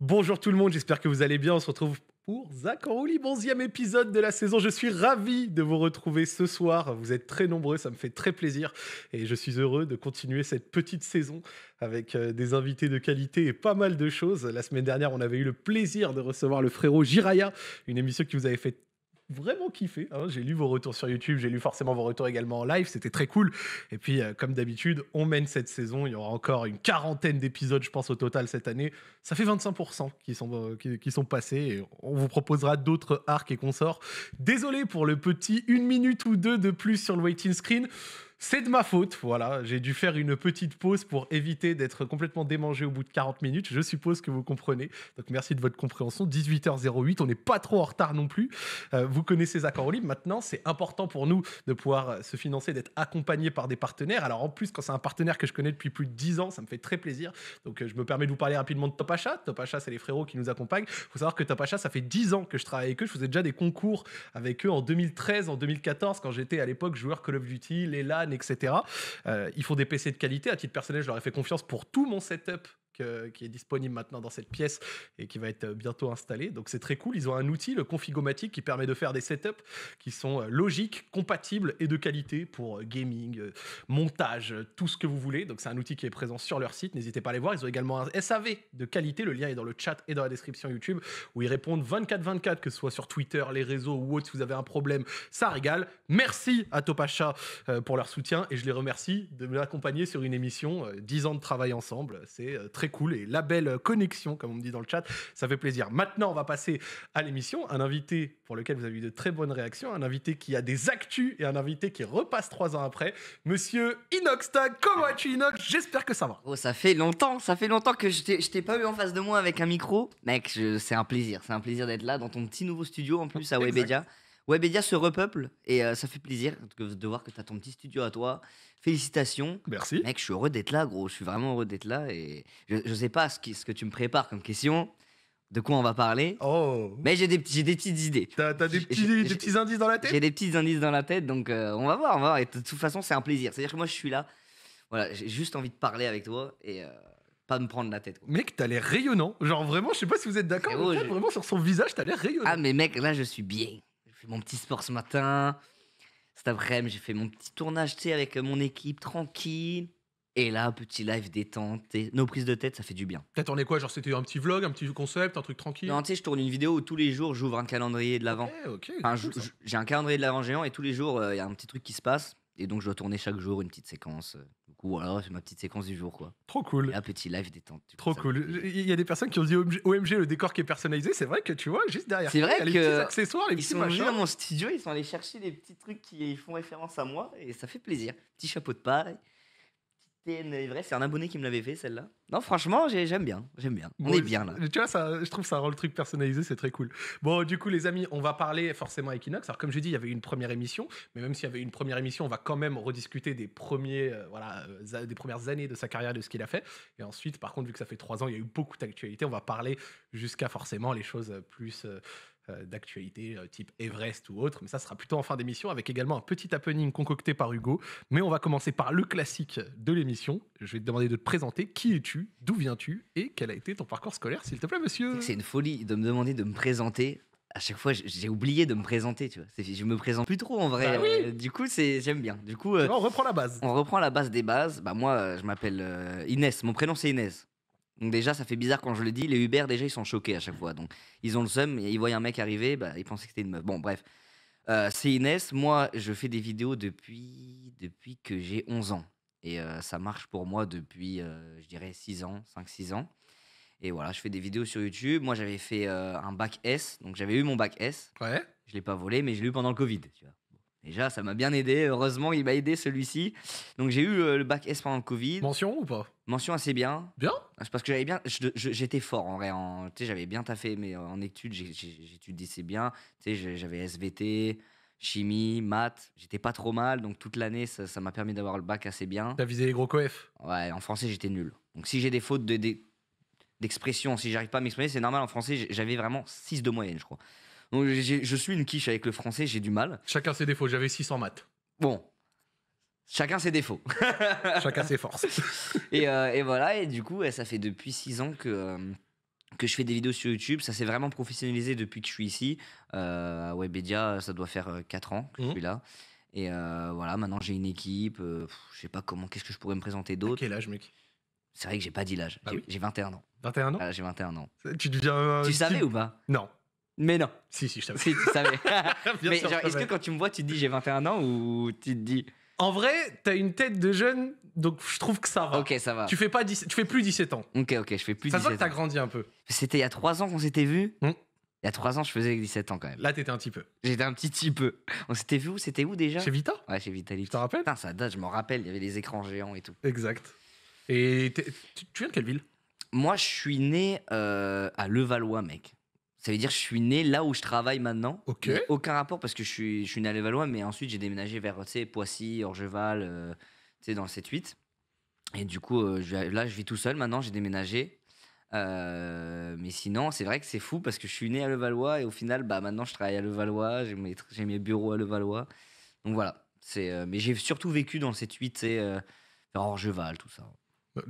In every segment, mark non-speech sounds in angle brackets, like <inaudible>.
Bonjour tout le monde, j'espère que vous allez bien. On se retrouve pour Zach en roulis, 11 épisode de la saison. Je suis ravi de vous retrouver ce soir. Vous êtes très nombreux, ça me fait très plaisir. Et je suis heureux de continuer cette petite saison avec euh, des invités de qualité et pas mal de choses. La semaine dernière, on avait eu le plaisir de recevoir le frérot Jiraya, une émission qui vous avait fait vraiment kiffé. Hein. J'ai lu vos retours sur YouTube, j'ai lu forcément vos retours également en live, c'était très cool. Et puis, euh, comme d'habitude, on mène cette saison. Il y aura encore une quarantaine d'épisodes, je pense, au total cette année. Ça fait 25% qui sont, euh, qui, sont passés. Et on vous proposera d'autres arcs et consorts. Désolé pour le petit une minute ou deux de plus sur le waiting screen. C'est de ma faute, voilà. J'ai dû faire une petite pause pour éviter d'être complètement démangé au bout de 40 minutes. Je suppose que vous comprenez. Donc merci de votre compréhension. 18h08, on n'est pas trop en retard non plus. Euh, vous connaissez Accord Libre. Maintenant, c'est important pour nous de pouvoir euh, se financer, d'être accompagné par des partenaires. Alors en plus, quand c'est un partenaire que je connais depuis plus de 10 ans, ça me fait très plaisir. Donc euh, je me permets de vous parler rapidement de Topacha Achat. c'est les frérots qui nous accompagnent. Il faut savoir que Top ça fait 10 ans que je travaille avec eux. Je faisais déjà des concours avec eux en 2013, en 2014, quand j'étais à l'époque joueur Call of Duty, les etc. Euh, il faut des PC de qualité. À titre personnel, je leur ai fait confiance pour tout mon setup qui est disponible maintenant dans cette pièce et qui va être bientôt installé. Donc c'est très cool. Ils ont un outil, le Configomatic, qui permet de faire des setups qui sont euh, logiques, compatibles et de qualité pour euh, gaming, euh, montage, tout ce que vous voulez. Donc c'est un outil qui est présent sur leur site. N'hésitez pas à aller voir. Ils ont également un SAV de qualité. Le lien est dans le chat et dans la description YouTube où ils répondent 24-24, que ce soit sur Twitter, les réseaux ou autre. Si vous avez un problème, ça régale. Merci à Topacha pour leur soutien et je les remercie de m'accompagner sur une émission. 10 ans de travail ensemble. C'est très cool et la belle connexion, comme on me dit dans le chat, ça fait plaisir. Maintenant, on va passer à l'émission. Un invité pour lequel vous avez eu de très bonnes réactions, un invité qui a des actus et un invité qui repasse trois ans après. Monsieur Inoxtag, comment vas-tu Inox J'espère que ça va. Oh, ça fait longtemps, ça fait longtemps que je t'ai pas eu en face de moi avec un micro. Mec, c'est un plaisir, c'est un plaisir d'être là dans ton petit nouveau studio en plus à Webedia. Webedia se repeuple et euh, ça fait plaisir de voir que tu as ton petit studio à toi félicitations. Merci. Mec, je suis heureux d'être là, gros. Je suis vraiment heureux d'être là. Et je, sais pas ce, ce que tu me prépares comme question de quoi on va parler. Oh. Mais j'ai des, des, petites idées. T'as des, petits, des indices dans la tête J'ai des petits indices dans la tête, donc euh, on va voir, on va voir. Et de toute façon, c'est un plaisir. C'est-à-dire que moi, je suis là. Voilà, j'ai juste envie de parler avec toi et euh, pas me prendre la tête. Mec, Mec, t'as l'air rayonnant. Genre vraiment, je sais pas si vous êtes d'accord. Vraiment, sur son visage, t'as l'air rayonnant. Ah, mais mec, là, je suis bien. J'ai fait mon petit sport ce matin. Cet après-midi, j'ai fait mon petit tournage avec euh, mon équipe, tranquille. Et là, petit live détente, nos prises de tête, ça fait du bien. T'as tourné quoi Genre, c'était un petit vlog, un petit concept, un truc tranquille Non, tu sais, je tourne une vidéo où tous les jours, j'ouvre un calendrier de l'avant. j'ai un calendrier de l'avant géant et tous les jours, euh, il y a un petit truc qui se passe. Et donc, je dois tourner chaque jour une petite séquence. Euh, ou alors c'est ma petite séquence du jour, quoi. Trop cool. un petit live détente. Trop cool. Il y a des personnes qui ont dit OMG, le décor qui est personnalisé. C'est vrai que tu vois, juste derrière. C'est vrai il y a que. accessoires, ils sont venus dans mon studio, ils sont allés chercher des petits trucs qui font référence à moi et ça fait plaisir. Petit chapeau de paille, vrai, c'est un abonné qui me l'avait fait celle-là. Non, franchement, j'aime bien, j'aime bien. On est bien là. Tu vois, ça, je trouve ça rend le truc personnalisé, c'est très cool. Bon, du coup, les amis, on va parler forcément à Equinox. Alors, comme je dis, il y avait une première émission, mais même s'il y avait une première émission, on va quand même rediscuter des premiers, euh, voilà, euh, des premières années de sa carrière, de ce qu'il a fait. Et ensuite, par contre, vu que ça fait trois ans, il y a eu beaucoup d'actualité. on va parler jusqu'à forcément les choses euh, plus. Euh, d'actualité euh, type Everest ou autre. Mais ça sera plutôt en fin d'émission avec également un petit happening concocté par Hugo. Mais on va commencer par le classique de l'émission. Je vais te demander de te présenter. Qui es-tu D'où viens-tu Et quel a été ton parcours scolaire, s'il te plaît, monsieur C'est une folie de me demander de me présenter à chaque fois, j'ai oublié de me présenter, tu vois. Je me présente plus trop en vrai. Bah euh, du coup, c'est j'aime bien. Du coup, on reprend la base. On reprend la base des bases. Bah moi, je m'appelle Inès. Mon prénom c'est Inès. Donc déjà, ça fait bizarre quand je le dis. Les Uber, déjà, ils sont choqués à chaque fois. Donc ils ont le seum, ils voient un mec arriver, bah, ils pensaient que c'était une meuf. Bon, bref. Euh, c'est Inès. Moi, je fais des vidéos depuis, depuis que j'ai 11 ans. Et euh, ça marche pour moi depuis, euh, je dirais, 6 ans, 5-6 ans. Et voilà, je fais des vidéos sur YouTube. Moi, j'avais fait un bac S, donc j'avais eu mon bac S. Ouais. Je ne l'ai pas volé, mais je l'ai eu pendant le Covid. Tu vois. Déjà, ça m'a bien aidé. Heureusement, il m'a aidé celui-ci. Donc, j'ai eu euh, le bac S pendant le Covid. Mention ou pas Mention assez bien. Bien ah, Parce que j'avais bien, j'étais fort en vrai. En, j'avais bien taffé, mais en études, j'étudiais bien. J'avais SVT, chimie, maths. J'étais pas trop mal. Donc, toute l'année, ça m'a permis d'avoir le bac assez bien. T'as visé les gros coef Ouais, en français, j'étais nul. Donc, si j'ai des fautes d'expression, si j'arrive pas à m'exprimer, c'est normal. En français, j'avais vraiment 6 de moyenne, je crois. Donc je suis une quiche avec le français, j'ai du mal. Chacun ses défauts, j'avais 600 maths. Bon. Chacun ses défauts. <laughs> Chacun ses forces. <laughs> Euh, et, voilà, et du coup, ça fait depuis 6 ans que... Euh, que je fais des vidéos sur YouTube. Ça s'est vraiment professionnalisé depuis que je suis ici. Euh, à Webedia, ça doit faire 4 euh, ans que je mmh. suis là. Et voilà, maintenant j'ai une équipe. Je je sais pas comment, qu'est-ce que je pourrais me présenter d'autre. Quel âge, mec C'est vrai que j'ai pas dit l'âge. Bah j'ai 21 ans. 21 ans J'ai 21 ans. Tu deviens. tu savais ou pas Non. Mais non. Si, si, je savais. Si, tu savais. <laughs> <laughs> mais genre, est-ce que quand tu me vois, tu te dis j'ai 21 ans ou tu te dis. En vrai, t'as une tête de jeune, donc je trouve que ça va. Ok, ça va. Tu fais, pas tu fais plus 17 ans. Ok, ok, je fais plus 17 ans. Ça veut dire que t'as grandi un peu. C'était il y a 3 ans qu'on s'était vu. Hmm. Il y a 3 ans, je faisais 17 ans quand même. Là, t'étais un petit peu. J'étais un petit petit peu. On s'était vu où C'était où déjà Chez Vita Ouais, chez Vitaly. Tu t'en rappelles Putain, ça date, je m'en rappelle. Il y avait les écrans géants et tout. Exact. Et tu viens de quelle ville Moi, je suis né euh, à Levallois, mec. Ça veut dire que je suis né là où je travaille maintenant. Ok. Aucun rapport parce que je suis, je suis né à Levallois, mais ensuite j'ai déménagé vers Poissy, Orgeval, euh, dans le 7-8. Et du coup, euh, là, je vis tout seul maintenant, j'ai déménagé. Euh, mais sinon, c'est vrai que c'est fou parce que je suis né à Levallois et au final, bah, maintenant je travaille à Levallois, j'ai mes, j'ai mes bureaux à Levallois. Donc voilà. c'est mais j'ai surtout vécu dans le 7-8, Orgeval, tout ça.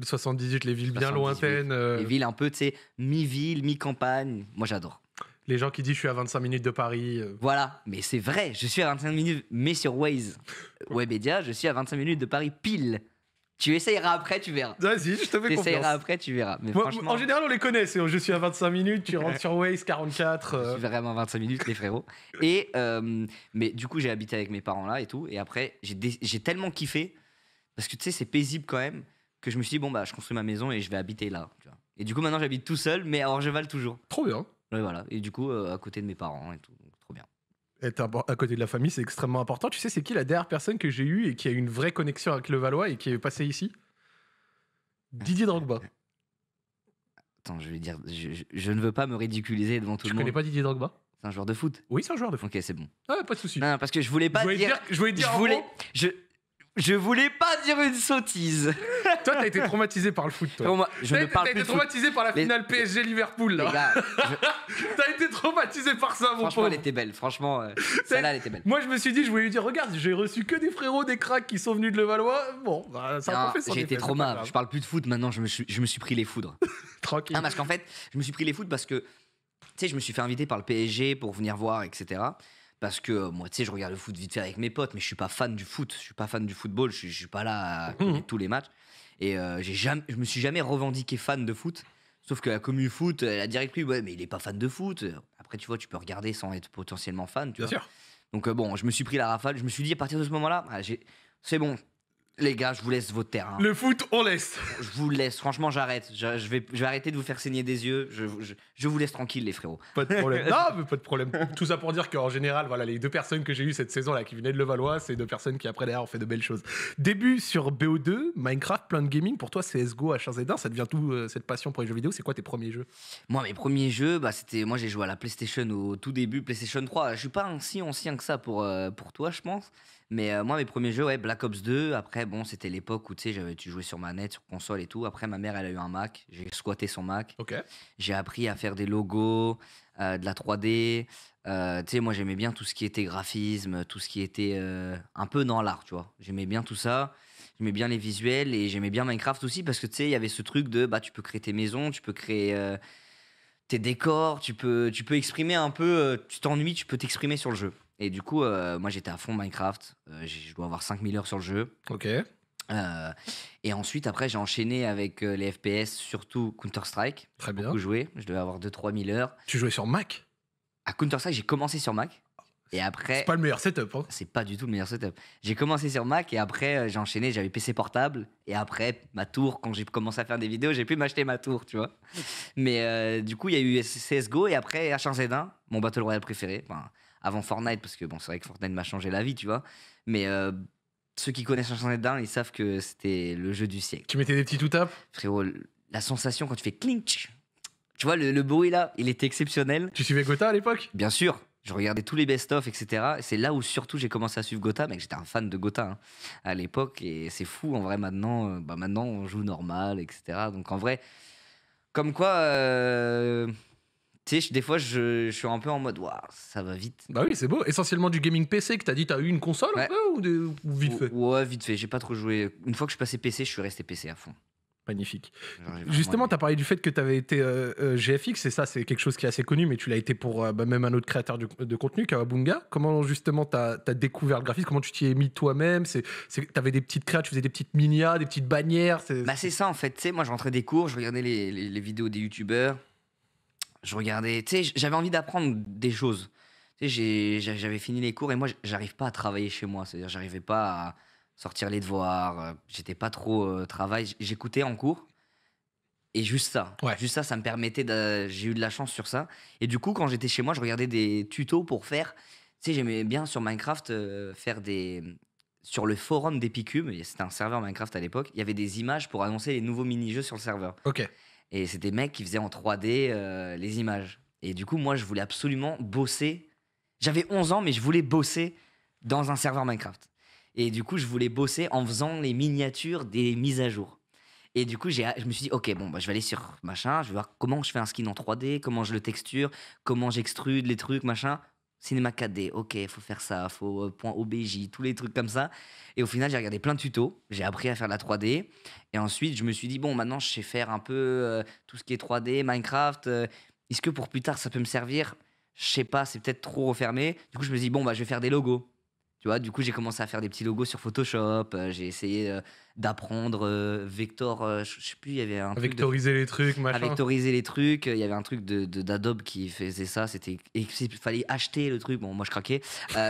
78, les villes bien lointaines. Euh. Les villes un peu, tu sais, mi-ville, mi-campagne. Moi, j'adore. Les gens qui disent je suis à 25 minutes de Paris. Euh. Voilà, mais c'est vrai, je suis à 25 minutes, mais sur Waze. Webedia, je suis à 25 minutes de Paris pile. Tu essayeras après, tu verras. Vas-y, je te fais confiance. Tu après, tu verras. Mais en général, on les connaît. C'est je suis à 25 minutes, tu rentres <laughs> sur Waze 44. Euh. Je suis vraiment à 25 minutes, les frérots. Et, mais du coup, j'ai habité avec mes parents là et tout. Et après, j'ai tellement kiffé. Parce que tu sais, c'est paisible quand même que je me suis dit, bon, bah, je construis ma maison et je vais habiter là. Et du coup, maintenant, j'habite tout seul, mais à Orgeval toujours. Trop bien. Oui, voilà. Et du coup, euh, à côté de mes parents et tout. Donc, trop bien. Être à côté de la famille, c'est extrêmement important. Tu sais, c'est qui la dernière personne que j'ai eue et qui a eu une vraie connexion avec le Valois et qui est passée ici Didier Drogba. Attends, je vais dire, je, ne veux pas me ridiculiser devant tout le monde. Tu connais pas Didier Drogba C'est un joueur de foot. Oui, c'est un joueur de foot. Ok, c'est bon. Ah, pas de souci. Non, parce que je voulais pas je voulais dire, Je voulais dire. Je voulais. je, je voulais pas dire une sottise. <laughs> toi, t'as été traumatisé par le foot, toi. je t'as été, traumatisé par la finale PSG Liverpool là. Eh ben, <laughs> t'as été traumatisé par ça, mon franchement, elle était belle. Franchement, euh, <laughs> elle était belle. Moi, je me suis dit, je voulais lui dire, regarde, j'ai reçu que des frérots, des cracks qui sont venus de Levallois. Bon, bah, ça a J'ai été trop mal Je parle plus de foot maintenant. Je me suis, pris les foudres. Tranquille. parce qu'en fait, je me suis pris les foudres parce que, tu sais, je me suis fait inviter par le PSG pour venir voir, etc parce que euh, moi, tu sais, je regarde le foot vite fait avec mes potes, mais je suis pas fan du foot, je suis pas fan du football, je, ne suis pas là à <laughs> tous les matchs. Et euh, j'ai jamais, je me suis jamais revendiqué fan de foot. Sauf que la commune foot, elle a direct pris, ouais, mais il est pas fan de foot. Après, tu vois, tu peux regarder sans être potentiellement fan, tu Sûr. Donc euh, bon, je me suis pris la rafale, je me suis dit à partir de ce moment-là, ah, c'est bon, les gars, je vous laisse vos terrain. Le foot, on laisse. Je vous laisse. Franchement, j'arrête. Je, vais, je vais arrêter de vous faire saigner des yeux. Je, vous laisse tranquille, les frérots. Pas de problème. <laughs> non, pas de problème. Tout ça pour dire qu'en général, voilà, les deux personnes que j'ai eues cette saison là, qui venaient de Levallois, c'est deux personnes qui après d'ailleurs, ont fait de belles choses. Début sur BO2, Minecraft, plein de gaming. Pour toi, CS:GO, H1Z1, ça devient tout euh, cette passion pour les jeux vidéo. C'est quoi tes premiers jeux Moi, mes premiers jeux, bah, c'était moi j'ai joué à la PlayStation au tout début, PlayStation 3. Je suis pas si ancien que ça pour euh, pour toi, je pense. Mais euh, moi, mes premiers jeux, ouais, Black Ops 2. Après, bon, c'était l'époque où tu sais, tu jouais sur manette, sur console et tout. Après, ma mère, elle a eu un Mac. J'ai squatté son Mac. J'ai appris à faire des logos, euh, de la 3D. Euh, moi, j'aimais bien tout ce qui était graphisme, tout ce qui était un peu dans l'art, tu vois. J'aimais bien tout ça. J'aimais bien les visuels et j'aimais bien Minecraft aussi parce que tu sais, il y avait ce truc de bah, tu peux créer tes maisons, tu peux créer tes décors, tu peux, tu peux exprimer un peu. tu t'ennuies, tu peux t'exprimer sur le jeu. Et du coup, euh, moi, j'étais à fond Minecraft. Euh, je dois avoir 5000 heures sur le jeu. Ok. Euh, et ensuite, après, j'ai enchaîné avec les FPS, surtout Counter-Strike. Très bien. J'ai joué. Je devais avoir 2-3000 heures. Tu jouais sur Mac À Counter-Strike, j'ai commencé sur Mac. Et après. C'est pas le meilleur setup. Hein. C'est pas du tout le meilleur setup. J'ai commencé sur Mac et après, j'ai enchaîné. J'avais PC portable. Et après, ma tour, quand j'ai commencé à faire des vidéos, j'ai pu m'acheter ma tour, tu vois. Mais du coup, il y a eu CSGO et après H1Z1, mon Battle Royale préféré. Enfin, avant Fortnite, parce que bon, c'est vrai que Fortnite m'a changé la vie, tu vois. Mais euh, ceux qui connaissent Fortnite 1, ils savent que c'était le jeu du siècle. Tu mettais des petits tout-tapes Frérot, la sensation quand tu fais clinch, tu vois, le, bruit là, il était exceptionnel. Tu suivais Gotha à l'époque Bien sûr je regardais tous les best-of, etc. c'est là où surtout j'ai commencé à suivre Gotha, mais j'étais un fan de Gotha hein, à l'époque. Et c'est fou, en vrai, maintenant, euh, bah maintenant on joue normal, etc. Donc en vrai, comme quoi, euh, des fois, je, suis un peu en mode, waouh, ça va vite. Bah oui, c'est beau. Essentiellement du gaming PC que t'as dit, t'as eu une console ou, vite fait Ouais, vite fait. J'ai pas trop joué. Une fois que je suis passé PC, je suis resté PC à fond. Magnifique. Justement, tu as parlé du fait que tu avais été euh, euh, GFX, et ça, c'est quelque chose qui est assez connu, mais tu l'as été pour euh, bah, même un autre créateur de, contenu, Kawabunga. Comment, justement, tu as, découvert le graphisme Comment tu t'y es mis toi-même Tu avais des petites créas, tu faisais des petites miniatures, des petites bannières bah, C'est ça, en fait. Tu sais, moi, je rentrais des cours, je regardais les, les vidéos des youtubeurs, je regardais, tu sais, j'avais envie d'apprendre des choses. Tu sais, j'avais fini les cours et moi, j'arrive pas à travailler chez moi. C'est-à-dire, j'arrivais pas à sortir les devoirs. Euh, j'étais pas trop au euh, travail. J'écoutais en cours. Et juste ça. Ouais. Juste ça, ça me permettait. J'ai eu de la chance sur ça. Et du coup, quand j'étais chez moi, je regardais des tutos pour faire. Tu sais, j'aimais bien sur Minecraft euh, faire des. Sur le forum d'Epicube, c'était un serveur Minecraft à l'époque, il y avait des images pour annoncer les nouveaux mini-jeux sur le serveur. Ok. Et c'était des mecs qui faisaient en 3D euh, les images. Et du coup, moi, je voulais absolument bosser. J'avais 11 ans, mais je voulais bosser dans un serveur Minecraft. Et du coup, je voulais bosser en faisant les miniatures des mises à jour. Et du coup, je me suis dit, ok, bon, bah, je vais aller sur machin, je vais voir comment je fais un skin en 3D, comment je le texture, comment j'extrude les trucs, machin. Cinéma 4D, ok, il faut faire ça, faut euh, point OBJ, tous les trucs comme ça. Et au final, j'ai regardé plein de tutos, j'ai appris à faire la 3D. Et ensuite, je me suis dit, bon, maintenant, je sais faire un peu euh, tout ce qui est 3D, Minecraft. Euh, est-ce que pour plus tard, ça peut me servir Je sais pas, c'est peut-être trop refermé. Du coup, je me dis, bon, bah, je vais faire des logos. Tu vois, du coup, j'ai commencé à faire des petits logos sur Photoshop. Euh, j'ai essayé euh, d'apprendre euh, vector. je sais plus, il y avait un. Vectoriser les trucs, machin. vectoriser les trucs. Il y avait un truc d'Adobe de, d'Adobe qui faisait ça. C'était. Il fallait acheter le truc. Bon, moi, je craquais. <laughs>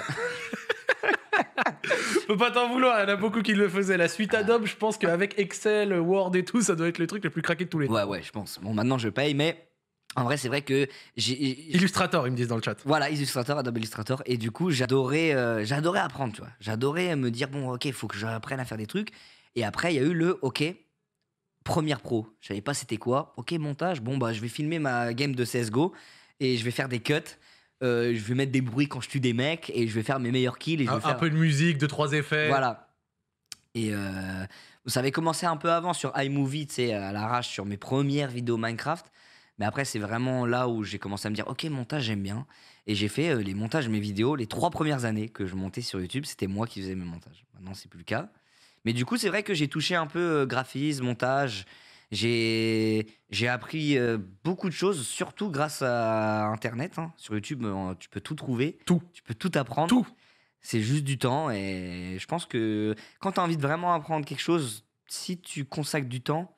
Faut pas t'en vouloir, il y en a beaucoup qui le faisaient. La suite ah. Adobe, je pense qu'avec Excel, Word et tout, ça doit être le truc le plus craqué de tous les temps. Ouais, ouais, je pense. Bon, maintenant, je paye, mais en vrai, c'est vrai que j'ai. Illustrator, ils me disent dans le chat. Voilà, Illustrator, Adobe Illustrator. Et du coup, j'adorais, euh, j'adorais apprendre, tu vois. J'adorais me dire, bon, ok, il faut que j'apprenne à faire des trucs. Et après, il y a eu le, ok, première pro. Je savais pas c'était quoi. Ok, montage. Bon, bah, je vais filmer ma game de CSGO et je vais faire des cuts. Euh, je vais mettre des bruits quand je tue des mecs et je vais faire mes meilleurs kills. Et un, peu de musique, deux, trois effets. Voilà. Et euh, ça avait commencé un peu avant sur iMovie, tu sais, à l'arrache, sur mes premières vidéos Minecraft. Mais après, c'est vraiment là où j'ai commencé à me dire, ok, montage, j'aime bien. Et j'ai fait euh, les montages, mes vidéos, les trois premières années que je montais sur YouTube, c'était moi qui faisais mes montages. Maintenant, c'est plus le cas. Mais du coup, c'est vrai que j'ai touché un peu euh, graphisme, montage. J'ai appris euh, beaucoup de choses, surtout grâce à Internet. Hein. Sur YouTube, tu peux tout trouver. Tout. Tu peux tout apprendre. Tout. C'est juste du temps. Et je pense que quand tu as envie de vraiment apprendre quelque chose, si tu consacres du temps,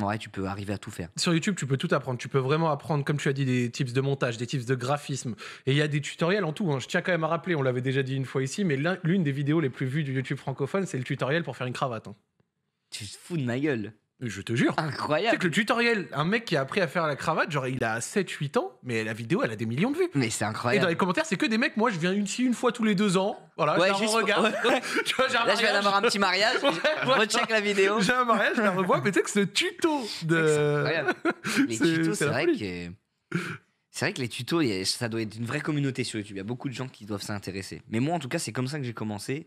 ouais, tu peux arriver à tout faire. Sur YouTube, tu peux tout apprendre. Tu peux vraiment apprendre, comme tu as dit, des tips de montage, des tips de graphisme. Et il y a des tutoriels en tout. Hein. Je tiens quand même à rappeler, on l'avait déjà dit une fois ici, mais l'une des vidéos les plus vues du YouTube francophone, c'est le tutoriel pour faire une cravate. Hein. Tu te fous de ma gueule. Je te jure. Incroyable. Tu que le tutoriel, un mec qui a appris à faire la cravate, genre il a 7-8 ans, mais la vidéo elle a des millions de vues. Mais c'est incroyable. Et dans les commentaires, c'est que des mecs, moi je viens une, une fois tous les deux ans. Voilà, ouais, je regarde. <laughs> Là, je viens d'avoir un petit mariage. <laughs> recheck la vidéo. J'ai un mariage, je la revois, mais tu sais que ce tuto de. <laughs> Les tutos, c'est vrai que. C'est vrai que les tutos, ça doit être une vraie communauté sur YouTube. Il y a beaucoup de gens qui doivent s'intéresser. Mais moi, en tout cas, c'est comme ça que j'ai commencé.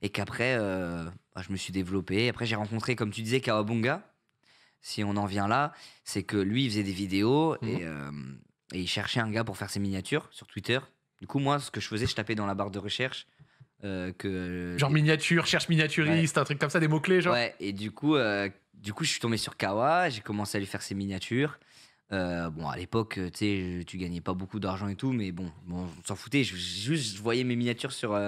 Et qu'après, euh, bah, je me suis développé. Après, j'ai rencontré, comme tu disais, Kawabunga si on en vient là, c'est que lui, il faisait des vidéos mhm. euh, et, il cherchait un gars pour faire ses miniatures sur Twitter. Du coup, moi, ce que je faisais, je tapais dans la barre de recherche euh, que. Euh, genre miniature, cherche miniaturiste, un truc comme ça, des mots-clés, Ouais, et du coup, du coup, je suis tombé sur Kawa, j'ai commencé à lui faire ses miniatures. bon, à l'époque, tu sais, tu gagnais pas beaucoup d'argent et tout, mais bon, bon on s'en foutait. Je, juste, je voyais mes miniatures sur,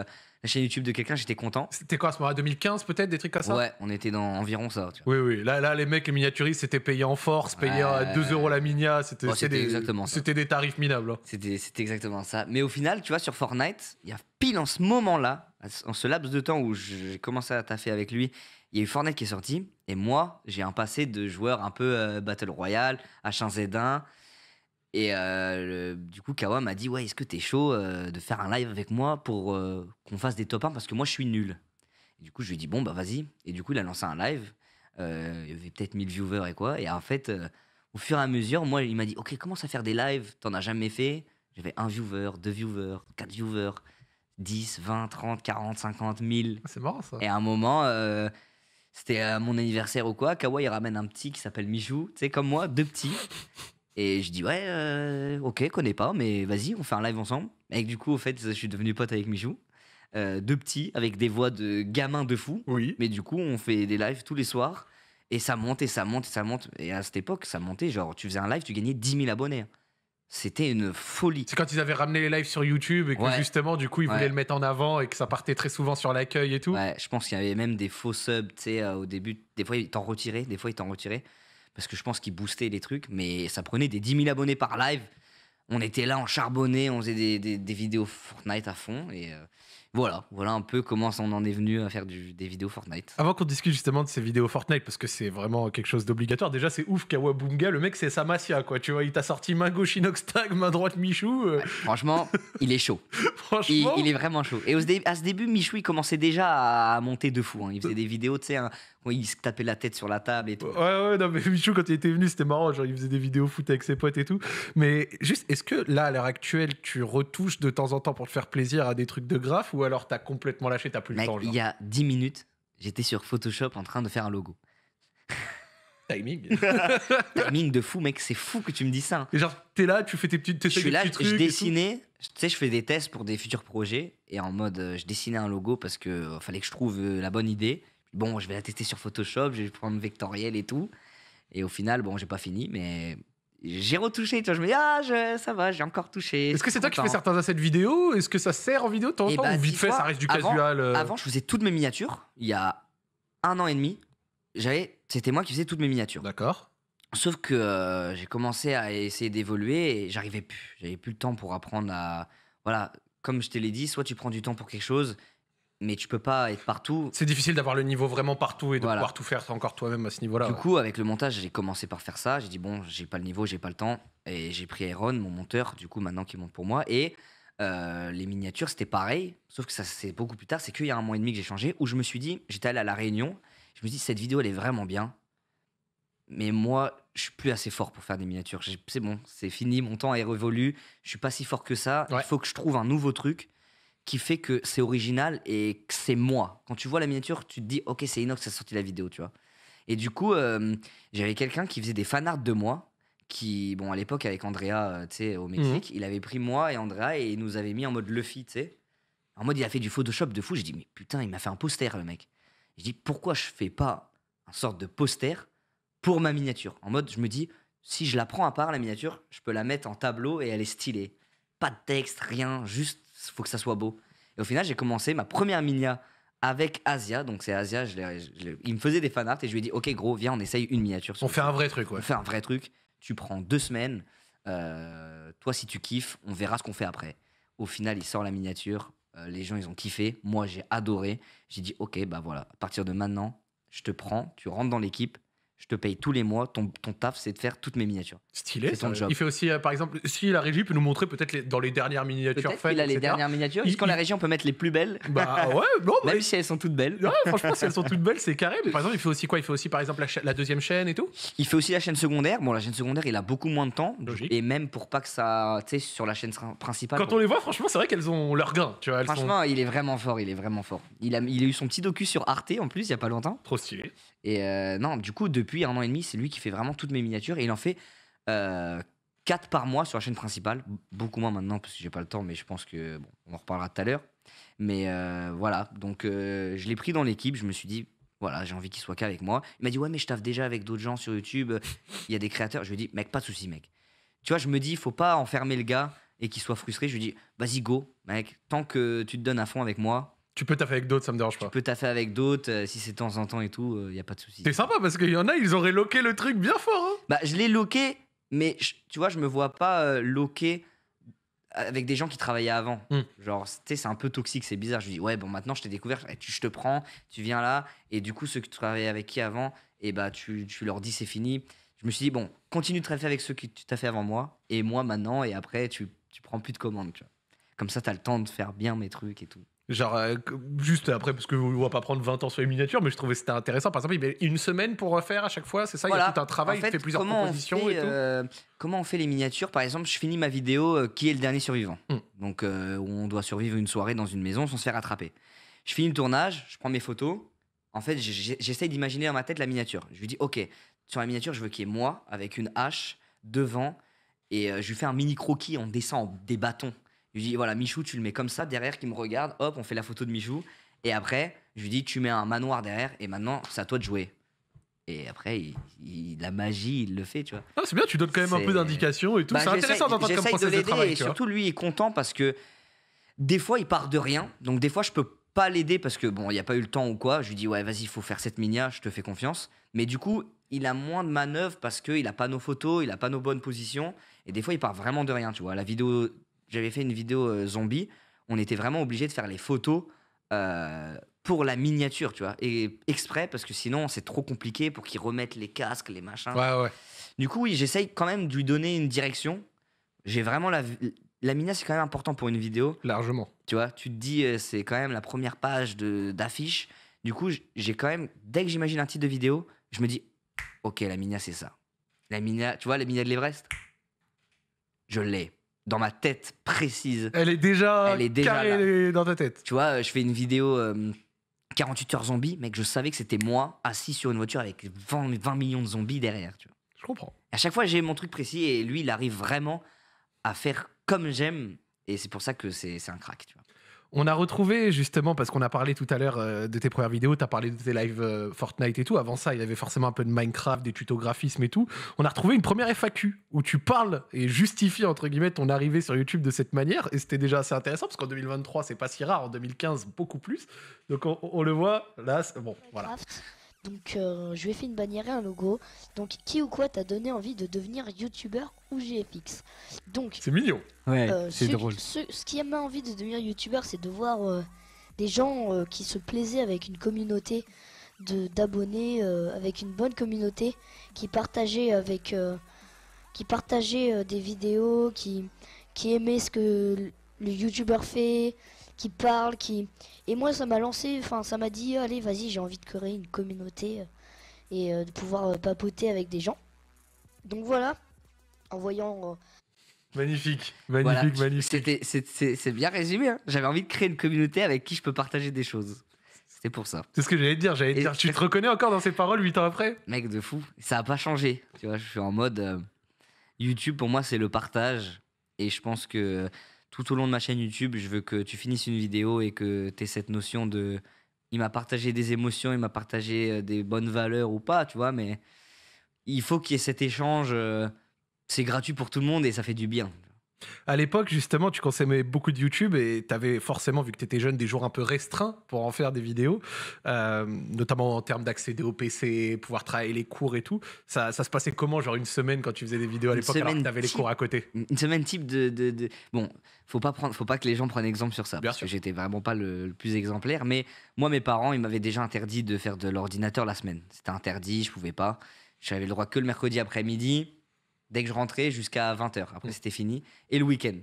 chaîne YouTube de quelqu'un, j'étais content. C'était quoi à ce moment-là 2015 peut-être Des trucs comme ça Ouais, on était dans environ ça. Oui, oui. Là, là, les mecs, les miniaturistes, c'était payé en force, payé à 2 euros la minia. C'était oh, des, exactement C'était des tarifs minables. Hein. C'était exactement ça. Mais au final, tu vois, sur Fortnite, il y a pile en ce moment-là, en ce laps de temps où j'ai commencé à taffer avec lui, il y a eu Fortnite qui est sorti. Et moi, j'ai un passé de joueur un peu euh, Battle Royale, H1Z1. Et euh, du coup, Kawa m'a dit Ouais, est-ce que t'es chaud euh, de faire un live avec moi pour euh, qu'on fasse des top 1 Parce que moi, je suis nul. Et du coup, je lui ai dit Bon, bah vas-y. Et du coup, il a lancé un live. il y avait peut-être 1000 viewers et quoi. Et en fait, au fur et à mesure, moi, il m'a dit Ok, commence à faire des lives. T'en as jamais fait J'avais un viewer, deux viewers, quatre viewers. 10, 20, 30, 40, 50 1000. C'est marrant ça. Et à un moment, c'était à mon anniversaire ou quoi, Kawa il ramène un petit qui s'appelle Michou, tu sais, comme moi, deux petits. Et je dis, ouais, euh, ok, connais pas, mais vas-y, on fait un live ensemble. Et du coup, au fait, je suis devenu pote avec Michou. Euh, deux petits, avec des voix de gamins de fous Oui. Mais du coup, on fait des lives tous les soirs. Et ça monte, et ça monte, ça monte. Et à cette époque, ça montait. Genre, tu faisais un live, tu gagnais 10 000 abonnés. Hein. C'était une folie. C'est quand ils avaient ramené les lives sur YouTube et que justement, du coup, ils voulaient le mettre en avant et que ça partait très souvent sur l'accueil et tout. Ouais, je pense qu'il y avait même des faux subs, tu sais, euh, au début. Des fois, ils t'en retiraient, des fois, ils t'en retiraient parce que je pense qu'il boostait les trucs, mais ça prenait des 10 000 abonnés par live. On était là, en charbonné, on faisait des, vidéos Fortnite à fond. Et euh, voilà, voilà un peu comment on en est venu à faire des vidéos Fortnite. Avant qu'on discute justement de ces vidéos Fortnite, parce que c'est vraiment quelque chose d'obligatoire, déjà c'est ouf Kawabunga, le mec c'est Samasia, quoi. Tu vois, il t'a sorti main gauche Tag, main droite Michou. Euh. franchement, il est chaud. <laughs> franchement. Il, est vraiment chaud. Et à ce début, Michou, il commençait déjà à monter de fou. Hein. Il faisait des vidéos, tu sais, oui, il se tapait la tête sur la table et tout. Ouais, ouais, non, mais <laughs> Michou, quand il était venu, c'était marrant. Genre, il faisait des vidéos foot avec ses potes et tout. Mais juste, est-ce que là, à l'heure actuelle, tu retouches de temps en temps pour te faire plaisir à des trucs de graphe ou alors t'as complètement lâché, t'as plus le temps genre. Il y a 10 minutes, j'étais sur Photoshop en train de faire un logo. <laughs> Timing. <laughs> Timing de fou, mec, c'est fou que tu me dis ça. Hein. genre, t'es là, tu fais tes petites. Je suis là, je dessinais, tu sais, je fais des tests pour des futurs projets et en mode, euh, je dessinais un logo parce que euh, fallait que je trouve euh, la bonne idée bon, je vais la tester sur Photoshop, je vais prendre vectoriel et tout. Et au final, bon, j'ai pas fini, mais j'ai retouché. Tu vois, je me dis, ah, ça va, j'ai encore touché. Est-ce que c'est toi qui fais certains assets vidéo Est-ce que ça sert en vidéo de temps en eh temps bah, Ou vite fait, ça reste du casual euh Avant, je faisais toutes mes miniatures. Il y a un an et demi, j'avais, c'était moi qui faisais toutes mes miniatures. D'accord. Sauf que euh, j'ai commencé à essayer d'évoluer et j'arrivais plus. J'avais plus le temps pour apprendre à. Voilà, comme je te l'ai dit, soit tu prends du temps pour quelque chose, mais tu peux pas être partout. C'est difficile d'avoir le niveau vraiment partout et de pouvoir tout faire encore toi-même à ce niveau-là. Du coup, avec le montage, j'ai commencé par faire ça. J'ai dit, bon, j'ai pas le niveau, j'ai pas le temps. Et j'ai pris Aaron, mon monteur, du coup, maintenant qui monte pour moi. Et euh, les miniatures, c'était pareil. Sauf que ça, c'est beaucoup plus tard. C'est qu'il y a un mois et demi que j'ai changé, où je me suis dit, j'étais allé à La Réunion. Je me suis dit, cette vidéo, elle est vraiment bien. Mais moi, je suis plus assez fort pour faire des miniatures. C'est bon, c'est fini, mon temps est révolu. Je suis pas si fort que ça. Il faut que je trouve un nouveau truc qui fait que c'est original et que c'est moi. Quand tu vois la miniature, tu te dis, ok, c'est Inox qui a sorti la vidéo, tu vois. Et du coup, euh, j'avais quelqu'un qui faisait des fanarts de moi, qui, bon, à l'époque, avec Andrea, euh, tu sais, au Mexique, mhm. il avait pris moi et Andrea et il nous avait mis en mode Luffy, tu sais. En mode, il a fait du Photoshop de fou. J'ai dit, mais putain, il m'a fait un poster, le mec. Je dis, pourquoi je fais pas un sorte de poster pour ma miniature En mode, je me dis, si je la prends à part, la miniature, je peux la mettre en tableau et elle est stylée. Pas de texte, rien, juste faut que ça soit beau. Et au final, j'ai commencé ma première minia avec Asia. Donc, c'est Asia, je il me faisait des fanarts et je lui ai dit Ok, gros, viens, on essaye une miniature. On fait un vrai truc, ouais. On fait un vrai truc. Tu prends deux semaines. Euh, toi, si tu kiffes, on verra ce qu'on fait après. Au final, il sort la miniature. Euh, les gens, ils ont kiffé. Moi, j'ai adoré. J'ai dit Ok, bah voilà, à partir de maintenant, je te prends, tu rentres dans l'équipe je te paye tous les mois, ton, taf, c'est de faire toutes mes miniatures. Stylé. C'est ton job. Il fait aussi, euh, par exemple, si la régie peut nous montrer peut-être dans les dernières miniatures peut faites. il a les dernières miniatures. puisqu'en qu'en la régie, on peut mettre les plus belles Bah ouais, non, <laughs> mais. Même si elles sont toutes belles. Ouais, franchement, si elles sont toutes belles, c'est carré. Mais <laughs> par exemple, il fait aussi quoi Il fait aussi, par exemple, la, deuxième chaîne et tout Il fait aussi la chaîne secondaire. Bon, la chaîne secondaire, il a beaucoup moins de temps. Et même pour pas que ça. Tu sais, sur la chaîne principale. Quand on les voit, franchement, c'est vrai qu'elles ont leur gain. Tu Franchement, il est vraiment fort, il est vraiment fort. Il a, il a eu son petit docu sur Arte en plus, il y a pas longtemps. trop stylé. Et euh, non, du coup, depuis un an et demi, c'est lui qui fait vraiment toutes mes miniatures. Et il en fait euh, 4 par mois sur la chaîne principale. Beaucoup moins maintenant parce que j'ai pas le temps, mais je pense que bon, on en reparlera tout à l'heure. Mais euh, voilà, donc euh, je l'ai pris dans l'équipe. Je me suis dit, voilà, j'ai envie qu'il soit qu'avec moi. Il m'a dit, ouais, mais je taffe déjà avec d'autres gens sur YouTube. Il y a des créateurs. Je lui ai dit, mec, pas de souci, mec. Tu vois, je me dis, faut pas enfermer le gars et qu'il soit frustré. Je lui dis, vas-y, go, mec. Tant que tu te donnes à fond avec moi, tu peux taffer avec d'autres, ça me dérange pas. Tu peux taffer avec d'autres, euh, si c'est de temps en temps et tout, il euh, y a pas de souci. C'est sympa parce qu'il y en a, ils auraient loqué le truc bien fort. Hein. Bah, je l'ai loqué, mais tu vois, je me vois pas euh, loqué avec des gens qui travaillaient avant. Hmm. Genre, tu sais, c'est un peu toxique, c'est bizarre. Je dis, ouais, bon, maintenant je t'ai découvert, je te prends, tu viens là, et du coup, ceux que tu travaillais avec qui avant, et eh bah, tu, leur dis, c'est fini. Je me suis dit, bon, continue de travailler avec ceux que tu t'as fait avant moi, et moi maintenant, et après, tu, tu prends plus de commandes, tu vois. Comme ça, as le temps de faire bien mes trucs et tout. Genre, euh, juste après, parce que ne va pas prendre 20 ans sur les miniatures, mais je trouvais c'était intéressant. Par exemple, il y une semaine pour refaire à chaque fois, c'est ça Il y a tout un travail, il fait plusieurs propositions euh, comment on fait les miniatures Par exemple, je finis ma vidéo euh, Qui est le dernier survivant hmm. Donc, on doit survivre une soirée dans une maison sans se faire attraper. Je finis le tournage, je prends mes photos. En fait, j'essaye d'imaginer dans ma tête la miniature. Je lui dis, OK, sur la miniature, je veux qu'il y ait moi avec une hache devant et je lui fais un mini croquis On descend des bâtons je lui dis, voilà, Michou, tu le mets comme ça, derrière, qui me regarde. Hop, on fait la photo de Michou. Et après, je lui dis, tu mets un manoir derrière, et maintenant, c'est à toi de jouer. Et après, il, la magie, il le fait, tu vois. Ah, c'est bien, tu donnes quand même un peu d'indication et tout. Bah, c'est intéressant d'entendre comme process de, de Et surtout, lui, il est content parce que des fois, il part de rien. Donc, des fois, je peux pas l'aider parce que, bon, il n'y a pas eu le temps ou quoi. Je lui dis, ouais, vas-y, il faut faire cette minia, je te fais confiance. Mais du coup, il a moins de manœuvres parce qu'il n'a pas nos photos, il n'a pas nos bonnes positions. Et des fois, il part vraiment de rien, tu vois. La vidéo j'avais fait une vidéo euh, zombie, on était vraiment obligé de faire les photos euh, pour la miniature, tu vois, et exprès parce que sinon c'est trop compliqué pour qu'ils remettent les casques, les machins. Ouais, ouais. Du coup, oui, j'essaye quand même de lui donner une direction. J'ai vraiment la. La mina, c'est quand même important pour une vidéo. Largement. Tu vois, tu te dis, euh, c'est quand même la première page d'affiche. Du coup, j'ai quand même, dès que j'imagine un titre de vidéo, je me dis, ok, la mina, c'est ça. La mina, tu vois, la mina de l'Everest Je l'ai dans ma tête précise. Elle est déjà, elle est déjà carrée dans ta tête. Tu vois, je fais une vidéo 48 euh, heures zombie, mec, je savais que c'était moi assis sur une voiture avec 20, millions de zombies derrière. Tu Je comprends. À chaque fois, j'ai mon truc précis et lui, il arrive vraiment à faire comme j'aime. Et c'est pour ça que c'est un crack. Tu vois. On a retrouvé justement, parce qu'on a parlé tout à l'heure euh, de tes premières vidéos, tu as parlé de tes lives euh, Fortnite et tout. Avant ça, il y avait forcément un peu de Minecraft, des tutos graphismes et tout. On a retrouvé une première FAQ où tu parles et justifies entre guillemets ton arrivée sur YouTube de cette manière. Et c'était déjà assez intéressant parce qu'en 2023, c'est pas si rare. En 2015, beaucoup plus. Donc on, on le voit là. Bon, voilà. Donc euh, je lui ai fait une bannière et un logo. Donc qui ou quoi t'a donné envie de devenir youtubeur ou GFX Donc c'est mignon. Ouais, euh, c'est drôle. Ce, qui m'a envie de devenir youtubeur, c'est de voir euh, des gens qui se plaisaient avec une communauté de d'abonnés, avec une bonne communauté, qui partageaient avec, qui partageait des vidéos, qui qui aimait ce que le youtubeur fait, qui parle, qui et moi ça m'a lancé, enfin ça m'a dit allez vas-y j'ai envie de créer une communauté euh, et euh, de pouvoir euh, papoter avec des gens. Donc voilà, en voyant. Magnifique, magnifique, magnifique. C'est bien résumé. Hein. J'avais envie de créer une communauté avec qui je peux partager des choses. C'était pour ça. C'est ce que j'allais te dire. J'allais dire, tu te reconnais encore dans ces paroles 8 ans après Mec de fou, ça a pas changé. Tu vois, je suis en mode YouTube pour moi c'est le partage et je pense que tout au long de ma chaîne YouTube, je veux que tu finisses une vidéo et que tu aies cette notion de il m'a partagé des émotions, il m'a partagé euh, des bonnes valeurs ou pas, tu vois, mais il faut qu'il y ait cet échange. Euh, c'est gratuit pour tout le monde et ça fait du bien. À l'époque, justement, tu consommais beaucoup de YouTube et tu avais forcément, vu que tu étais jeune, des jours un peu restreints pour en faire des vidéos, euh, notamment en termes d'accéder au PC, pouvoir travailler les cours et tout. Ça, se passait comment, genre une semaine quand tu faisais des vidéos à l'époque alors tu avais les cours à côté Une semaine type de. Bon, faut pas, prendre, faut pas que les gens prennent exemple sur ça, parce que j'étais vraiment pas le, le, plus exemplaire, mais moi, mes parents, ils m'avaient déjà interdit de faire de l'ordinateur la semaine. C'était interdit, je pouvais pas. J'avais le droit que le mercredi après-midi dès que je rentrais jusqu'à 20h. Après, mm. c'était fini. Et le week-end.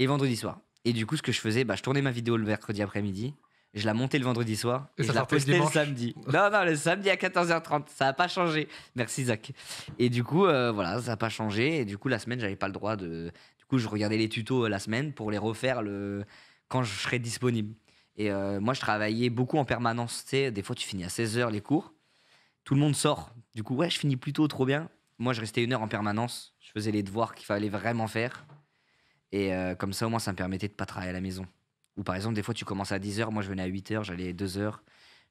Et vendredi soir. Et du coup, ce que je faisais, bah, je tournais ma vidéo le mercredi après-midi. Je la montais le vendredi soir et, je la postais le, samedi. <laughs> Non, non, le samedi à 14h30. Ça n'a pas changé. Merci, Zach. Et du coup, euh, voilà, ça n'a pas changé. Et du coup, la semaine, j'avais pas le droit de. Du coup, je regardais les tutos euh, la semaine pour les refaire le... quand je serais disponible. Et euh, moi, je travaillais beaucoup en permanence. Tu sais, des fois, tu finis à 16h les cours. Tout le monde sort. Du coup, ouais, je finis plutôt trop bien moi, je restais une heure en permanence. Je faisais les devoirs qu'il fallait vraiment faire. Et euh, comme ça, au moins, ça me permettait de pas travailler à la maison. Ou par exemple, des fois, tu commences à 10 heures. moi, je venais à 8 heures. j'allais à 2 heures.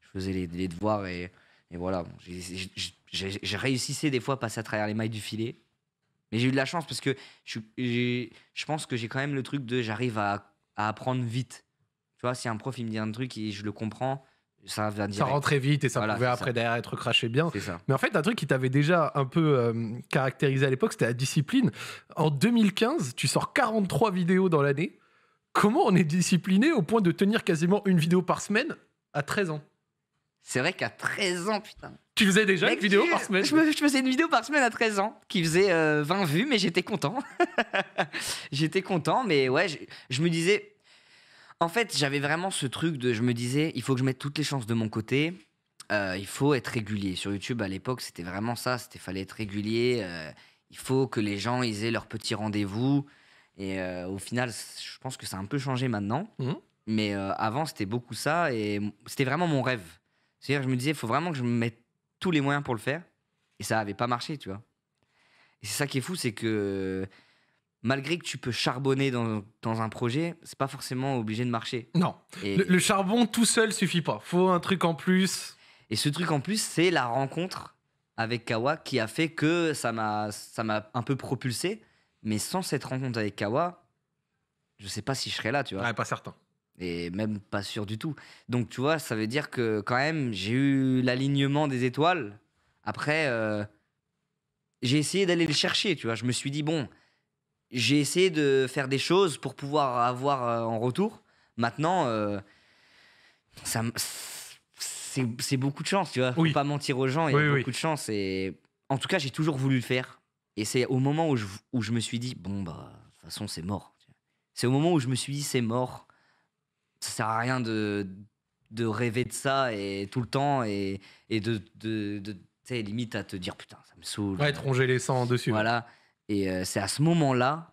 je faisais les, les devoirs et, et voilà. Je j'ai réussissais des fois à passer à travers les mailles du filet. Mais j'ai eu de la chance parce que je, je pense que j'ai quand même le truc de j'arrive à, à, apprendre vite. Tu vois, si un prof, il me dit un truc et je le comprends, ça, ça rentrait vite et ça pouvait après être craché bien. Mais en fait, un truc qui t'avait déjà un peu euh, caractérisé à l'époque, c'était la discipline. En 2015, tu sors 43 vidéos dans l'année. Comment on est discipliné au point de tenir quasiment une vidéo par semaine à 13 ans C'est vrai qu'à 13 ans, putain. Tu faisais déjà une vidéo par semaine je, faisais une vidéo par semaine à 13 ans qui faisait 20 euh, vues, mais j'étais content. <laughs> j'étais content, mais ouais, je me disais, en fait, j'avais vraiment ce truc de, je me disais, il faut que je mette toutes les chances de mon côté. Euh, il faut être régulier. Sur YouTube, à l'époque, c'était vraiment ça. C'était fallait être régulier. Euh, il faut que les gens ils aient leur petit rendez-vous. Et euh, au final, je pense que ça a un peu changé maintenant. Mmh. Mais avant, c'était beaucoup ça. Et c'était vraiment mon rêve. C'est-à-dire, je me disais, il faut vraiment que je me mette tous les moyens pour le faire. Et ça n'avait pas marché, tu vois. Et c'est ça qui est fou, c'est que malgré que tu peux charbonner dans, un projet, c'est pas forcément obligé de marcher. Non. Le, charbon tout seul suffit pas. Faut un truc en plus. Et ce truc en plus, c'est la rencontre avec Kawa qui a fait que ça m'a ça m'a un peu propulsé. Mais sans cette rencontre avec Kawa, je sais pas si je serais là, tu vois. pas certain. Et même pas sûr du tout. Donc tu vois, ça veut dire que quand même, j'ai eu l'alignement des étoiles. Après, euh, j'ai essayé d'aller le chercher, tu vois. Je me suis dit, bon, j'ai essayé de faire des choses pour pouvoir avoir euh, en retour. Maintenant, euh, ça, c'est, beaucoup de chance, tu vois. Faut pas mentir aux gens, il y a beaucoup de chance. Et en tout cas, j'ai toujours voulu le faire. Et c'est au moment où je, où je, me suis dit, bon, bah, de toute façon, c'est mort. C'est au moment où je me suis dit, c'est mort. Ça sert à rien de, de rêver de ça et tout le temps et, et de, de, limite à te dire, putain, ça me saoule. Ouais, ronger les sangs dessus. Voilà. Et euh, c'est à ce moment-là,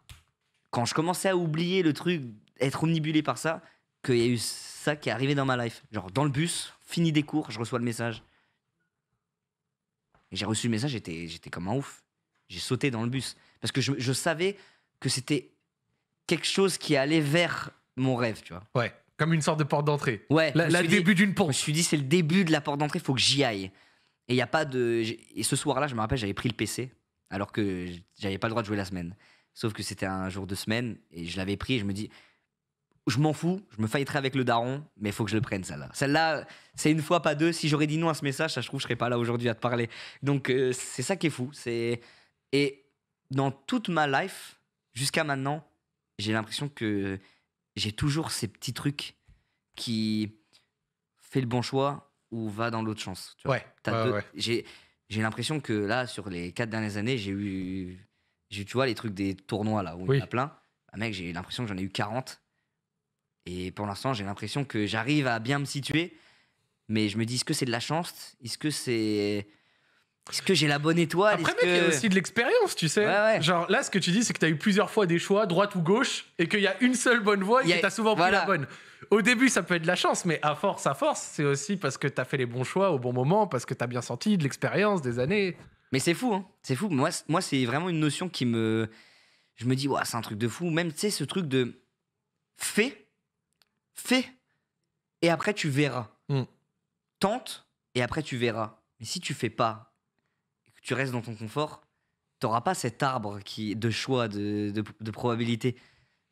quand je commençais à oublier le truc, être omnibulé par ça, qu'il y a eu ça qui est arrivé dans ma life. Genre dans le bus, fini des cours, je reçois le message. J'ai reçu le message, j'étais, comme un ouf. J'ai sauté dans le bus. Parce que je, savais que c'était quelque chose qui allait vers mon rêve, tu vois. Ouais, comme une sorte de porte d'entrée. Ouais. Le début d'une porte. Je me suis dit, c'est le début de la porte d'entrée, il faut que j'y aille. Et il y a pas de. Et ce soir-là, je me rappelle, j'avais pris le PC alors que j'avais pas le droit de jouer la semaine. Sauf que c'était un jour de semaine et je l'avais pris et je me dis, je m'en fous, je me failliterai avec le daron, mais il faut que je le prenne celle-là. Celle-là, c'est une fois pas deux. Si j'aurais dit non à ce message, ça je trouve serais pas là aujourd'hui à te parler. Donc euh, c'est ça qui est fou. C'est et dans toute ma life jusqu'à maintenant, j'ai l'impression que j'ai toujours ces petits trucs qui fait le bon choix ou va dans l'autre chance. Tu vois. Ouais, j'ai l'impression que là, sur les quatre dernières années, j'ai eu, j'ai, tu vois, les trucs des tournois là où il y en a plein. Ah, mec, j'ai l'impression que j'en ai eu 40. Et pour l'instant, j'ai l'impression que j'arrive à bien me situer. Mais je me dis, est-ce que c'est de la chance Est-ce que c'est est-ce que j'ai la bonne étoile Après, mec, il y a aussi de l'expérience, tu sais. Genre, là, ce que tu dis, c'est que tu as eu plusieurs fois des choix, droite ou gauche, et qu'il y a une seule bonne voie et que tu as souvent pris la bonne. Au début, ça peut être de la chance, mais à force, à force, c'est aussi parce que tu as fait les bons choix au bon moment, parce que tu as bien senti de l'expérience, des années. Mais c'est fou, hein. C'est fou. Moi, moi c'est vraiment une notion qui me. Je me dis, ouais, c'est un truc de fou. Même, tu sais, ce truc de. Fais. Fais. Et après, tu verras. Hmm. Tente. Et après, tu verras. Mais si tu fais pas, tu restes dans ton confort, tu t'auras pas cet arbre qui de choix, de, probabilité.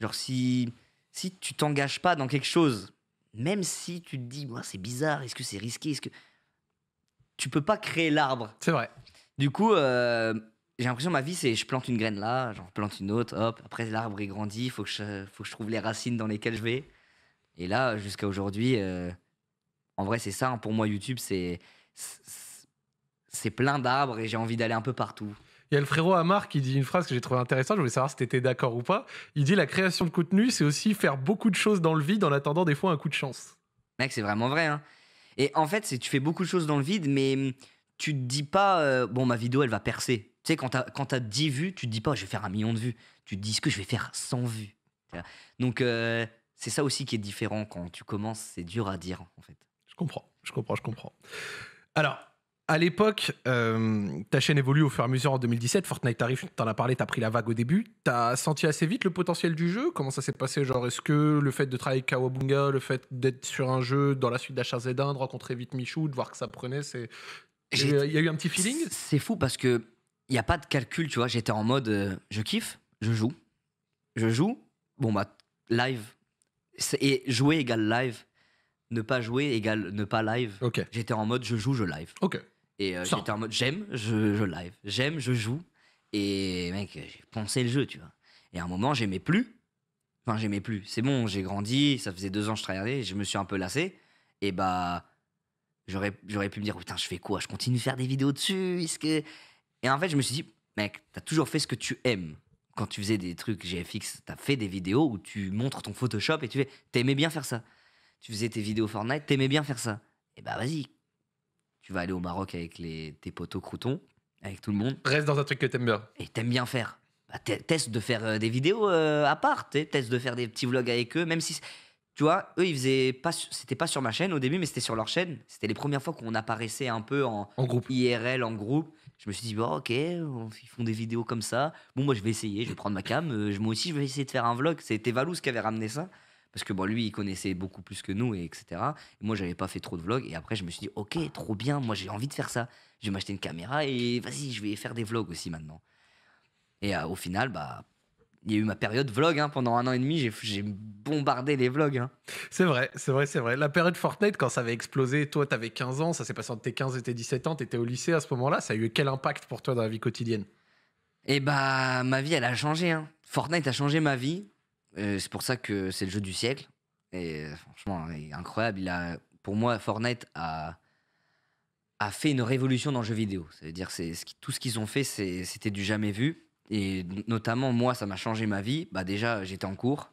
Genre si, si tu t'engages pas dans quelque chose, même si tu te dis, moi c'est bizarre, est-ce que c'est risqué, est-ce que tu peux pas créer l'arbre. C'est vrai. Du coup, euh, j'ai l'impression ma vie c'est je plante une graine là, j'en plante une autre, hop. Après l'arbre il grandit, faut faut que je trouve les racines dans lesquelles je vais. Et là, jusqu'à aujourd'hui, euh, en vrai c'est ça hein. pour moi YouTube c'est c'est plein d'arbres et j'ai envie d'aller un peu partout. Il y a le frérot Amar qui dit une phrase que j'ai trouvé intéressante, je voulais savoir si tu étais d'accord ou pas. Il dit la création de contenu, c'est aussi faire beaucoup de choses dans le vide en attendant des fois un coup de chance. Mec, c'est vraiment vrai. Hein. Et en fait, tu fais beaucoup de choses dans le vide, mais hum, tu te dis pas, euh, bon, ma vidéo, elle va percer. Tu sais, quand tu as 10 vues, tu te dis pas, je vais faire un million de vues. Tu te dis ce que je vais faire 100 vues. Donc, euh, c'est ça aussi qui est différent quand tu commences, c'est dur à dire, en fait. Je comprends, je comprends, je comprends. Alors, à l'époque, euh, ta chaîne évolue au fur et à mesure en 2017. Fortnite arrive, t'en as parlé, t'as pris la vague au début. T'as senti assez vite le potentiel du jeu Comment ça s'est passé Genre, est-ce que le fait de travailler avec Kawabunga, le fait d'être sur un jeu dans la suite d'HRZ1, de rencontrer vite Michou, de voir que ça prenait, c'est. Il y a eu un petit feeling C'est fou parce que il n'y a pas de calcul, tu vois. J'étais en mode euh, je kiffe, je joue. Je joue, bon bah, live. Et jouer égale live. Ne pas jouer égale ne pas live. J'étais en mode je joue, je live. Ok. Et euh, j'étais en mode j'aime, je, je live, j'aime, je joue. Et mec, j'ai pensé le jeu, tu vois. Et à un moment, j'aimais plus. Enfin, j'aimais plus. C'est bon, j'ai grandi, ça faisait deux ans que je travaillais, je me suis un peu lassé. Et bah, j'aurais, j'aurais pu me dire, oh, putain, je fais quoi Je continue de faire des vidéos dessus ce que... Et en fait, je me suis dit, mec, t'as toujours fait ce que tu aimes. Quand tu faisais des trucs GFX, t'as fait des vidéos où tu montres ton Photoshop et tu fais, t'aimais bien faire ça. Tu faisais tes vidéos Fortnite, t'aimais bien faire ça. Et bah, vas-y, tu vas aller au Maroc avec les, tes potos croutons, avec tout le monde. Reste dans un truc que t'aimes bien. Et t'aimes bien faire. Bah, teste de faire euh, des vidéos euh, à part, teste de faire des petits vlogs avec eux, même si, tu vois, eux, ils faisaient pas, c'était pas sur ma chaîne au début, mais c'était sur leur chaîne. C'était les premières fois qu'on apparaissait un peu en, groupe. IRL, en groupe. Je me suis dit, bon, ok, ils font des vidéos comme ça. Bon, moi, je vais essayer, je vais prendre ma cam. Euh, moi aussi, je vais essayer de faire un vlog. C'était Valous qui avait ramené ça parce que bon, lui, il connaissait beaucoup plus que nous, et etc. Et moi, j'avais pas fait trop de vlogs. Et après, je me suis dit, ok, trop bien, moi, j'ai envie de faire ça. Je vais m'acheter une caméra et vas-y, je vais faire des vlogs aussi maintenant. Et euh, au final, bah, il y a eu ma période vlog. Hein. pendant un an et demi, j'ai bombardé les vlogs. Hein. C'est vrai, c'est vrai, c'est vrai. La période Fortnite, quand ça avait explosé, toi, t'avais 15 ans, ça s'est passé entre tes 15 et tes 17 ans, t'étais au lycée à ce moment-là. Ça a eu quel impact pour toi dans la vie quotidienne Eh bah, ma vie, elle a changé. Hein. Fortnite a changé ma vie. Euh, c'est pour ça que c'est le jeu du siècle. Et euh, franchement, incroyable. pour moi, Fortnite a, a fait une révolution dans le jeu vidéo. cest dire tout ce qu'ils ont fait, c'était du jamais vu. Et notamment, moi, ça m'a changé ma vie. Bah, déjà, j'étais en cours.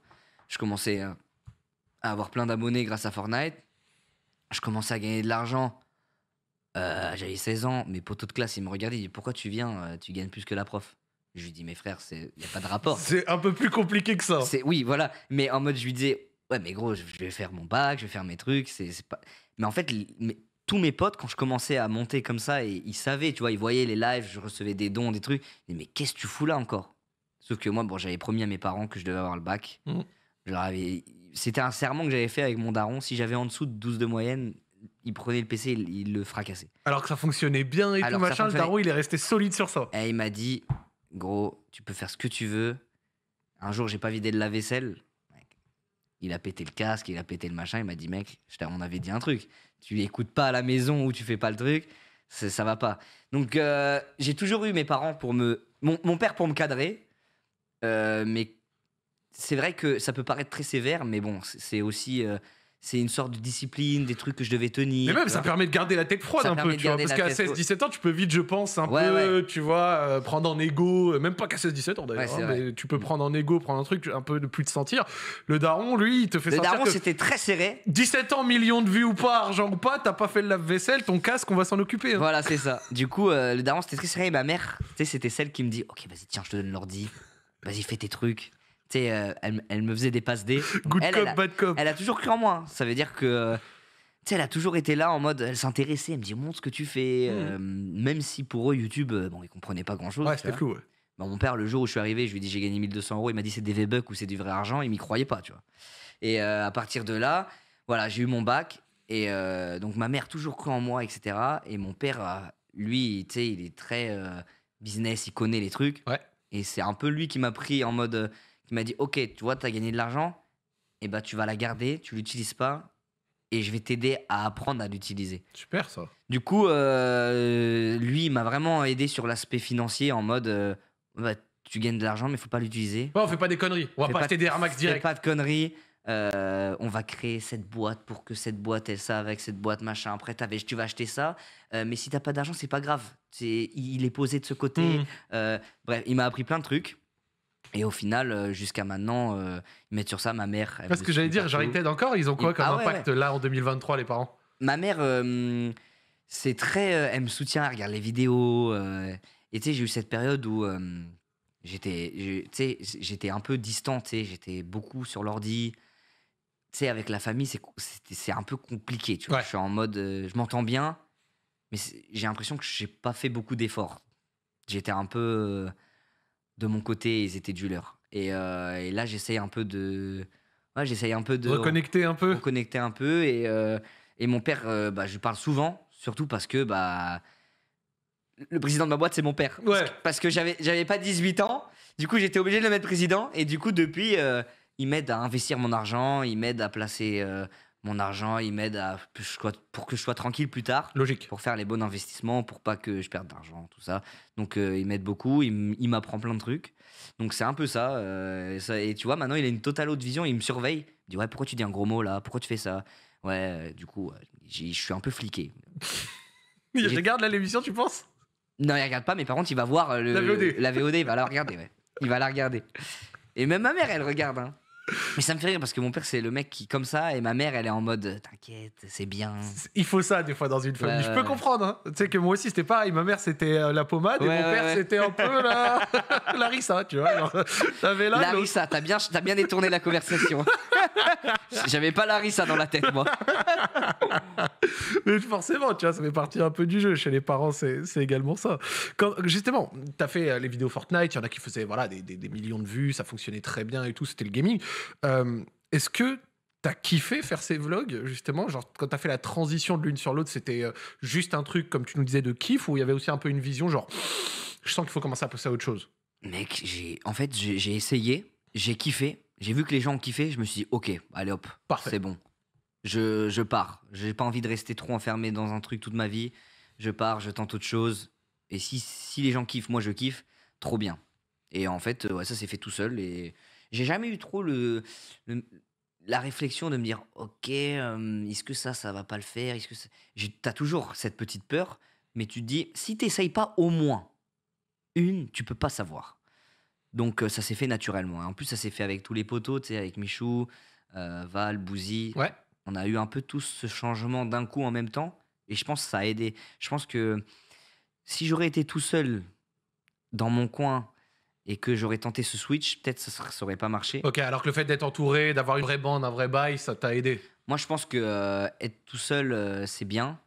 Je commençais euh, à avoir plein d'abonnés grâce à Fortnite. Je commençais à gagner de l'argent. J'avais 16 ans. Mes poteaux de classe, ils me regardaient. Ils disaient, Pourquoi tu viens Tu gagnes plus que la prof. Je lui dis, mes frères, il n'y a pas de rapport. C'est un peu plus compliqué que ça. C'est, Oui, voilà. Mais en mode, je lui disais, ouais, mais gros, je vais faire mon bac, je vais faire mes trucs. c'est pas... Mais en fait, tous mes potes, quand je commençais à monter comme ça, et, ils savaient, tu vois, ils voyaient les lives, je recevais des dons, des trucs. mais qu'est-ce que tu fous là encore Sauf que moi, bon, j'avais promis à mes parents que je devais avoir le bac. Mm. C'était un serment que j'avais fait avec mon daron. Si j'avais en dessous de 12 de moyenne, il prenait le PC, il, le fracassait. Alors que ça fonctionnait bien et tout machin, le daron, il est resté solide sur ça. Et il m'a dit, gros, tu peux faire ce que tu veux. Un jour, j'ai pas vidé de la vaisselle. Il a pété le casque, il a pété le machin. Il m'a dit, mec, on avait dit un truc. Tu écoutes pas à la maison ou tu fais pas le truc, ça, ça va pas. Donc, euh, j'ai toujours eu mes parents pour me. Mon, père pour me cadrer. Euh, mais c'est vrai que ça peut paraître très sévère, mais bon, c'est aussi. Euh, c'est une sorte de discipline, des trucs que je devais tenir. Mais même, ça permet de garder la tête froide un peu, Parce qu'à 16-17 ans, tu peux vite, je pense, un peu, tu vois, euh, prendre en ego, euh, même pas qu'à 16-17 ans d'ailleurs, hein, tu peux prendre en égo, prendre un truc, un peu de plus de sentir. Le daron, lui, il te fait le Le daron, c'était très serré. 17 ans, millions de vues ou pas, argent ou pas, t'as pas fait le lave-vaisselle, ton casque, on va s'en occuper. Hein. Voilà, c'est ça. Du coup, euh, le daron, c'était très serré. ma mère, tu sais, c'était celle qui me dit Ok, vas-y, tiens, je te donne l'ordi. Vas-y, fais tes trucs. Euh, elle, elle, me faisait des passes D. <laughs> Good elle, cop, a, bad cop. Elle a toujours cru en moi. Hein. Ça veut dire que. elle a toujours été là en mode. Elle s'intéressait. Elle me dit montre ce que tu fais. Hmm. Euh, même si pour eux, YouTube, euh, bon, ils comprenaient pas grand chose. Ouais, c'était bah, mon père, le jour où je suis arrivé, je lui ai dit j'ai gagné 1200 euros. Il m'a dit c'est des V-Bucks ou c'est du vrai argent. Il m'y croyait pas, tu vois. Et à partir de là, voilà, j'ai eu mon bac. Et donc ma mère toujours cru en moi, etc. Et mon père, lui, tu sais, il est très business, il connaît les trucs. Et c'est un peu lui qui m'a pris en mode il m'a dit Ok, tu vois, tu as gagné de l'argent, et eh bah ben, tu vas la garder, tu l'utilises pas, et je vais t'aider à apprendre à l'utiliser. Super ça. Du coup, euh, lui, il m'a vraiment aidé sur l'aspect financier en mode euh, tu gagnes de l'argent, mais il faut pas l'utiliser. Ouais, on fait pas des conneries. On va pas acheter des Max direct. fait pas de conneries. Euh, on va créer cette boîte pour que cette boîte ait ça avec cette boîte machin. Après, tu vas acheter ça, mais si t'as pas d'argent, c'est pas grave. C'est, il est posé de ce côté. Hmm. bref, il m'a appris plein de trucs. Et au final, euh, jusqu'à maintenant, euh, ils mettent sur ça ma mère. Parce que j'allais dire, j'arrête encore, ils ont quoi comme ah impact là en 2023, les parents Ma mère, euh, c'est très. elle me soutient, elle regarde les vidéos. et tu sais, j'ai eu cette période où j'étais j'étais un peu distant, j'étais beaucoup sur l'ordi. Tu sais, avec la famille, c'est un peu compliqué. Tu vois, je suis en mode. je m'entends bien, mais j'ai l'impression que j'ai pas fait beaucoup d'efforts. J'étais un peu de mon côté, ils étaient du leur. Et, euh, là, j'essaye un peu de. j'essaye un peu de. Reconnecter un peu. Reconnecter un peu. Et, euh, mon père, euh, bah, je parle souvent, surtout parce que bah, le président de ma boîte, c'est mon père. Parce, que, j'avais, j'avais pas 18 ans. Du coup, j'étais obligé de le mettre président. Et du coup, depuis, il m'aide à investir mon argent, il m'aide à placer mon argent, il m'aide à pour que je sois tranquille plus tard. Logique. Pour faire les bons investissements, pour pas que je perde d'argent, tout ça. Donc euh, il m'aide beaucoup, il, m'apprend plein de trucs. Donc c'est un peu euh, ça, Et tu vois, maintenant il a une totale autre vision, il me surveille. Il dit ouais, pourquoi tu dis un gros mot là Pourquoi tu fais ça Ouais, euh, du coup, je suis un peu fliqué. <laughs> il regarde la l'émission, tu penses Non, il regarde pas, mais par contre il va voir la VOD. La VOD, il va la regarder, ouais. Il va la regarder. Et même ma mère, elle regarde. Hein. Mais ça me fait rire parce que mon père, c'est le mec qui, comme ça, et ma mère, elle est en mode T'inquiète, c'est bien. Il faut ça, des fois, dans une famille. je peux comprendre. Hein. Tu sais que moi aussi, c'était pareil. Ma mère, c'était euh, la pommade, et mon père, c'était un peu la. Larissa, <laughs> tu vois. Larissa, t'as bien, as bien détourné la conversation. <laughs> J'avais pas Larissa dans la tête, moi. Mais forcément, tu vois, ça fait partie un peu du jeu. Chez les parents, c'est également ça. Quand, justement, t'as fait euh, les vidéos Fortnite, il y en a qui faisaient voilà, des, des, des millions de vues, ça fonctionnait très bien et tout, c'était le gaming. Euh, est-ce que T'as kiffé faire ces vlogs, justement Genre, quand t'as fait la transition de l'une sur l'autre, c'était euh, juste un truc, comme tu nous disais, de kiff, ou il y avait aussi un peu une vision, genre, je sens qu'il faut commencer à passer à autre chose Mec, j'ai, en fait, j'ai essayé, j'ai kiffé, j'ai vu que les gens ont kiffé, je me suis dit, ok, allez hop, c'est bon. Je, je pars. J'ai pas envie de rester trop enfermé dans un truc toute ma vie. Je pars, je tente autre chose. Et si, si les gens kiffent, moi je kiffe, trop bien. Et en fait, euh, ouais, ça s'est fait tout seul. Et j'ai jamais eu trop le, la réflexion de me dire ok, euh, est-ce que ça, ça va pas le faire Est-ce que t'as toujours cette petite peur, mais tu te dis si t'essayes pas au moins une, tu peux pas savoir. Donc euh, ça s'est fait naturellement. Hein. En plus, ça s'est fait avec tous les poteaux, tu avec Michou, euh, Val, Bouzy. On a eu un peu tous ce changement d'un coup en même temps, et je pense que ça a aidé. Je pense que si j'aurais été tout seul dans mon coin et que j'aurais tenté ce switch, peut-être ça serait pas marché. Ok, alors que le fait d'être entouré, d'avoir une vraie bande, un vrai bail, ça t'a aidé Moi, je pense que euh, être tout seul, euh, c'est bien.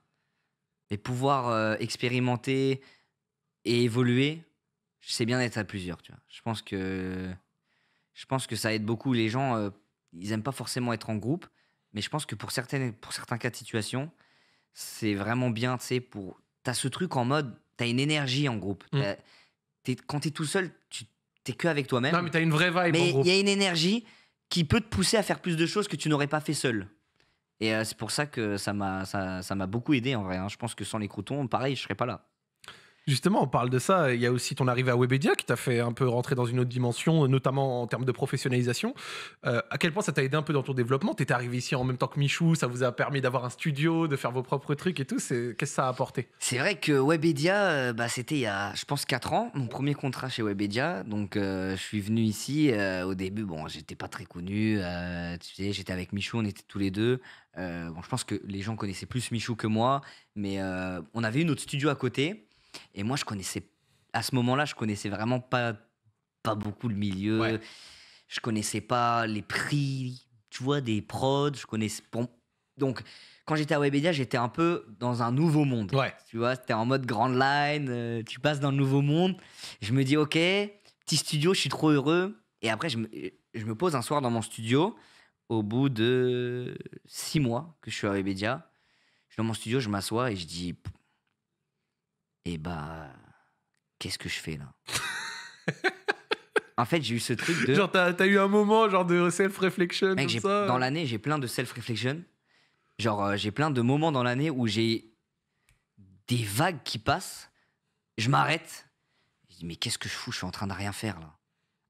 Mais pouvoir euh, expérimenter et évoluer, c'est bien d'être à plusieurs. Tu vois. Je, pense que, je pense que ça aide beaucoup. Les gens, ils n'aiment pas forcément être en groupe. Mais je pense que pour, certaines, pour certains cas de situation, c'est vraiment bien, tu sais, pour... as ce truc en mode, tu as une énergie en groupe. Mm quand t'es tout seul, tu t'es que avec toi-même. Non, mais t'as une vraie vibe. Mais il y a une énergie qui peut te pousser à faire plus de choses que tu n'aurais pas fait seul. Et euh, c'est pour ça que ça m'a ça, ça beaucoup aidé en vrai. Hein. Je pense que sans les croutons, pareil, je serais pas là. Justement, on parle de ça. Il y a aussi ton arrivée à Webedia qui t'a fait un peu rentrer dans une autre dimension, notamment en termes de professionnalisation. Euh, à quel point ça t'a aidé un peu dans ton développement étais arrivé ici en même temps que Michou, ça vous a permis d'avoir un studio, de faire vos propres trucs et tout. Qu'est-ce que ça a apporté C'est vrai que Webedia, euh, bah, c'était il y a, je pense, 4 ans, mon premier contrat chez Webedia. Donc, euh, je suis venu ici. au début, bon, j'étais pas très connu. tu sais, j'étais avec Michou, on était tous les deux. bon, je pense que les gens connaissaient plus Michou que moi, mais on avait une autre studio à côté. Et moi, je connaissais, à ce moment-là, je connaissais vraiment pas, pas beaucoup le milieu. Je connaissais pas les prix, tu vois, des prods. Je donc, quand j'étais à Webedia, j'étais un peu dans un nouveau monde. Tu vois, c'était en mode grand line, euh, tu passes dans le nouveau monde. Je me dis, OK, petit studio, je suis trop heureux. Et après, je me, je me pose un soir dans mon studio, au bout de six mois que je suis à Webedia. Je suis dans mon studio, je m'assois et je dis, et eh bah, qu'est-ce que je fais là En fait, j'ai eu ce truc de. Genre, t'as eu un moment genre de self-reflection. Euh dans l'année, j'ai plein de self-reflection. Genre, euh, j'ai plein de moments dans l'année où j'ai des vagues qui passent. Je m'arrête. Je dis, mais qu'est-ce que je fous Je suis en train de rien faire là.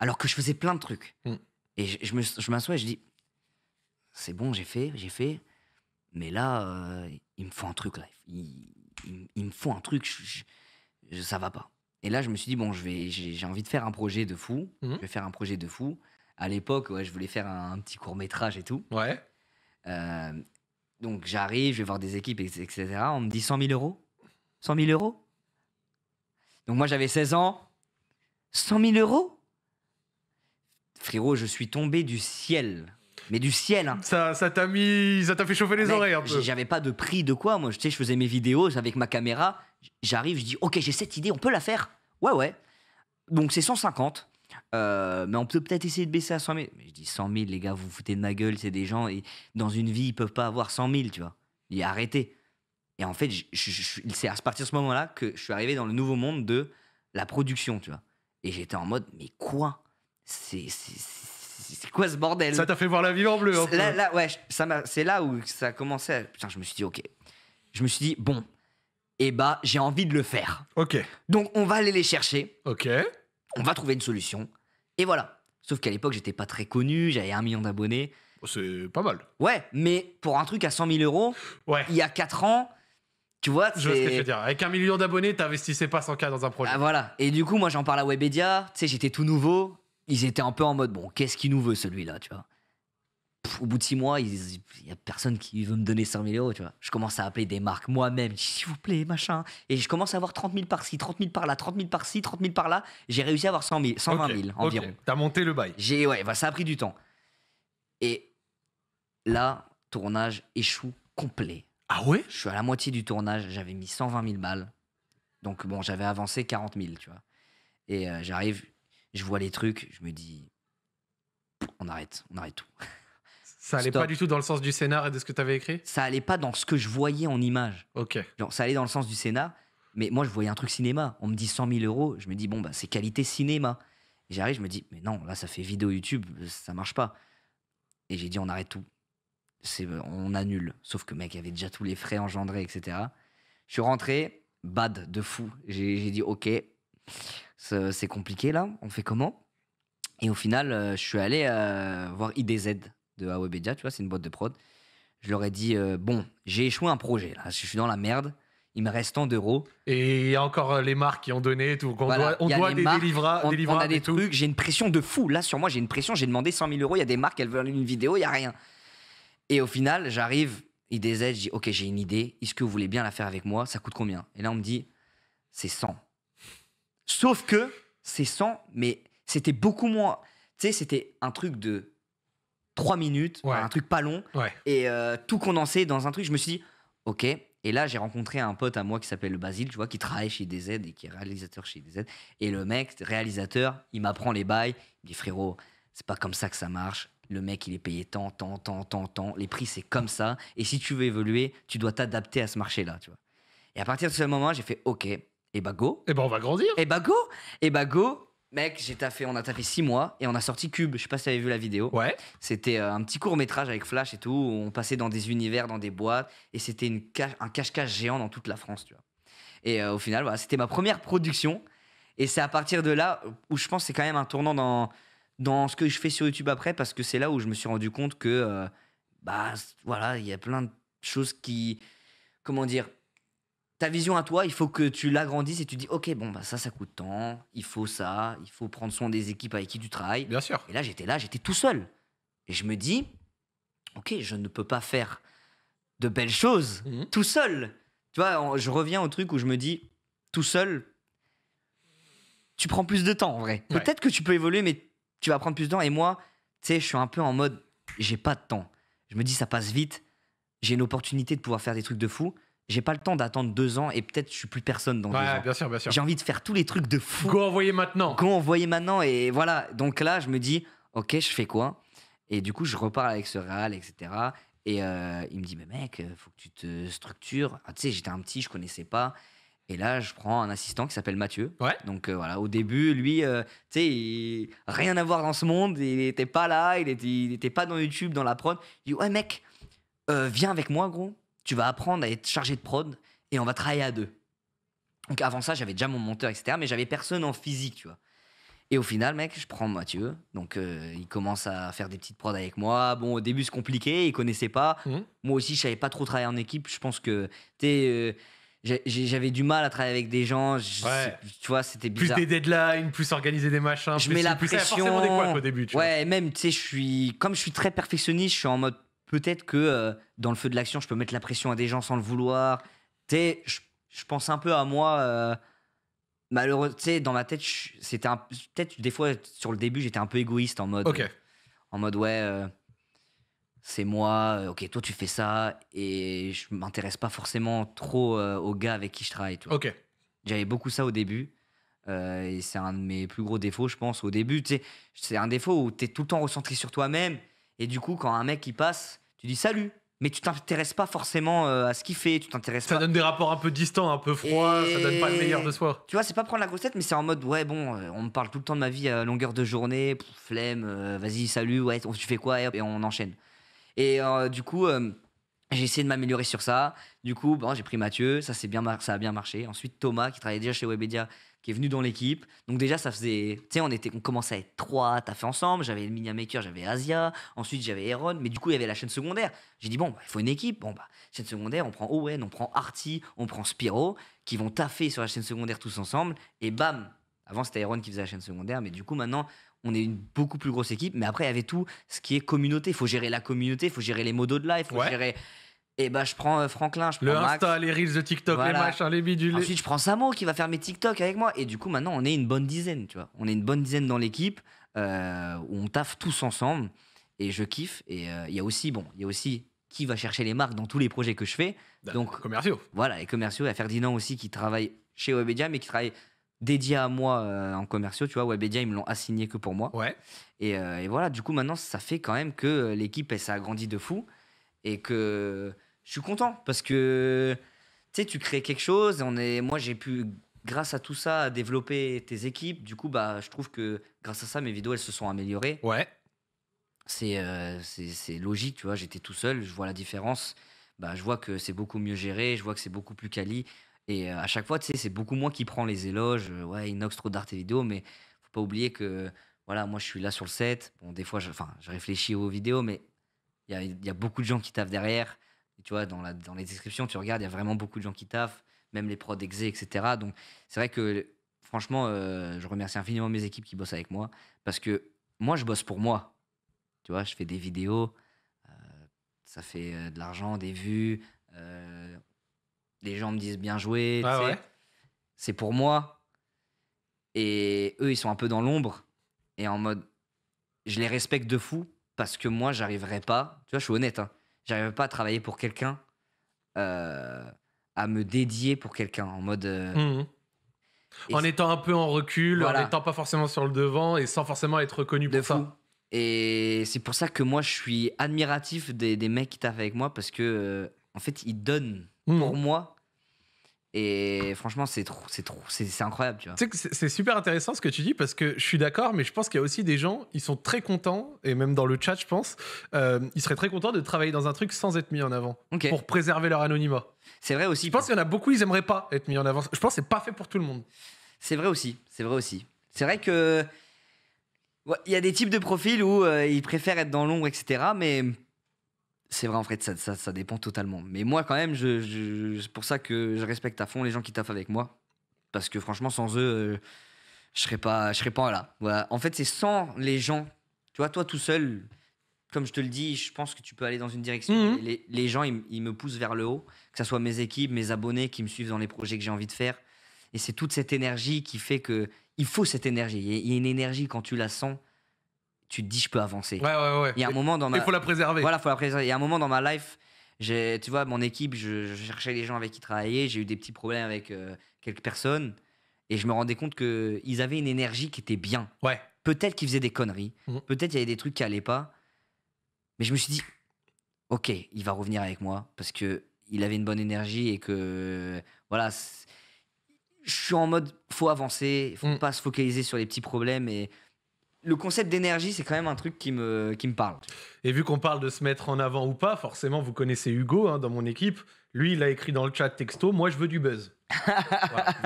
Alors que je faisais plein de trucs. Mm. Et je, je m'assois et je dis, c'est bon, j'ai fait, j'ai fait. Mais là, euh, il me faut un truc là il, me faut un truc, je, ça va pas. Et là, je me suis dit, bon, je vais, j'ai envie de faire un projet de fou. Mhm. Je vais faire un projet de fou. À l'époque, ouais, je voulais faire un, petit court métrage et tout. Ouais. Euh, donc, j'arrive, je vais voir des équipes, etc. On me dit 100 000 euros. 100 000 euros. Donc, moi, j'avais 16 ans. 100 000 euros Frérot, je suis tombé du ciel mais du ciel. Hein. Ça, ça t'a mis, ça t'a fait chauffer les oreilles J'avais pas de prix de quoi, moi. Je sais, je faisais mes vidéos avec ma caméra. J'arrive, je dis, ok, j'ai cette idée, on peut la faire. Ouais, ouais. Donc c'est 150. Euh, mais on peut peut-être essayer de baisser à 100 000. Mais je dis 100 000, les gars, vous vous foutez de ma gueule, c'est des gens, et dans une vie, ils peuvent pas avoir 100 000, tu vois. Il est arrêté. Et en fait, c'est à partir de ce moment-là que je suis arrivé dans le nouveau monde de la production, tu vois. Et j'étais en mode, mais quoi C'est c'est quoi ce bordel Ça t'a fait voir la vie en bleu. Hein, là, ouais, c'est là où ça a commencé. Putain, je me suis dit, ok. Je me suis dit, bon, eh bah, j'ai envie de le faire. Ok. Donc, on va aller les chercher. Ok. On va trouver une solution. Et voilà. Sauf qu'à l'époque, j'étais pas très connu, j'avais un million d'abonnés. Oh, c'est pas mal. Ouais, mais pour un truc à 100 000 euros, ouais. il y a 4 ans, tu vois, je vois ce que je veux dire. Avec un million d'abonnés, t'investissais pas 100K dans un projet. Ah, voilà. Et du coup, moi, j'en parle à Webedia. Tu sais, j'étais tout nouveau ils étaient un peu en mode bon, qu'est-ce qu'il nous veut celui-là, tu vois Au bout de six mois, il n'y a personne qui veut me donner 100 000 euros, tu vois. Je commence à appeler des marques moi-même, s'il vous plaît, machin. Et je commence à avoir 30 000 par-ci, 30 000 par-là, 30 000 par-ci, 30 000 par-là. J'ai réussi à avoir 100 000, 120 000 environ. T'as monté le bail. J'ai, ouais, bah, ça a pris du temps. Et là, tournage échoue complet. Ah ouais Je suis à la moitié du tournage, j'avais mis 120 000 balles. Donc bon, j'avais avancé 40 000, tu vois. Et euh, j'arrive, je vois les trucs, je me dis, on arrête, on arrête tout. <laughs> Ça allait pas du tout dans le sens du scénar et de ce que tu avais écrit Ça allait pas dans ce que je voyais en image. Ok. ça allait dans le sens du scénar, mais moi, je voyais un truc cinéma. On me dit 100 000 euros, je me dis, bon, bah, c'est qualité cinéma. j'arrive, je me dis, mais non, là, ça fait vidéo YouTube, ça marche pas. Et j'ai dit, on arrête tout. on annule. Sauf que, mec, il y avait déjà tous les frais engendrés, etc. Je suis rentré, bad de fou. j'ai dit, ok, c'est compliqué là, on fait comment Et au final, euh, je suis allé euh, voir IDZ de Awebedia, tu vois, c'est une boîte de prod. Je leur ai dit, euh, bon, j'ai échoué un projet là, je suis dans la merde, il me reste tant d'euros. Et il y a encore les marques qui ont donné, tout, on doit, on des, on, des trucs, j'ai une pression de fou, là sur moi j'ai une pression, j'ai demandé 100 000 euros, il y a des marques, elles veulent une vidéo, il n'y a rien. Et au final, j'arrive, IDZ, je dis, ok, j'ai une idée, est-ce que vous voulez bien la faire avec moi, ça coûte combien Et là on me dit, c'est 100. Sauf que c'est 100, mais c'était beaucoup moins. Tu sais, c'était un truc de 3 minutes, un truc pas long, et euh, tout condensé dans un truc. Je me suis dit, ok. Et là, j'ai rencontré un pote à moi qui s'appelle Basile, tu vois, qui travaille chez DZ et qui est réalisateur chez DZ. Et le mec, réalisateur, il m'apprend les bails. Il dit, frérot, c'est pas comme ça que ça marche. Le mec, il est payé tant, tant, tant, tant, tant. Les prix, c'est comme ça. Et si tu veux évoluer, tu dois t'adapter à ce marché-là, tu vois. Et à partir de ce moment, j'ai fait, ok, et eh bah go. Et eh bah on va grandir. Et eh bah go. Et bah go. Mec, j'ai tapé on a tapé six mois et on a sorti Cube. Je sais pas si t'avais vu la vidéo. Ouais. C'était euh, un petit court métrage avec Flash et tout. on passait dans des univers, dans des boîtes et c'était un cache-cache géant dans toute la France, tu vois. Et euh, au final, voilà, c'était ma première production. Et c'est à partir de là où je pense c'est quand même un tournant dans, dans ce que je fais sur YouTube après parce que c'est là où je me suis rendu compte que, euh, bah voilà, il y a plein de choses qui, comment dire, ta vision à toi, il faut que tu l'agrandisses et tu dis, ok, bon, bah, ça, ça coûte tant, il faut ça, il faut prendre soin des équipes avec qui tu travailles. Bien sûr. Et là, j'étais là, j'étais tout seul. Et je me dis, ok, je ne peux pas faire de belles choses mhm. tout seul. Tu vois, je reviens au truc où je me dis, tout seul, tu prends plus de temps en vrai. Peut-être que tu peux évoluer, mais tu vas prendre plus de temps. Et moi, tu sais, je suis un peu en mode, j'ai pas de temps. Je me dis, ça passe vite, j'ai une opportunité de pouvoir faire des trucs de fou j'ai pas le temps d'attendre deux ans et peut-être je suis plus personne dans deux ans. Bien sûr, bien sûr. J'ai envie de faire tous les trucs de fou. Go envoyer maintenant. Go envoyer maintenant et voilà. Donc là, je me dis, ok, je fais quoi Et du coup, je repars avec ce réal, etc. Et euh, il me dit, mais mec, euh, faut que tu te structures. Ah, tu sais, j'étais un petit, je connaissais pas. Et là, je prends un assistant qui s'appelle Mathieu. Ouais. Donc euh, voilà, au début, lui, tu sais, rien à voir dans ce monde. Il n'était pas là, il n'était il était pas dans YouTube, dans la prod. Il dit, ouais, mec, viens avec moi, gros tu vas apprendre à être chargé de prod et on va travailler à deux. Donc avant ça, j'avais déjà mon monteur, etc. Mais j'avais personne en physique, tu vois. Et au final, mec, je prends Mathieu. Donc, euh, il commence à faire des petites prods avec moi. Bon, au début, c'est compliqué. Il connaissait pas. Mmh. Moi aussi, je savais pas trop travailler en équipe. Je pense que, tu euh, j'avais du mal à travailler avec des gens. Tu vois, c'était bizarre. Plus des deadlines, plus organiser des machins. Je plus mets la eh, pression. Forcément au début. ouais, même, tu sais, je suis, comme je suis très perfectionniste, je suis en mode peut-être que euh, dans le feu de l'action, je peux mettre la pression à des gens sans le vouloir. Tu je, pense un peu à moi. Euh, malheureux, tu dans ma tête, c'était peut-être des fois sur le début, j'étais un peu égoïste en mode. Ok. Euh, en mode ouais, euh, c'est moi. ok, toi tu fais ça et je m'intéresse pas forcément trop aux gars avec qui je travaille. Ok. J'avais beaucoup ça au début. et c'est un de mes plus gros défauts, je pense, au début. C'est un défaut où tu es tout le temps recentré sur toi-même et du coup, quand un mec il passe, tu dis salut. Mais tu t'intéresses pas forcément euh, à ce qu'il fait, tu t'intéresses Ça donne des rapports un peu distants, un peu froids, ça donne pas le meilleur de soi. Tu vois, c'est pas prendre la grosse mais c'est en mode, ouais, bon, euh, on me parle tout le temps de ma vie à longueur de journée, flemme, euh, vas-y, salut, ouais, tu fais quoi, et on enchaîne. Et du coup, j'ai essayé de m'améliorer sur ça. Du coup, bon, j'ai pris Mathieu, ça, bien ça a bien marché. Ensuite, Thomas, qui travaillait déjà chez Webedia, qui est venu dans l'équipe. Donc déjà, ça faisait, tu sais, on était, on commençait à être trois, t'as fait ensemble. J'avais le Minia Maker, j'avais Asia, ensuite j'avais Aaron, mais du coup il y avait la chaîne secondaire. J'ai dit bon, bah, il faut une équipe. Bon bah chaîne secondaire, on prend Owen, on prend Artie, on prend Spiro, qui vont taffer sur la chaîne secondaire tous ensemble. Et bam, avant c'était Aaron qui faisait la chaîne secondaire, mais du coup maintenant on est une beaucoup plus grosse équipe. Mais après il y avait tout ce qui est communauté. Il faut gérer la communauté, il faut gérer les modos de live, faut gérer et bah, je prends euh, Franklin, je prends Le Insta, les Reels de TikTok, les machins, les bidules. Ensuite, je prends Samo qui va faire mes TikTok avec moi. Et du coup, maintenant, on est une bonne dizaine, tu vois. On est une bonne dizaine dans l'équipe euh, où on taffe tous ensemble. Et je kiffe. Et il euh, y a aussi, bon, il y a aussi qui va chercher les marques dans tous les projets que je fais. Bah, Donc- Commerciaux. Voilà, les commerciaux. Il y a Ferdinand aussi qui travaille chez Webedia, mais qui travaille dédié à moi en commerciaux. Tu vois, Webedia, ils me l'ont assigné que pour moi. Ouais. Et, voilà, du coup, maintenant, ça fait quand même que l'équipe, elle a grandi de fou. Et que je suis content parce que tu sais, tu crées quelque chose. On est, moi, j'ai pu, grâce à tout ça, développer tes équipes. Du coup, bah, je trouve que grâce à ça, mes vidéos, elles se sont améliorées. Ouais. C'est euh, c'est logique, tu vois. J'étais tout seul, je vois la différence. Bah, je vois que c'est beaucoup mieux géré, je vois que c'est beaucoup plus quali. Et euh, à chaque fois, tu sais, c'est beaucoup moins qui prend les éloges. Euh, ouais, Inox, trop d'art et vidéo, mais faut pas oublier que, voilà, moi, je suis là sur le set. Bon, des fois, je, je réfléchis aux vidéos, mais il y a, y a beaucoup de gens qui taffent derrière tu vois, dans, la, dans les descriptions, tu regardes, il y a vraiment beaucoup de gens qui taffent, même les prods exé, etc. Donc, c'est vrai que, franchement, euh, je remercie infiniment mes équipes qui bossent avec moi, parce que moi, je bosse pour moi. Tu vois, je fais des vidéos, euh, ça fait euh, de l'argent, des vues, les gens me disent bien joué, ah c'est pour moi. Et eux, ils sont un peu dans l'ombre, et en mode, je les respecte de fou, parce que moi, j'arriverai pas, tu vois, je suis honnête, hein. J'arrive pas à travailler pour quelqu'un, euh, à me dédier pour quelqu'un, en mode. Euh, mmh en étant un peu en recul, en n'étant pas forcément sur le devant et sans forcément être reconnu pour ça. Et c'est pour ça que moi, je suis admiratif des, mecs qui taffent avec moi parce que, euh, en fait, ils donnent mmh. pour moi et franchement, c'est trop, c'est trop, c'est incroyable, tu vois. c'est super intéressant ce que tu dis parce que je suis d'accord, mais je pense qu'il y a aussi des gens, ils sont très contents et même dans le chat, je pense, euh, ils seraient très contents de travailler dans un truc sans être mis en avant pour préserver leur anonymat. C'est vrai aussi. Je pense qu'il y en a beaucoup, ils aimeraient pas être mis en avant. Je pense que c'est pas fait pour tout le monde. C'est vrai aussi. C'est vrai aussi. C'est vrai que il y a des types de profils où euh, ils préfèrent être dans l'ombre, etc. Mais c'est vrai, en fait, ça, dépend totalement. Mais moi, quand même, je, c'est pour ça que je respecte à fond les gens qui taffent avec moi. Parce que franchement, sans eux, euh, je serais pas, je serais pas là. En fait, c'est sans les gens. Tu vois, toi tout seul, comme je te le dis, je pense que tu peux aller dans une direction. Mhm. Les, gens, ils, me poussent vers le haut, que ce soit mes équipes, mes abonnés qui me suivent dans les projets que j'ai envie de faire. Et c'est toute cette énergie qui fait que il faut cette énergie. Il y a une énergie quand tu la sens, tu te dis je peux avancer. Il y a un moment dans ma. Il faut la préserver. Voilà, Il y a un moment dans ma life, j'ai, tu vois, mon équipe, je, cherchais les gens avec qui travailler. J'ai eu des petits problèmes avec euh, quelques personnes et je me rendais compte que ils avaient une énergie qui était bien. Ouais. Peut-être qu'ils faisaient des conneries. Mmh. Peut-être il y avait des trucs qui allaient pas. Mais je me suis dit, ok, il va revenir avec moi parce que il avait une bonne énergie et que voilà. Je suis en mode, faut avancer, faut mmh. pas se focaliser sur les petits problèmes et le concept d'énergie, c'est quand même un truc qui me, qui me parle. Et vu qu'on parle de se mettre en avant ou pas, forcément, vous connaissez Hugo hein, dans mon équipe. Lui, il a écrit dans le chat texto Moi, je veux du buzz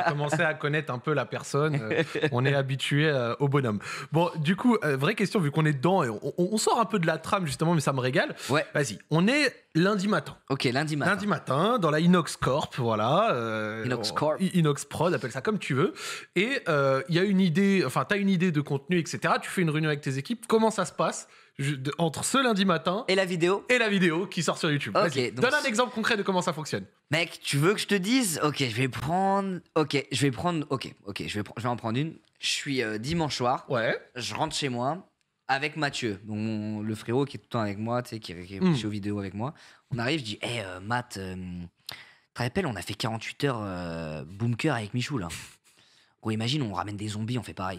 commencer à connaître un peu la personne. Euh, on est habitué euh, au bonhomme. Bon, du coup, euh, vraie question, vu qu'on est dedans, et on, sort un peu de la trame justement, mais ça me régale. Vas-y, on est lundi matin. Ok, lundi matin. Lundi matin, dans la Inox Corp, voilà. Inox Corp. Inox Prod, appelle ça comme tu veux. Et il y a une idée, enfin, tu as une idée de contenu, etc. Tu fais une réunion avec tes équipes. Comment ça se passe entre ce lundi matin et, la vidéo Et la vidéo qui sort sur YouTube. Donne un exemple concret de comment ça fonctionne. Mec, tu veux que je te dise Ok, je vais prendre. Ok, je vais prendre. Ok, ok, je vais, je vais en prendre une. Je suis euh, dimanche soir, Ouais. je rentre chez moi avec Mathieu, donc le frérot qui est tout le temps avec moi, tu sais, qui, qui au hmm. joue vidéos avec moi. On arrive, je dis Hé, hey, euh, Matt, euh, tu te rappelles, on a fait 48 heures euh, avec Michou là ou imagine, on ramène des zombies, on fait pareil.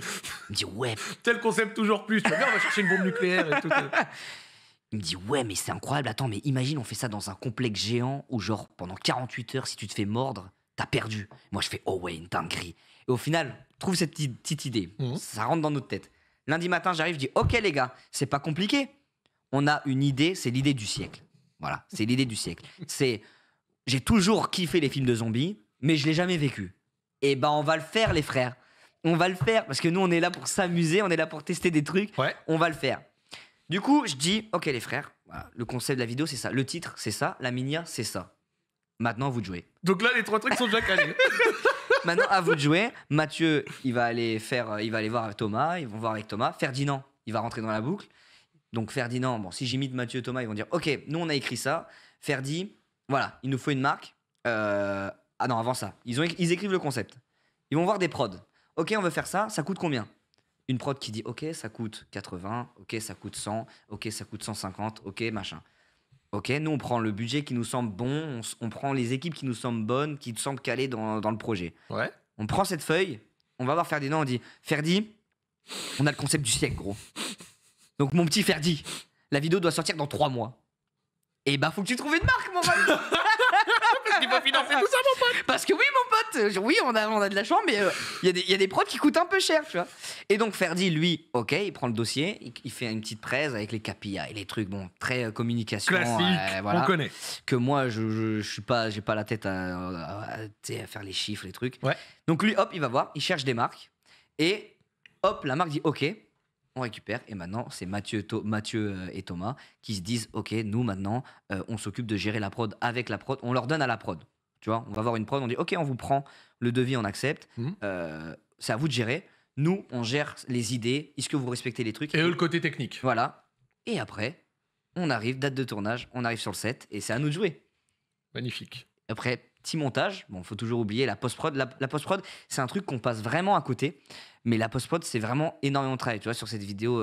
Il me dit, ouais. Tel concept toujours plus. Tu vas bien, on va chercher une bombe nucléaire et tout. Euh. <laughs> Il me dit, ouais, mais c'est incroyable. Attends, mais imagine, on fait ça dans un complexe géant où, genre, pendant 48 heures, si tu te fais mordre, t'as perdu. Moi, je fais, oh ouais, une dinguerie. Et au final, trouve cette petite, idée. Mhm. Ça rentre dans notre tête. Lundi matin, j'arrive, je dis, ok, les gars, c'est pas compliqué. On a une idée, c'est l'idée du siècle. Voilà, c'est l'idée du siècle. <laughs> C'est, j'ai toujours kiffé les films de zombies, mais je l'ai jamais vécu et eh ben on va le faire les frères. On va le faire parce que nous on est là pour s'amuser, on est là pour tester des trucs. On va le faire. Du coup, je dis OK les frères, le concept de la vidéo c'est ça, le titre c'est ça, la minia c'est ça. Maintenant, vous jouez. jouer. Donc là, les trois trucs sont déjà calés. <laughs> Maintenant, à vous de jouer. Mathieu, il va aller faire, euh, il va aller voir Thomas. Ils vont voir avec Thomas. Ferdinand, il va rentrer dans la boucle. Donc Ferdinand, bon, si j'imite Mathieu et Thomas, ils vont dire, ok, nous on a écrit ça. Ferdi, voilà, il nous faut une marque. Euh, ah non, avant ça, ils, écrivent le concept. Ils vont voir des prods. Ok, on veut faire ça, ça coûte combien Une prod qui dit ok, ça coûte 80, ok, ça coûte 100, ok, ça coûte 150, ok, machin. Ok, nous on prend le budget qui nous semble bon, on, prend les équipes qui nous semblent bonnes, qui nous semblent calées dans, le projet. Ouais. On prend cette feuille, on va voir Ferdinand on dit Ferdi, on a le concept du siècle, gros. Donc mon petit Ferdi, la vidéo doit sortir dans trois mois. Et eh bah ben, faut que tu trouves une marque, mon pote financer tout Parce que oui, mon pote, euh, oui, on a, on a de la chambre, mais euh, il y, y, a des prods qui coûtent un peu cher, tu vois. Et donc, Ferdi, lui, ok, il prend le dossier, il, fait une petite presse avec les et les trucs, bon, très euh, communication. Classique, on connaît. Que moi, je, suis pas, j'ai pas la tête à, à, faire les chiffres, les trucs. Ouais. Donc, lui, hop, il va voir, il cherche des marques, et hop, la marque dit, ok, on récupère et maintenant c'est Mathieu, euh, et Thomas qui se disent ok nous maintenant euh, on s'occupe de gérer la prod avec la prod on leur donne à la prod tu vois on va avoir une prod on dit ok on vous prend le devis on accepte mhm. euh, c'est à vous de gérer nous on gère les idées est-ce que vous respectez les trucs et eux le côté technique voilà et après on arrive date de tournage on arrive sur le set et c'est à nous de jouer magnifique après petit montage bon faut toujours oublier la post prod la post prod c'est un truc qu'on passe vraiment à côté mais la post-prod, c'est vraiment énormément de travail. Tu vois, sur cette vidéo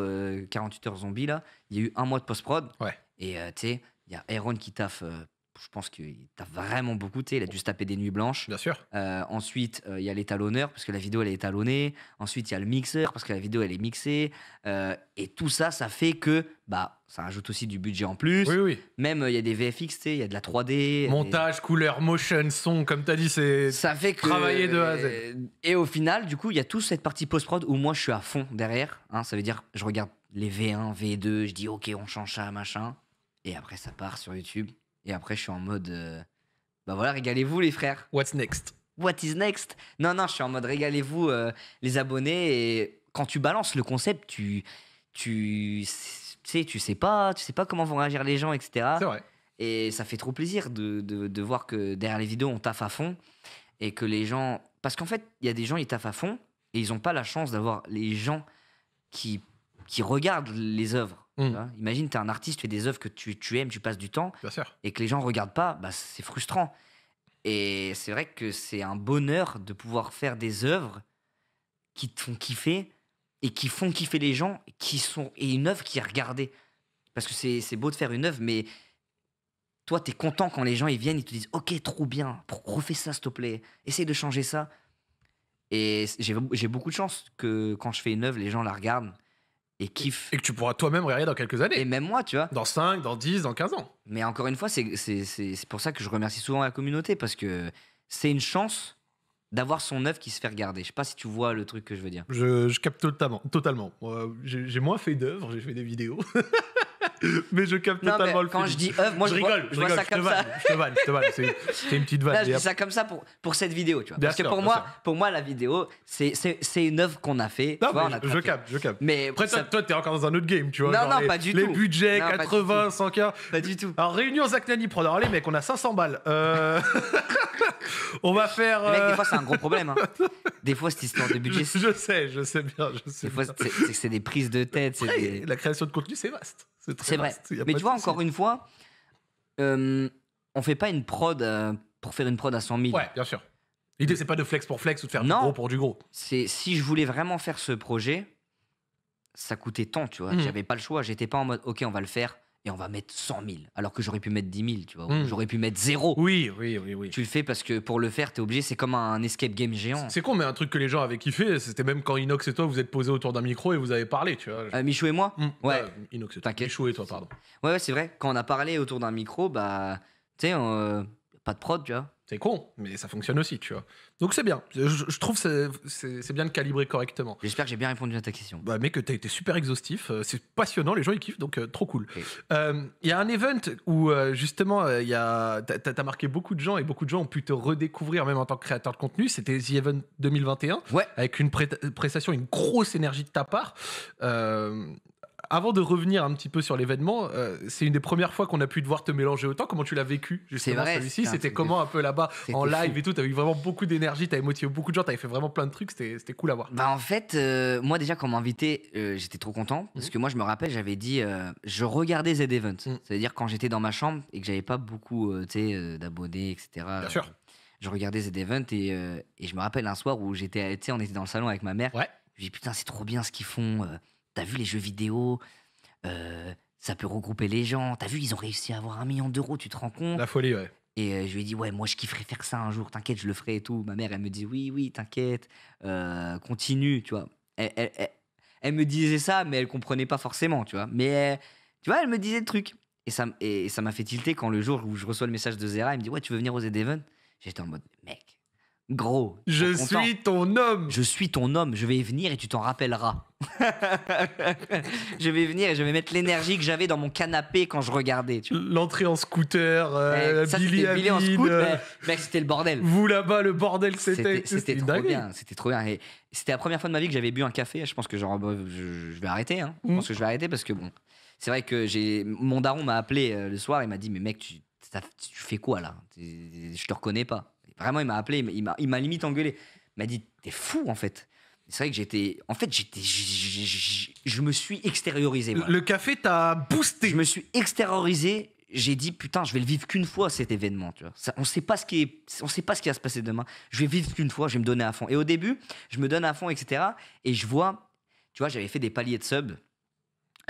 48 euh, heures zombie, là, il y a eu un mois de post-prod. Ouais. Et euh, tu sais, il y a Aaron qui taffe euh, je pense qu'il t'as vraiment beaucoup. été il a dû se taper des nuits blanches. Bien sûr. Euh, ensuite, euh, il y a l'étalonneur, parce que la vidéo, elle est étalonnée. Ensuite, il y a le mixeur, parce que la vidéo, elle est mixée. Euh, et tout ça, ça fait que bah, ça ajoute aussi du budget en plus. Oui, oui. Même, il y a des VFX, tu il y a de la 3D. Montage, couleur, motion, son, comme tu as dit, c'est ça fait travailler de A à Z. Et au final, du coup, il y a toute cette partie post-prod où moi, je suis à fond derrière. Hein, ça veut dire, je regarde les V1, V2, je dis, OK, on change ça, machin. Et après, ça part sur YouTube. Et après, je suis en mode. ben voilà, régalez-vous, les frères. What's next What is next Non, non, je suis en mode régalez-vous, euh, les abonnés. Et quand tu balances le concept, tu. Tu sais, tu sais pas, tu sais pas comment vont réagir les gens, etc. C'est vrai. Et ça fait trop plaisir de, de- voir que derrière les vidéos, on taffe à fond. Et que les gens. Parce qu'en fait, il y a des gens, ils taffent à fond. Et ils n'ont pas la chance d'avoir les gens qui, qui regardent les œuvres. Mmh. Imagine, tu es un artiste, tu fais des œuvres que tu, aimes, tu passes du temps, et que les gens regardent pas, bah, c'est frustrant. Et c'est vrai que c'est un bonheur de pouvoir faire des œuvres qui te font kiffer et qui font kiffer les gens, qui sont et une œuvre qui est regardée. Parce que c'est beau de faire une œuvre, mais toi, tu es content quand les gens ils viennent, ils te disent Ok, trop bien, refais ça, s'il te plaît, essaye de changer ça. Et j'ai beaucoup de chance que quand je fais une œuvre, les gens la regardent et kiffe. Et que tu pourras toi-même regarder dans quelques années. Et même moi, tu vois. Dans 5, dans 10, dans 15 ans. Mais encore une fois, c'est pour ça que je remercie souvent la communauté, parce que c'est une chance d'avoir son œuvre qui se fait regarder. Je sais pas si tu vois le truc que je veux dire. Je, capte totalement. totalement. Euh, j'ai moins fait d'œuvres, j'ai fait des vidéos. <laughs> <laughs> mais je capte totalement le quand film. Quand je dis œuvre, moi je, je rigole, je, vois ça comme ça. je te vanne, je te c'est une petite vanne. Là, je dis ça comme ça pour, pour cette vidéo, tu vois. Parce que pour moi, pour moi, la vidéo, c'est une œuvre qu'on a fait. Non, je, capte, je capte. Mais Après, ça... toi, t'es encore dans un autre game, tu vois. Non, non, pas du tout. Les budgets, 80, 100 k Pas du tout. Alors, réunion Zach Nani prends. Alors, les mecs, on a 500 balles. Euh, <laughs> on va faire. Mec des euh, fois, c'est un gros problème. Hein. <laughs> Des fois, cette histoire de budget. Je sais, je sais bien, je sais. Des fois, c'est des prises de tête. La création de contenu, c'est vaste. C'est vrai. Mais tu vois, encore une fois, euh, on fait pas une prod euh, pour faire une prod à 100 000. Ouais, bien sûr. L'idée, c'est pas de flex pour flex ou de faire du gros pour du gros. C'est si je voulais vraiment faire ce projet, ça coûtait tant, tu vois. Hmm. J'avais pas le choix. J'étais pas en mode, ok, on va le faire et on va mettre 100 000, alors que j'aurais pu mettre 10 000, tu vois, hmm. j'aurais pu mettre zéro. Oui, oui, oui, oui. Tu le fais parce que pour le faire, t'es obligé, c'est comme un escape game géant. C'est con, mais un truc que les gens avaient kiffé, c'était même quand Inox et toi, vous êtes posés autour d'un micro et vous avez parlé, tu vois. Euh, Michou et moi hmm. Ouais. Ah, Inox et toi. Michou et toi, pardon. Ouais, c'est vrai, quand on a parlé autour d'un micro, bah, tu sais, euh, pas de prod, tu vois. C'est con, mais ça fonctionne aussi, tu vois. Donc c'est bien. Je, trouve c'est, c'est, bien de calibrer correctement. J'espère que j'ai bien répondu à ta question. Bah, mais que tu as été super exhaustif. Euh, c'est passionnant, les gens ils kiffent, donc euh, trop cool. Euh, il y a un event où justement, tu as, marqué beaucoup de gens et beaucoup de gens ont pu te redécouvrir, même en tant que créateur de contenu. C'était The Event 2021. Ouais. Avec une prestation, une grosse énergie de ta part avant de revenir un petit peu sur l'événement, euh, c'est une des premières fois qu'on a pu te voir te mélanger autant. Comment tu l'as vécu justement celui-ci C'était comment un peu là-bas en live et tout T'avais vraiment beaucoup d'énergie, t'avais motivé beaucoup de gens, t'avais fait vraiment plein de trucs. C'était cool à voir. Bah en fait, euh, moi déjà quand on invité, euh, j'étais trop content parce mhm. que moi je me rappelle, j'avais dit, je regardais Z-Event. Mhm. C'est-à-dire quand j'étais dans ma chambre et que j'avais pas beaucoup d'abonnés, etc. Bien sûr. Je regardais Z-Event et, je me rappelle un soir où j'étais, on était dans le salon avec ma mère. Ouais. J'ai putain c'est trop bien ce qu'ils font T'as vu les jeux vidéo euh, Ça peut regrouper les gens. T'as vu, ils ont réussi à avoir un million d'euros, tu te rends compte La folie, ouais. Et euh, je lui ai dit, ouais, moi je kifferais faire ça un jour, t'inquiète, je le ferai et tout. Ma mère, elle me dit, oui, oui, t'inquiète, euh, continue, tu vois. Elle, me disait ça, mais elle comprenait pas forcément, tu vois. Mais tu vois, elle me disait le truc. Et ça m'a et, ça fait tilter quand le jour où je reçois le message de Zera, elle me dit, ouais, tu veux venir aux Event J'étais en mode, mec, Gros. Je suis ton homme. Je suis ton homme. Je vais venir et tu t'en rappelleras. <laughs> je vais venir et je vais mettre l'énergie que j'avais dans mon canapé quand je regardais. L'entrée en scooter, Billy, c'était le bordel. Vous là-bas, le bordel, c'était c'était trop bien. C'était trop bien. C'était la première fois de ma vie que j'avais bu un café. Je pense que genre, bah, je, vais arrêter. Hein. Je mmh. pense que je vais arrêter parce que bon, c'est vrai que j'ai mon daron m'a appelé euh, le soir et m'a dit mais mec tu, tu fais quoi là Je te reconnais pas. Vraiment, il m'a appelé, il m'a limite engueulé. Il m'a dit T'es fou, en fait. C'est vrai que j'étais. En fait, j'étais. Je me suis extériorisé. Le café t'a boosté. Je me suis extériorisé. J'ai dit putain, je vais le vivre qu'une fois cet événement. Ça, on sait pas ce qui on sait pas ce qui va se passer demain. Je vais vivre qu'une fois. Je vais me donner à fond. Et au début, je me donne à fond, etc. Et je vois, tu vois, j'avais fait des paliers de sub.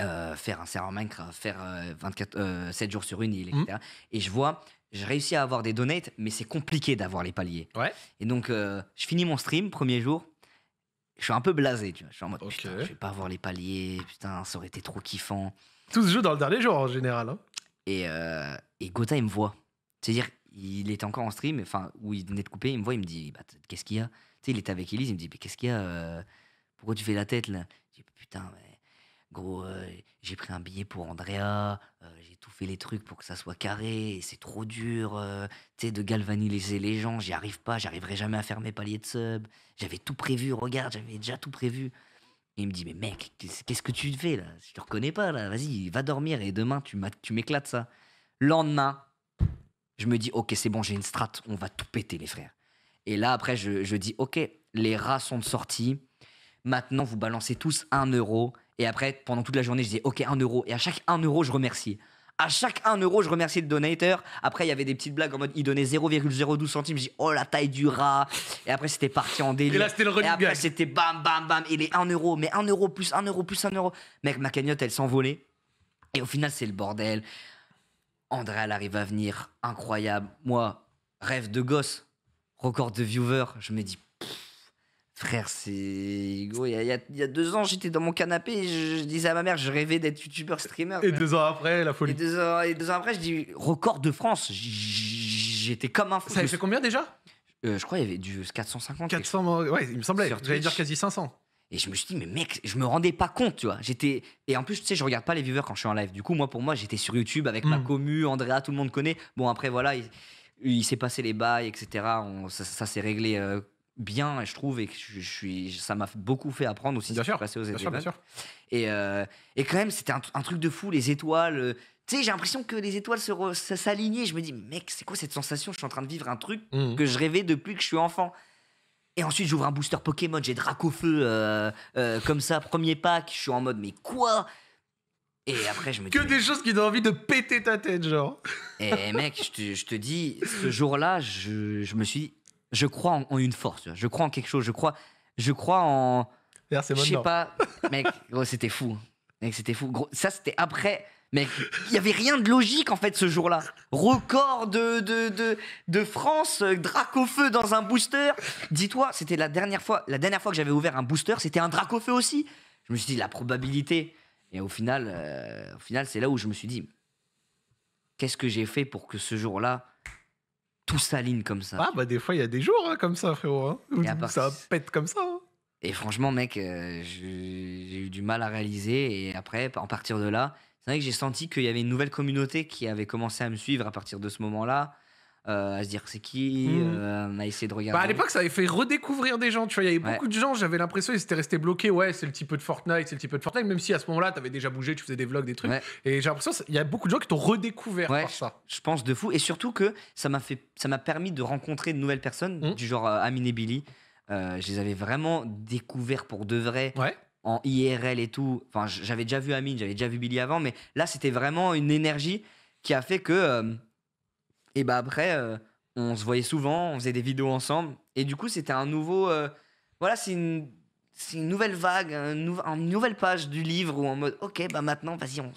Euh, faire un serveur Minecraft, faire 24, euh, 7 euh, jours sur une île, etc. Mmh. Et je vois j'ai réussi à avoir des donates, mais c'est compliqué d'avoir les paliers. Ouais. Et donc, euh, je finis mon stream, premier jour. Je suis un peu blasé, tu vois. Je suis en mode, putain, je vais pas avoir les paliers, putain, ça aurait été trop kiffant. Tout se joue dans le dernier jour en général. Hein. Et, euh, et Gotha, il me voit. C'est-à-dire, il était encore en stream, enfin, où il venait de couper, il me voit, il me dit, bah, qu'est-ce qu'il y a Tu sais, il était avec Elise, il me dit, mais qu'est-ce qu'il y a euh, Pourquoi tu fais la tête là Je dis, putain, gros, euh, j'ai pris un billet pour Andrea, euh, j'ai tout fait les trucs pour que ça soit carré, c'est trop dur, euh, tu sais, de galvaniser les gens, j'y arrive pas, j'arriverai jamais à faire mes paliers de sub, j'avais tout prévu, regarde, j'avais déjà tout prévu. il me dit, mais mec, qu'est-ce que tu fais là Je te reconnais pas là, vas-y, va dormir et demain tu m'éclates ça. Lendemain, je me dis, ok, c'est bon, j'ai une strat, on va tout péter les frères. Et là, après, je, dis, ok, les rats sont de sortie, maintenant vous balancez tous un euro et après, pendant toute la journée, je disais, OK, 1 euro. Et à chaque 1 euro, je remercie À chaque 1 euro, je remercie le donateur. Après, il y avait des petites blagues en mode, il donnait 0,012 centimes. Je dis, oh la taille du rat. Et après, c'était parti en délire. Et là, c'était le Et après, c'était bam, bam, bam. Il est 1 euro, mais 1 euro plus 1 euro plus 1 euro. Mec, ma cagnotte, elle s'envolait. Et au final, c'est le bordel. André, elle arrive à venir. Incroyable. Moi, rêve de gosse, record de viewers. Je me dis, Frère, c'est Il y, a, deux ans, j'étais dans mon canapé et je, disais à ma mère, je rêvais d'être youtubeur streamer. Et deux ans après, la folie. Et deux ans, après, je dis record de France. J'étais comme un fou. Ça avait fait combien déjà euh, Je crois il y avait du 450. 400, ouais, il me semblait. J'allais dire quasi 500. Et je me suis dit, mais mec, je me rendais pas compte, tu vois. J'étais. Et en plus, tu sais, je regarde pas les viewers quand je suis en live. Du coup, moi, pour moi, j'étais sur YouTube avec ma hmm. commu, Andrea, tout le monde connaît. Bon, après, voilà, il, s'est passé les bails, etc. On, ça, s'est réglé euh, bien, je trouve, et que je, suis, ça m'a beaucoup fait apprendre aussi bien ce aux Et, euh, et quand même, c'était un, truc de fou, les étoiles. Euh, tu sais, j'ai l'impression que les étoiles s'alignaient. Je me dis, mec, c'est quoi cette sensation Je suis en train de vivre un truc mmh que je rêvais depuis que je suis enfant. Et ensuite, j'ouvre un booster Pokémon, j'ai Dracofeu feu euh, comme ça, premier pack. Je suis en mode, mais quoi et après, je me dis. Que des choses qui donnent envie de péter ta tête, genre. Et eh, mec, je te, je te dis, ce jour-là, je, je, me suis je crois en, une force, je crois en quelque chose, je crois, je crois en. Je sais pas, <laughs> mec, oh, c'était fou. Mec, c'était fou. ça, c'était après. Mec, il n'y avait rien de logique en fait ce jour-là. Record de, de, de, de France, euh, drac au feu dans un booster. Dis-toi, c'était la dernière fois, la dernière fois que j'avais ouvert un booster, c'était un drac au feu aussi. Je me suis dit, la probabilité. Et au final, euh, au final c'est là où je me suis dit, qu'est-ce que j'ai fait pour que ce jour-là, tout s'aligne comme ça. Ah bah des fois il y a des jours hein, comme ça frérot, hein, où ça pète comme ça. Hein. Et franchement mec, euh, j'ai eu du mal à réaliser et après en partir de là, c'est vrai que j'ai senti qu'il y avait une nouvelle communauté qui avait commencé à me suivre à partir de ce moment-là. Euh, à se dire c'est qui, on hmm. a euh, à de regarder. Bah à l'époque, ça avait fait redécouvrir des gens, tu vois. Il y avait beaucoup de gens, j'avais l'impression, ils étaient restés bloqués. Ouais, c'est le petit peu de Fortnite, c'est le petit peu de Fortnite, même si à ce moment-là, t'avais déjà bougé, tu faisais des vlogs, des trucs. Et j'ai l'impression, il y a beaucoup de gens qui t'ont redécouvert par ça. Je pense de fou. Et surtout que ça m'a permis de rencontrer de nouvelles personnes, hmm. du genre euh, Amine et Billy. je les avais vraiment découvert pour de vrai. en IRL et tout. Enfin, j'avais déjà vu Amine, j'avais déjà vu Billy avant, mais là, c'était vraiment une énergie qui a fait que et bah après, euh, on se voyait souvent, on faisait des vidéos ensemble. Et du coup, c'était un nouveau. Euh, voilà, c'est une, une, nouvelle vague, une, nouvelle page du livre où en mode, ok, bah maintenant, vas-y, on,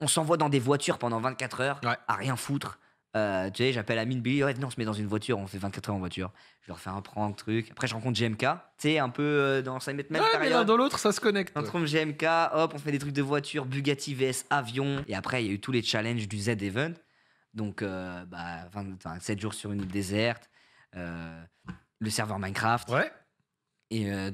on s'envoie dans des voitures pendant 24 heures, à rien foutre. Euh, tu sais, j'appelle Amine Billy, ouais, non, on se met dans une voiture, on fait 24 heures en voiture. Je leur fais un prank, truc. Après, je rencontre GMK, tu sais, un peu dans ça même ouais, période. mais dans l'autre, ça se connecte. On trouve GMK, hop, on fait des trucs de voiture, Bugatti VS, avion. Et après, il y a eu tous les challenges du Z-Event. Donc, euh, 7 bah, jours sur une île déserte, euh, le serveur Minecraft. Ouais. Et euh,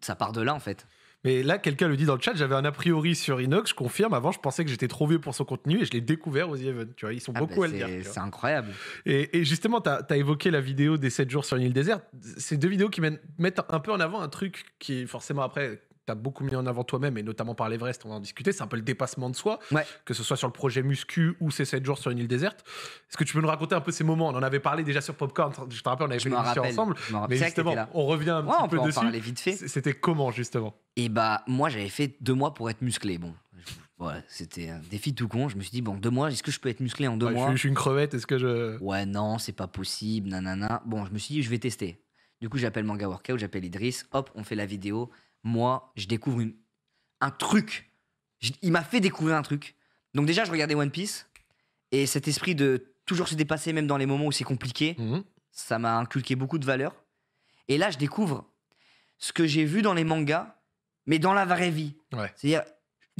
ça part de là, en fait. Mais là, quelqu'un le dit dans le chat, j'avais un a priori sur Inox, je confirme. Avant, je pensais que j'étais trop vieux pour son contenu et je l'ai découvert aux Even. Tu vois, ils sont ah, beaucoup à le dire. C'est incroyable. Et, justement, tu as, évoqué la vidéo des 7 jours sur une île déserte. C'est deux vidéos qui mettent un peu en avant un truc qui forcément après tu as beaucoup mis en avant toi-même, et notamment par l'Everest, on va en discuter, c'est un peu le dépassement de soi, que ce soit sur le projet Muscu ou ces 7 jours sur une île déserte. Est-ce que tu peux nous raconter un peu ces moments On en avait parlé déjà sur Popcorn, je te rappelle, on avait fait rappelle, ensemble, mais justement, on revient un petit on peu en dessus. vite fait. C'était comment justement Et eh bah, moi j'avais fait deux mois pour être musclé, bon. Voilà, c'était un défi tout con. Je me suis dit, bon, deux mois, est-ce que je peux être musclé en deux mois je, suis une crevette, est-ce que je. Ouais, non, c'est pas possible, nanana. Bon, je me suis dit, je vais tester. Du coup, j'appelle Manga Workout, j'appelle Idriss, hop, on fait la vidéo moi, je découvre un truc. il m'a fait découvrir un truc. Donc déjà, je regardais One Piece et cet esprit de toujours se dépasser, même dans les moments où c'est compliqué, mhm. ça m'a inculqué beaucoup de valeurs. Et là, je découvre ce que j'ai vu dans les mangas, mais dans la vraie vie. C'est-à-dire,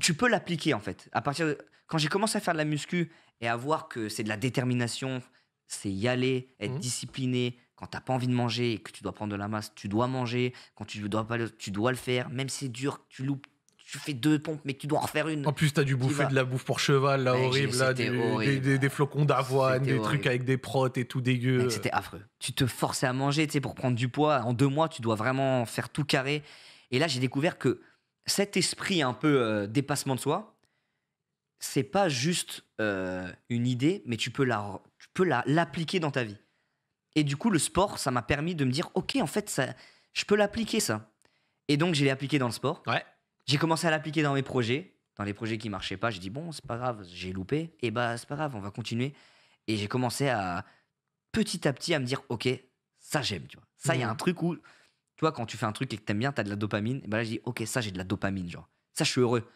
tu peux l'appliquer en fait. À partir quand j'ai commencé à faire de la muscu et à voir que c'est de la détermination, c'est y aller, être mhm. discipliné, quand t'as pas envie de manger et que tu dois prendre de la masse, tu dois manger. Quand tu dois pas, tu dois le faire. Même si c'est dur, tu loupes tu fais deux pompes, mais tu dois en refaire une. En plus, tu as du bouffer de la bouffe pour cheval, là, horrible, Des, flocons d'avoine, des trucs avec des protes et tout dégueu. C'était affreux. Tu te forçais à manger, tu pour prendre du poids. En deux mois, tu dois vraiment faire tout carré. Et là, j'ai découvert que cet esprit un peu euh, dépassement de soi, c'est pas juste euh, une idée, mais tu peux la, tu peux l'appliquer dans ta vie. Et du coup, le sport, ça m'a permis de me dire, ok, en fait, ça, je peux l'appliquer ça. Et donc, je l'ai appliqué dans le sport. Ouais. J'ai commencé à l'appliquer dans mes projets, dans les projets qui marchaient pas. J'ai dit bon, c'est pas grave, j'ai loupé. Et eh bah, c'est pas grave, on va continuer. Et j'ai commencé à petit à petit à me dire, ok, ça j'aime, tu vois. Ça, il y a mmh. un truc où, tu vois, quand tu fais un truc et que aimes bien, as de la dopamine. Et bah là, je dis, ok, ça j'ai de la dopamine, genre. Ça, je suis heureux.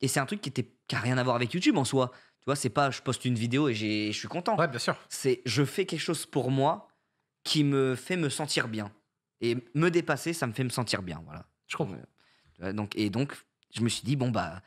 Et c'est un truc qui était qui rien à voir avec YouTube en soi. Tu vois, c'est pas je poste une vidéo et je suis content. Ouais, bien sûr. C'est je fais quelque chose pour moi qui me fait me sentir bien. Et me dépasser, ça me fait me sentir bien. Voilà. Je crois. Euh, donc, et donc, je me suis dit, bon, bah,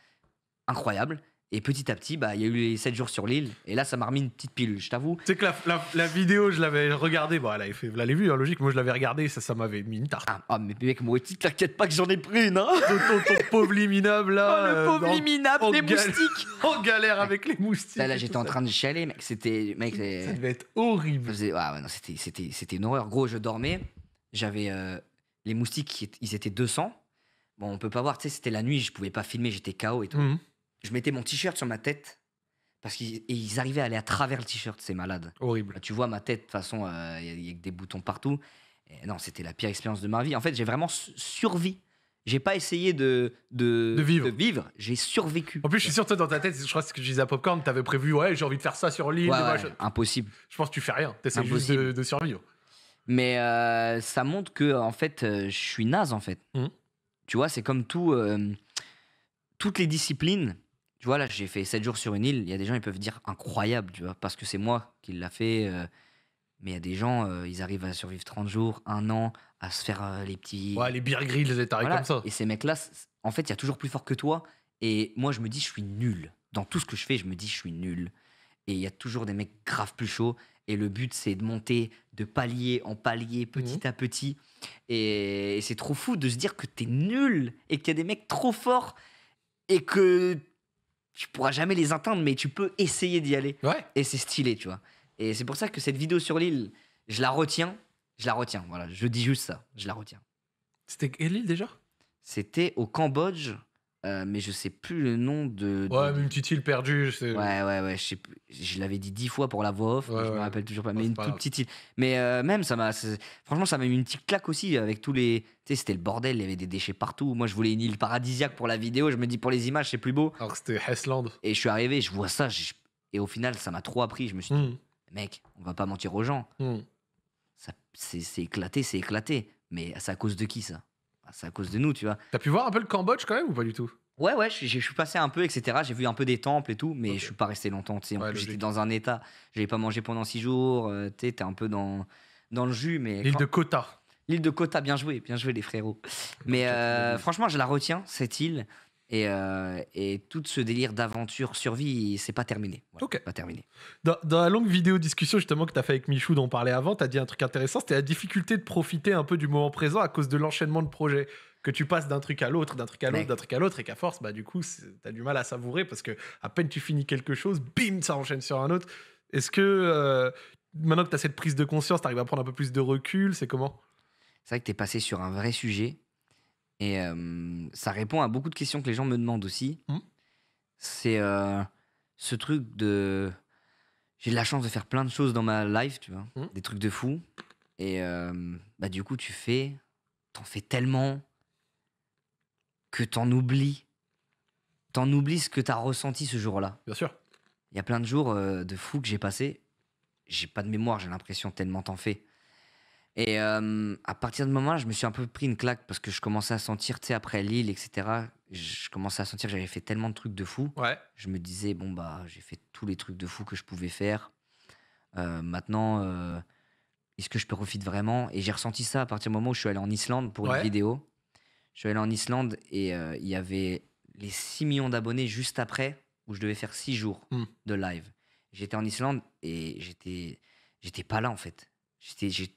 incroyable. Et petit à petit, bah, il y a eu les 7 jours sur l'île. Et là, ça m'a remis une petite pilule, je t'avoue. Tu sais que la, vidéo, je l'avais regardée. Bon, elle fait, vous l'avez vu, hein, logique. Moi, je l'avais regardée. Ça, ça m'avait mis une tarte. Ah, ah mais mec, moi aussi, t'inquiète pas que j'en ai pris une. Hein <laughs> ton, pauvre liminable, là. Oh, le euh, pauvre liminable, les moustiques. <laughs> En galère avec les moustiques. Là, j'étais en train de chialer, mec. C'était. Mec, ça devait être horrible. Ah, c'était, c'était, c'était une horreur. Gros, je dormais. J'avais. Euh, les moustiques, ils étaient 200. Bon, on peut pas voir, tu sais, c'était la nuit, je pouvais pas filmer, j'étais KO et tout. Mhm je mettais mon t-shirt sur ma tête parce qu'ils arrivaient à aller à travers le t-shirt, c'est malade. Horrible. tu vois ma tête, de toute façon, euh, il n'y a que des boutons partout. Et non, c'était la pire expérience de ma vie. En fait, j'ai vraiment survécu. J'ai pas essayé de, de, vivre. vivre. J'ai survécu. En plus, je suis sûr, dans ta tête, je crois que ce que je disais à Popcorn, avais prévu, ouais, j'ai envie de faire ça sur l'île. Impossible. Je pense que tu fais rien. tu essaies de, de, survivre. Mais euh, ça montre que, en fait, euh, je suis naze, en fait. Hum. Tu vois, c'est comme tout. toutes les disciplines, tu vois, là, j'ai fait 7 jours sur une île. Il y a des gens, ils peuvent dire incroyable, tu vois, parce que c'est moi qui l'a fait. Euh, mais il y a des gens, euh, ils arrivent à survivre 30 jours, un an, à se faire euh, les petits. Ouais, les beer grills, les comme ça. Et ces mecs-là, en fait, il y a toujours plus fort que toi. Et moi, je me dis, je suis nul. Dans tout ce que je fais, je me dis, je suis nul. Et il y a toujours des mecs grave plus chauds. Et le but, c'est de monter de palier en palier, mhm. petit à petit. Et, c'est trop fou de se dire que t'es nul et qu'il y a des mecs trop forts et que tu pourras jamais les atteindre, mais tu peux essayer d'y aller. Et c'est stylé, tu vois. Et c'est pour ça que cette vidéo sur l'île, je la retiens. Je la retiens, voilà. Je dis juste ça. Je la retiens. C'était quelle île déjà C'était au Cambodge. Euh, mais je sais plus le nom de. ouais, une petite île perdue. Je sais. Ouais, ouais, ouais. Je, je l'avais dit dix fois pour la voix off, je ne me rappelle toujours pas. mais une toute petite île. Mais euh, même, ça m'a. Franchement, ça m'a mis une petite claque aussi avec tous les. Tu sais, c'était le bordel, il y avait des déchets partout. Moi, je voulais une île paradisiaque pour la vidéo. Je me dis, pour les images, c'est plus beau. Alors que c'était Hessland. Et je suis arrivé, je vois ça. Et au final, ça m'a trop appris. Je me suis dit, hmm. mec, on va pas mentir aux gens. Hmm. C'est éclaté, c'est éclaté. Mais c'est à cause de qui ça bah, c'est à cause de nous, tu vois. T'as pu voir un peu le Cambodge quand même ou pas du tout Ouais, ouais, je, suis passé un peu, etc. J'ai vu un peu des temples et tout, mais je je suis pas resté longtemps. j'étais dans un état. J'avais pas mangé pendant six jours. Euh, tu t'es un peu dans, dans le jus, mais. L'île de Kota. L'île de Kota, bien joué, bien joué les frérots. Mais euh, franchement, je la retiens cette île. Euh, et, tout ce délire d'aventure survie, c'est pas terminé. ok. Pas terminé. Dans, la longue vidéo discussion justement que tu as fait avec Michou on parlait avant, tu as dit un truc intéressant, c'était la difficulté de profiter un peu du moment présent à cause de l'enchaînement de projets. Que tu passes d'un truc à l'autre, d'un truc à l'autre, d'un truc à l'autre, et qu'à force, bah, du coup, tu as du mal à savourer parce que à peine tu finis quelque chose, bim, ça enchaîne sur un autre. Est-ce que euh, maintenant que tu as cette prise de conscience, tu arrives à prendre un peu plus de recul C'est comment C'est vrai que tu es passé sur un vrai sujet et ça répond à beaucoup de questions que les gens me demandent aussi. Mmh. C'est ce truc de. J'ai de la chance de faire plein de choses dans ma life, tu vois, mmh. des trucs de fou. Et bah, du coup, tu fais. T'en fais tellement que t'en oublies. T'en oublies ce que t'as ressenti ce jour-là. Bien sûr. Il y a plein de jours de fou que j'ai passé. J'ai pas de mémoire, j'ai l'impression tellement t'en fais. Et euh, à partir de moment-là, je me suis un peu pris une claque parce que je commençais à sentir, tu sais, après Lille, etc., je commençais à sentir que j'avais fait tellement de trucs de fou. Ouais. Je me disais, bon, bah, j'ai fait tous les trucs de fou que je pouvais faire. Euh, maintenant, euh, est-ce que je peux profiter vraiment Et j'ai ressenti ça à partir du moment où je suis allé en Islande pour une vidéo. Je suis allé en Islande et il y avait les 6 millions d'abonnés juste après où je devais faire 6 jours hmm. de live. J'étais en Islande et j'étais, j'étais pas là en fait il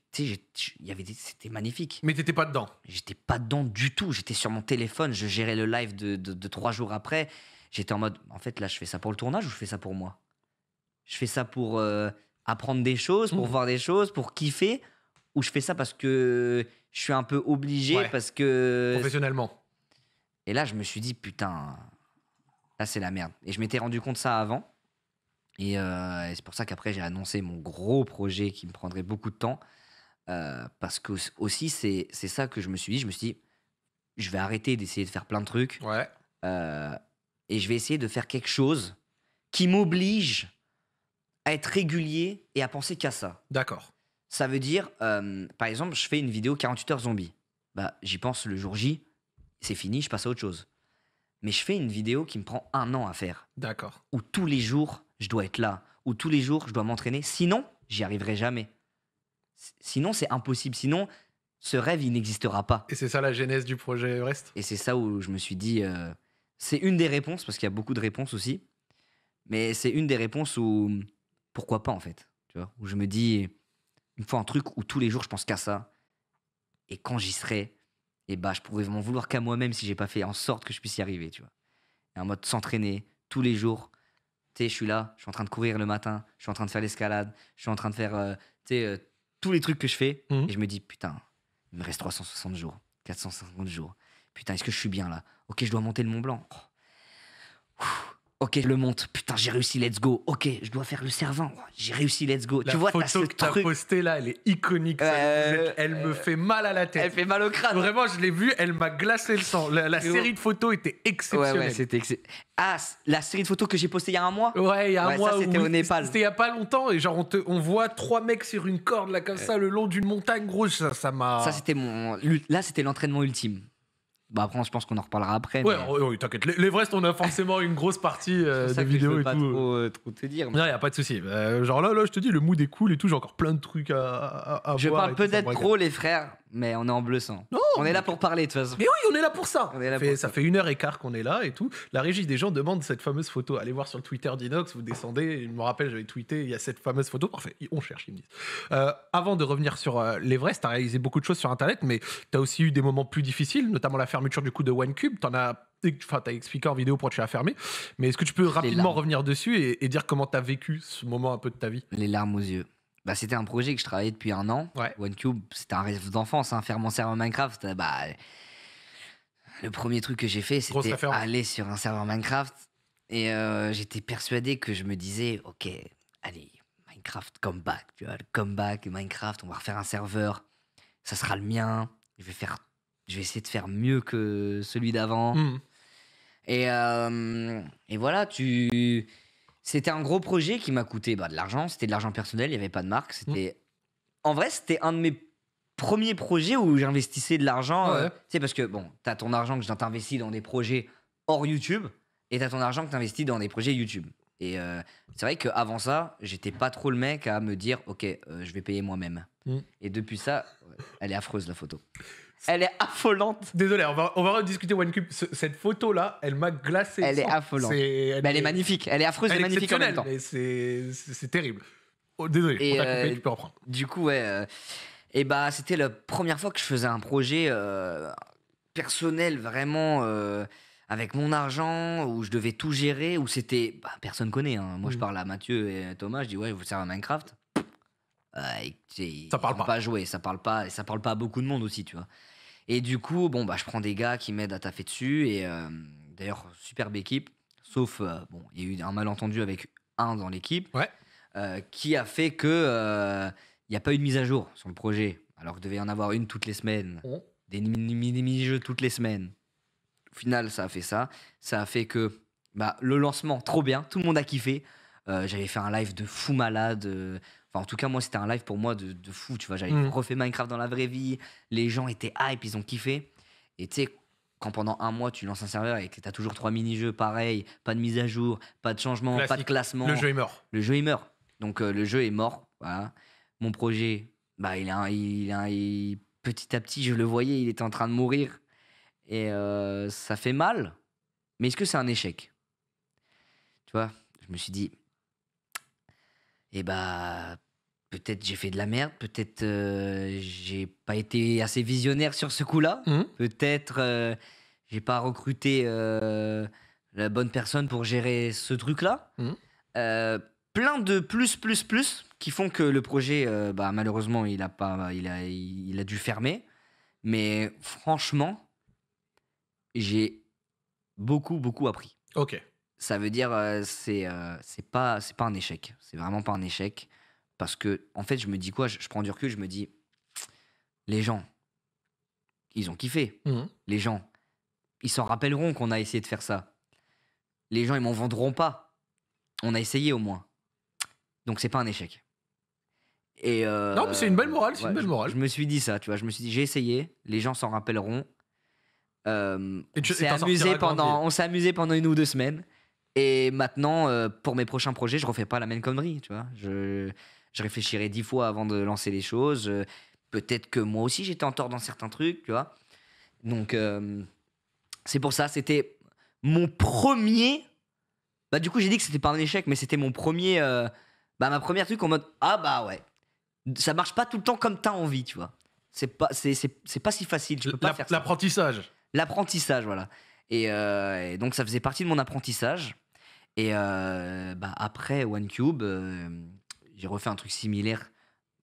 y avait c'était magnifique. Mais t'étais pas dedans. J'étais pas dedans du tout. J'étais sur mon téléphone. Je gérais le live de, de, trois jours après. J'étais en mode, en fait, là, je fais ça pour le tournage ou je fais ça pour moi Je fais ça pour euh, apprendre des choses, pour mmh. voir des choses, pour kiffer, ou je fais ça parce que je suis un peu obligé, parce que professionnellement. Et là, je me suis dit, putain, là, c'est la merde. Et je m'étais rendu compte de ça avant. Euh, et, c'est pour ça qu'après, j'ai annoncé mon gros projet qui me prendrait beaucoup de temps. Euh, parce que aussi, c'est c'est ça que je me suis dit. Je me suis dit, je vais arrêter d'essayer de faire plein de trucs. Ouais. Euh, et je vais essayer de faire quelque chose qui m'oblige à être régulier et à penser qu'à ça. D'accord. Ça veut dire, par exemple, je fais une vidéo 48 heures zombie. Bah, j'y pense le jour J, c'est fini, je passe à autre chose. Mais je fais une vidéo qui me prend un an à faire, D'accord. où tous les jours, je dois être là, ou tous les jours, je dois m'entraîner. Sinon, j'y arriverai jamais. Sinon, c'est impossible. Sinon, ce rêve, il n'existera pas. Et c'est ça la genèse du projet reste. Et c'est ça où je me suis dit, euh, c'est une des réponses, parce qu'il y a beaucoup de réponses aussi, mais c'est une des réponses où, pourquoi pas en fait, tu où je me dis, une fois un truc où tous les jours je pense qu'à ça, et quand j'y serai, et eh bah ben, je pourrais m'en vouloir qu'à moi-même si j'ai pas fait en sorte que je puisse y arriver, tu vois. en mode s'entraîner tous les jours, tu je suis là, je suis en train de courir le matin, je suis en train de faire l'escalade, je suis en train de faire euh, euh, tous les trucs que je fais. Mhm. Et je me dis, putain, il me reste 360 jours, 450 jours. Putain, est-ce que je suis bien là Ok, je dois monter le Mont Blanc. Ok, je le monte. Putain, j'ai réussi, let's go. Ok, je dois faire le servant. J'ai réussi, let's go. tu vois, photo que t'as postée là, elle est iconique. Euh, elle me euh, fait mal à la tête. Elle fait mal au crâne. Vraiment, je l'ai vue, elle m'a glacé le sang. La, série de photos était exceptionnelle. Ouais, c'était Ah, la série de photos que j'ai postée il y a un mois Ouais, il y a un mois. C'était au Népal. C'était il y a pas longtemps et genre, on, te, on voit trois mecs sur une corde là, comme ça, le long d'une montagne grosse Ça m'a. Ça, c'était mon. Là, c'était l'entraînement ultime. Bah après, je pense qu'on en reparlera après. Ouais, oui, oh, oh, t'inquiète. L'Everest, on a forcément une grosse partie euh, de vidéos et tout. Trop, pas euh. euh, trop te dire. Non, y a pas de souci. Bah, genre là, là, je te dis, le mood est cool et tout. J'ai encore plein de trucs à, à, voir. Je parle peut-être trop, les frères mais on est en bleu sang. Non, on est là pour parler de toute façon. Mais oui, on est là pour ça. ça, fait, une heure et quart qu'on est là et tout. La régie des gens demande cette fameuse photo. Allez voir sur le Twitter d'Inox, vous descendez. Je me rappelle, j'avais tweeté, il y a cette fameuse photo. Parfait, on cherche, ils me disent. Euh, avant de revenir sur euh, l'Everest, tu as réalisé beaucoup de choses sur Internet, mais tu as aussi eu des moments plus difficiles, notamment la fermeture du coup de OneCube. Tu en as Enfin, expliqué en vidéo pourquoi tu l'as fermé, mais est-ce que tu peux rapidement revenir dessus et, et dire comment tu as vécu ce moment un peu de ta vie Les larmes aux yeux bah, c'était un projet que je travaillais depuis un an. One OneCube, c'était un rêve d'enfance. Hein, faire mon serveur Minecraft, euh, bah, le premier truc que j'ai fait, c'était aller sur un serveur Minecraft. Et euh, j'étais persuadé que je me disais, OK, allez, Minecraft comeback, tu vois, le comeback, Minecraft, on va refaire un serveur, ça sera le mien, je vais, faire, je vais essayer de faire mieux que celui d'avant. Hmm. Et, euh, et voilà, tu c'était un gros projet qui m'a coûté bah, de l'argent. C'était de l'argent personnel, il n'y avait pas de marque. Mm. C'était... En vrai, c'était un de mes premiers projets où j'investissais de l'argent. C'est euh, parce que, bon, tu as ton argent que t'investis dans des projets hors YouTube et tu as ton argent que t'investis dans des projets YouTube. Et euh, c'est vrai qu'avant ça, j'étais pas trop le mec à me dire, OK, euh, je vais payer moi-même. Mm. Et depuis ça, elle est affreuse la photo. Elle est affolante. Désolé, on va, on va rediscuter OneCube. Cube. cette photo-là, elle m'a glacé. Elle est affolante. Elle, est magnifique. Elle est affreuse elle est magnifique en même c'est terrible. Oh, désolé, on t'a euh, tu peux reprendre. Du coup, ouais. Euh, et bah, c'était la première fois que je faisais un projet euh, personnel vraiment avec mon argent, où je devais tout gérer, où c'était. Bah, personne connaît. Hein. Moi, je mm. parle à Mathieu et Thomas, je dis, ouais, vous servez à Minecraft. Euh, ça parle pas. jouer, ça parle pas, ça parle pas à beaucoup de monde aussi, tu vois. Et du coup, bon, bah, je prends des gars qui m'aident à taffer dessus. Et euh, d'ailleurs, superbe équipe. Sauf, euh, bon, il y a eu un malentendu avec un dans l'équipe. Ouais. qui a fait que il n'y a pas eu de mise à jour sur le projet. Alors qu'il devait y en avoir une toutes les semaines. Oh. Des mini-jeux toutes les semaines. Au final, ça a fait ça. Ça a fait que bah, le lancement, trop bien. Tout le monde a kiffé. J'avais fait un live de fou malade en tout cas, moi, c'était un live pour moi de, fou. Tu vois, j'avais mm. refait Minecraft dans la vraie vie. Les gens étaient hype, ils ont kiffé. Et tu sais, quand pendant un mois, tu lances un serveur et que tu as toujours trois mini-jeux pareils, pas de mise à jour, pas de changement, pas de classement. Le jeu est mort. Le jeu est mort. Donc, euh, le jeu est mort. Mon projet, bah, il, a, il, petit à petit, je le voyais, il était en train de mourir. Et euh, ça fait mal. Mais est-ce que c'est un échec Tu vois, je me suis dit, et eh bah peut-être j'ai fait de la merde, peut-être euh, j'ai pas été assez visionnaire sur ce coup-là, mmh. peut-être euh, j'ai pas recruté euh, la bonne personne pour gérer ce truc-là. Mmh. plein de plus, plus, plus qui font que le projet, bah, malheureusement, il a, pas, il, a, il a dû fermer. Mais franchement, j'ai beaucoup, beaucoup appris. Ok. Ça veut dire, c'est c'est pas, pas un échec. C'est vraiment pas un échec. Parce que, en fait, je me dis quoi je, prends du recul, je me dis, les gens, ils ont kiffé. Mhm. Les gens, ils s'en rappelleront qu'on a essayé de faire ça. Les gens, ils m'en vendront pas. On a essayé au moins. Donc, c'est pas un échec. Et euh, non, mais c'est une belle morale, une belle morale. Je, me suis dit ça, tu vois. Je me suis dit, j'ai essayé, les gens s'en rappelleront. Euh, on s'est amusé pendant une ou deux semaines. Et maintenant, euh, pour mes prochains projets, je refais pas la même connerie, tu vois. Je, je réfléchirai dix fois avant de lancer les choses. Euh, peut-être que moi aussi j'étais en tort dans certains trucs, tu vois. Donc euh, c'est pour ça, c'était mon premier. Bah du coup j'ai dit que c'était pas un échec, mais c'était mon premier. Euh, bah ma première truc en mode ah bah ouais, ça marche pas tout le temps comme t'as envie, tu vois. C'est pas c'est, pas si facile. Je peux pas faire ça. L'apprentissage. L'apprentissage, voilà. Et, donc ça faisait partie de mon apprentissage. Et bah après OneCube j'ai refait un truc similaire,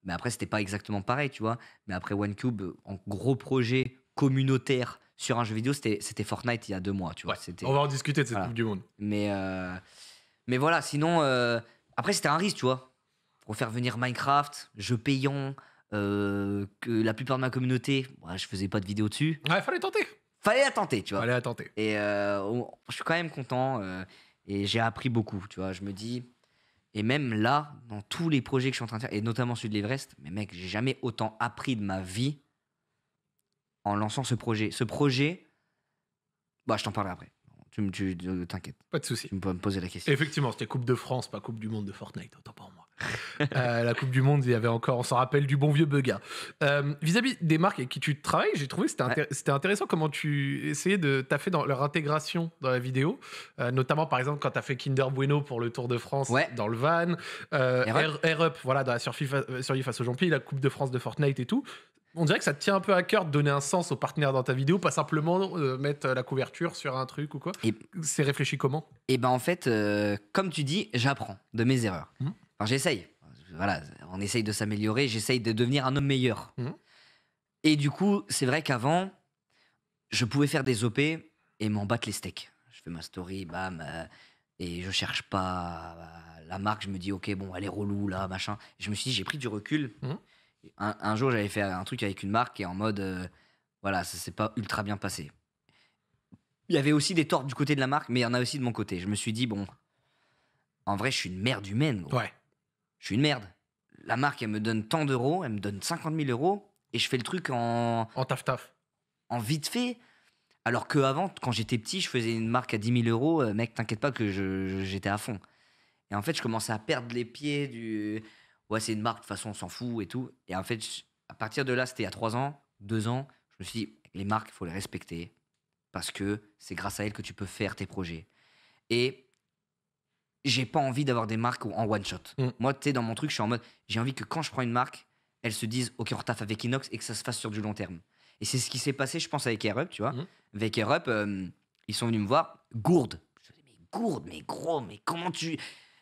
mais après, c'était pas exactement pareil, tu vois. Mais après OneCube, en gros projet communautaire sur un jeu vidéo, c'était Fortnite il y a deux mois, tu vois. on va en discuter de cette Coupe du Monde. Mais, euh, mais voilà, sinon, euh, après, c'était un risque, tu vois. Pour faire venir Minecraft, jeux payant, euh, que la plupart de ma communauté, bah, je faisais pas de vidéo dessus. Ouais, fallait tenter. Fallait la tenter, tu vois. Fallait la tenter. Et je suis quand même content et j'ai appris beaucoup, tu vois. Je me dis, et même là, dans tous les projets que je suis en train de faire, et notamment celui de l'Everest, mais mec, j'ai jamais autant appris de ma vie en lançant ce projet. Ce projet, bah, je t'en parlerai après. Tu, euh, t'inquiètes. Pas de souci. Tu peux me poser la question. Effectivement, c'était Coupe de France, pas Coupe du Monde de Fortnite, autant pas. Euh, la Coupe du Monde, il y avait encore, on s'en rappelle, du bon vieux buga. Euh, vis-à-vis des marques avec qui tu travailles, j'ai trouvé c'était, intéressant comment tu essayais de fait dans leur intégration dans la vidéo, euh, notamment par exemple quand tu as fait Kinder Bueno pour le Tour de France dans le van, Air, Up, voilà, dans la survie, face au jean la Coupe de France de Fortnite et tout. On dirait que ça te tient un peu à cœur de donner un sens aux partenaires dans ta vidéo, pas simplement mettre la couverture sur un truc ou quoi. C'est réfléchi comment Et eh ben en fait, comme tu dis, j'apprends de mes erreurs. Mmh j'essaye. Voilà, on essaye de s'améliorer, j'essaye de devenir un homme meilleur. Mmh. Et du coup, c'est vrai qu'avant, je pouvais faire des OP et m'en battre les steaks. Je fais ma story, bam, euh, et je cherche pas euh, la marque. Je me dis, ok, bon, elle est relou là, machin. Je me suis dit, j'ai pris du recul. Mmh. Un, jour, j'avais fait un truc avec une marque et en mode, euh, voilà, ça s'est pas ultra bien passé. Il y avait aussi des torts du côté de la marque, mais il y en a aussi de mon côté. Je me suis dit, bon, en vrai, je suis une merde humaine. Ouais je suis une merde. La marque, elle me donne tant d'euros, elle me donne 50 000 euros, et je fais le truc en. En taf-taf. En vite fait. Alors qu'avant, quand j'étais petit, je faisais une marque à 10 000 euros, euh, mec, t'inquiète pas que j'étais à fond. Et en fait, je commençais à perdre les pieds du. Ouais, c'est une marque, de toute façon, on s'en fout et tout. Et en fait, à partir de là, c'était à 3 ans, 2 ans, je me suis dit, les marques, il faut les respecter parce que c'est grâce à elles que tu peux faire tes projets. Et j'ai pas envie d'avoir des marques en one shot. Mm. Moi, tu sais, dans mon truc, je suis en mode, j'ai envie que quand je prends une marque, elles se disent, OK, on retaffe avec Inox et que ça se fasse sur du long terme. Et c'est ce qui s'est passé, je pense, avec Air Up, tu vois. Mm. Avec Air Up, euh, ils sont venus me voir, gourde. Je mais gourde, mais gros, mais comment tu.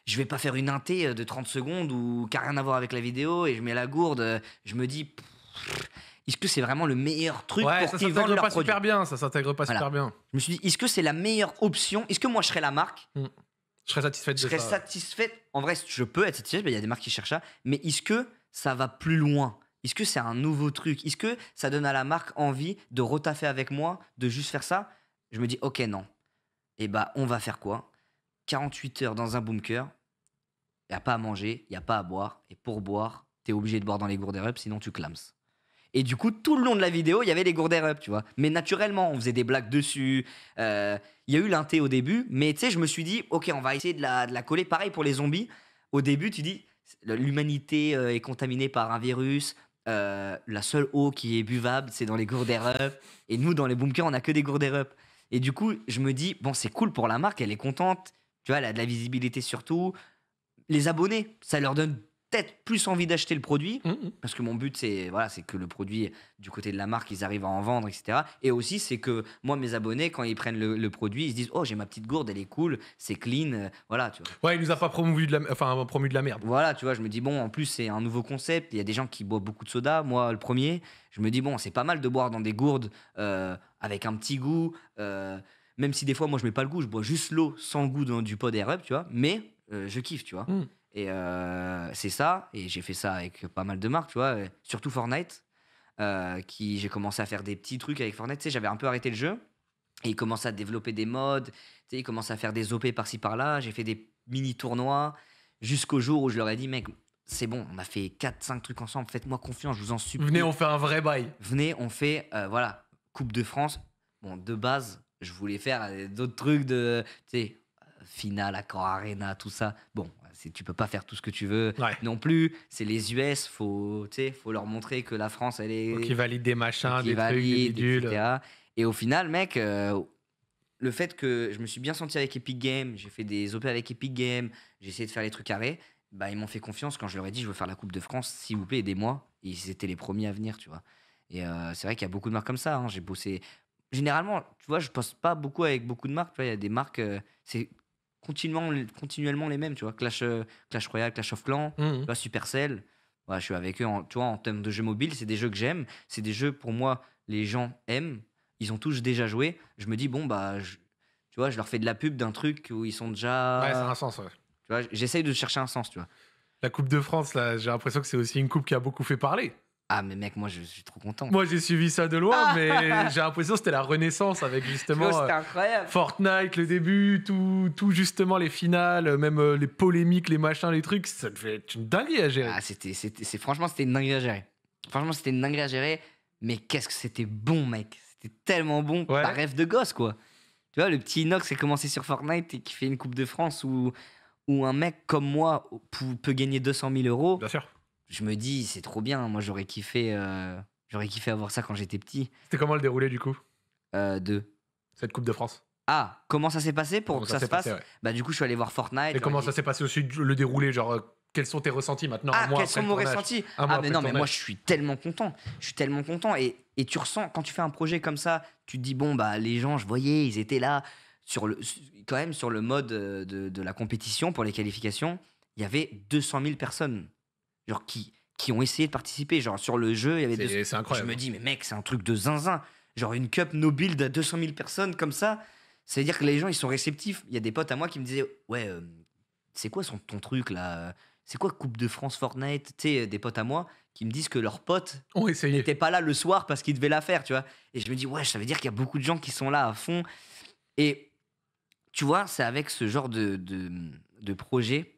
Je vais pas faire une inté euh, de 30 secondes ou qui a rien à voir avec la vidéo et je mets la gourde. Euh, je me dis, est-ce que c'est vraiment le meilleur truc ouais, pour qu'ils vendent leur produit. bien, ça s'intègre pas super bien. Je me suis dit, est-ce que c'est la meilleure option Est-ce que moi je serais la marque mm. Je serais satisfaite de Je serais En vrai, je peux être satisfait. il y a des marques qui cherchent ça. Mais est-ce que ça va plus loin Est-ce que c'est un nouveau truc Est-ce que ça donne à la marque envie de retaffer avec moi, de juste faire ça Je me dis, ok, non. Et eh bah, ben, on va faire quoi 48 heures dans un bunker. Il n'y a pas à manger, il n'y a pas à boire. Et pour boire, tu es obligé de boire dans les gourdes et sinon tu clames. Et du coup, tout le long de la vidéo, il y avait les gourdes up, tu vois. Mais naturellement, on faisait des blagues dessus. Euh, il y a eu l'inté au début, mais tu sais, je me suis dit, ok, on va essayer de la, coller. Pareil pour les zombies. Au début, tu dis, l'humanité euh, est contaminée par un virus. Euh, la seule eau qui est buvable, c'est dans les gourdes up. Et nous, dans les bunkers, on a que des gourdes up. Et du coup, je me dis, bon, c'est cool pour la marque, elle est contente. Tu vois, elle a de la visibilité surtout. Les abonnés, ça leur donne peut-être plus envie d'acheter le produit, mmh, mmh. parce que mon but, c'est voilà, c'est que le produit, du côté de la marque, ils arrivent à en vendre, etc. Et aussi, c'est que moi, mes abonnés, quand ils prennent le, produit, ils se disent Oh, j'ai ma petite gourde, elle est cool, c'est clean, euh, voilà, tu vois. Ouais, il nous a pas promu de la, enfin, promu de la merde. Voilà, tu vois, je me dis Bon, en plus, c'est un nouveau concept, il y a des gens qui boivent beaucoup de soda, moi, le premier, je me dis Bon, c'est pas mal de boire dans des gourdes euh, avec un petit goût, euh, même si des fois, moi, je mets pas le goût, je bois juste l'eau sans goût dans, du pot d'air up, tu vois, mais je kiffe, tu vois. Mmh. Et euh, c'est ça. Et j'ai fait ça avec pas mal de marques, tu vois. Surtout Fortnite. Euh, qui j'ai commencé à faire des petits trucs avec Fortnite. Tu sais, j'avais un peu arrêté le jeu. Et ils commençaient à développer des modes. Tu sais, ils à faire des OP par-ci par-là. J'ai fait des mini tournois jusqu'au jour où je leur ai dit, mec, c'est bon, on a fait 4-5 trucs ensemble. Faites-moi confiance, je vous en supplie. Venez, on fait un vrai bail. Venez, on fait, euh, voilà, Coupe de France. Bon, de base, je voulais faire d'autres trucs de. Tu sais, finale, accord, Arena, tout ça. Bon, tu peux pas faire tout ce que tu veux non plus. C'est les US, faut, faut leur montrer que la France, elle est. Qui valide des machins, des trucs, des Et au final, mec, euh, le fait que je me suis bien senti avec Epic Games, j'ai fait des OP avec Epic Games, j'ai essayé de faire les trucs carrés, bah, ils m'ont fait confiance quand je leur ai dit je veux faire la Coupe de France, s'il vous plaît, aidez-moi. ils étaient les premiers à venir, tu vois. Et euh, c'est vrai qu'il y a beaucoup de marques comme ça. Hein. J'ai bossé. Généralement, tu vois, je ne pas beaucoup avec beaucoup de marques. il y a des marques, euh, c'est continuellement, continuellement les mêmes, tu vois. Clash, euh, Clash Royale, Clash of Clans, mhm. Supercell. je suis avec eux, en, tu vois, en termes de jeux mobiles, c'est des jeux que j'aime. C'est des jeux, pour moi, les gens aiment. Ils ont tous déjà joué. Je me dis, bon, bah, tu vois, je leur fais de la pub d'un truc où ils sont déjà. Ouais, ça a un sens, ouais. Tu vois, j'essaye de chercher un sens, tu vois. La Coupe de France, là, j'ai l'impression que c'est aussi une coupe qui a beaucoup fait parler. Ah, mais mec, moi, je, suis trop content. Moi, j'ai suivi ça de loin, <laughs> mais j'ai l'impression que c'était la renaissance avec justement euh, Fortnite, le début, tout, tout justement les finales, même euh, les polémiques, les machins, les trucs. Ça devait une dinguerie à gérer. Ah, c'était, c'est, franchement, c'était une dinguerie à gérer. Franchement, c'était une dinguerie à gérer, mais qu'est-ce que c'était bon, mec. C'était tellement bon. Ouais. rêve de gosse, quoi. Tu vois, le petit Inox qui a commencé sur Fortnite et qui fait une Coupe de France ou où un mec comme moi oh, peut gagner 200 000 euros. Bien sûr je me dis, c'est trop bien. Moi, j'aurais kiffé, euh, j'aurais kiffé avoir ça quand j'étais petit. C'était comment le déroulé du coup euh, De. Cette Coupe de France. Ah, comment ça s'est passé pour que ça, se passe Bah du coup, je suis allé voir Fortnite. Et comment ça s'est passé aussi le déroulé, genre euh, quels sont tes ressentis maintenant ah, quels sont mes ressentis Ah mais non, mais moi je suis tellement content, je suis tellement content et, et, tu ressens quand tu fais un projet comme ça, tu te dis bon bah les gens, je voyais, ils étaient là sur le quand même sur le mode de, de la compétition pour les qualifications, il y avait 200 000 personnes qui, qui ont essayé de participer. Genre sur le jeu, il y avait des. Je me dis, mais mec, c'est un truc de zinzin. Genre une cup no build à 200 000 personnes comme ça. C'est-à-dire que les gens, ils sont réceptifs. Il y a des potes à moi qui me disaient, ouais, euh, c'est quoi son, ton truc là C'est quoi Coupe de France Fortnite Tu sais, des potes à moi qui me disent que leurs potes n'étaient pas là le soir parce qu'ils devaient la faire, tu vois. Et je me dis, ouais, ça veut dire qu'il y a beaucoup de gens qui sont là à fond. Et tu vois, c'est avec ce genre de, de projet,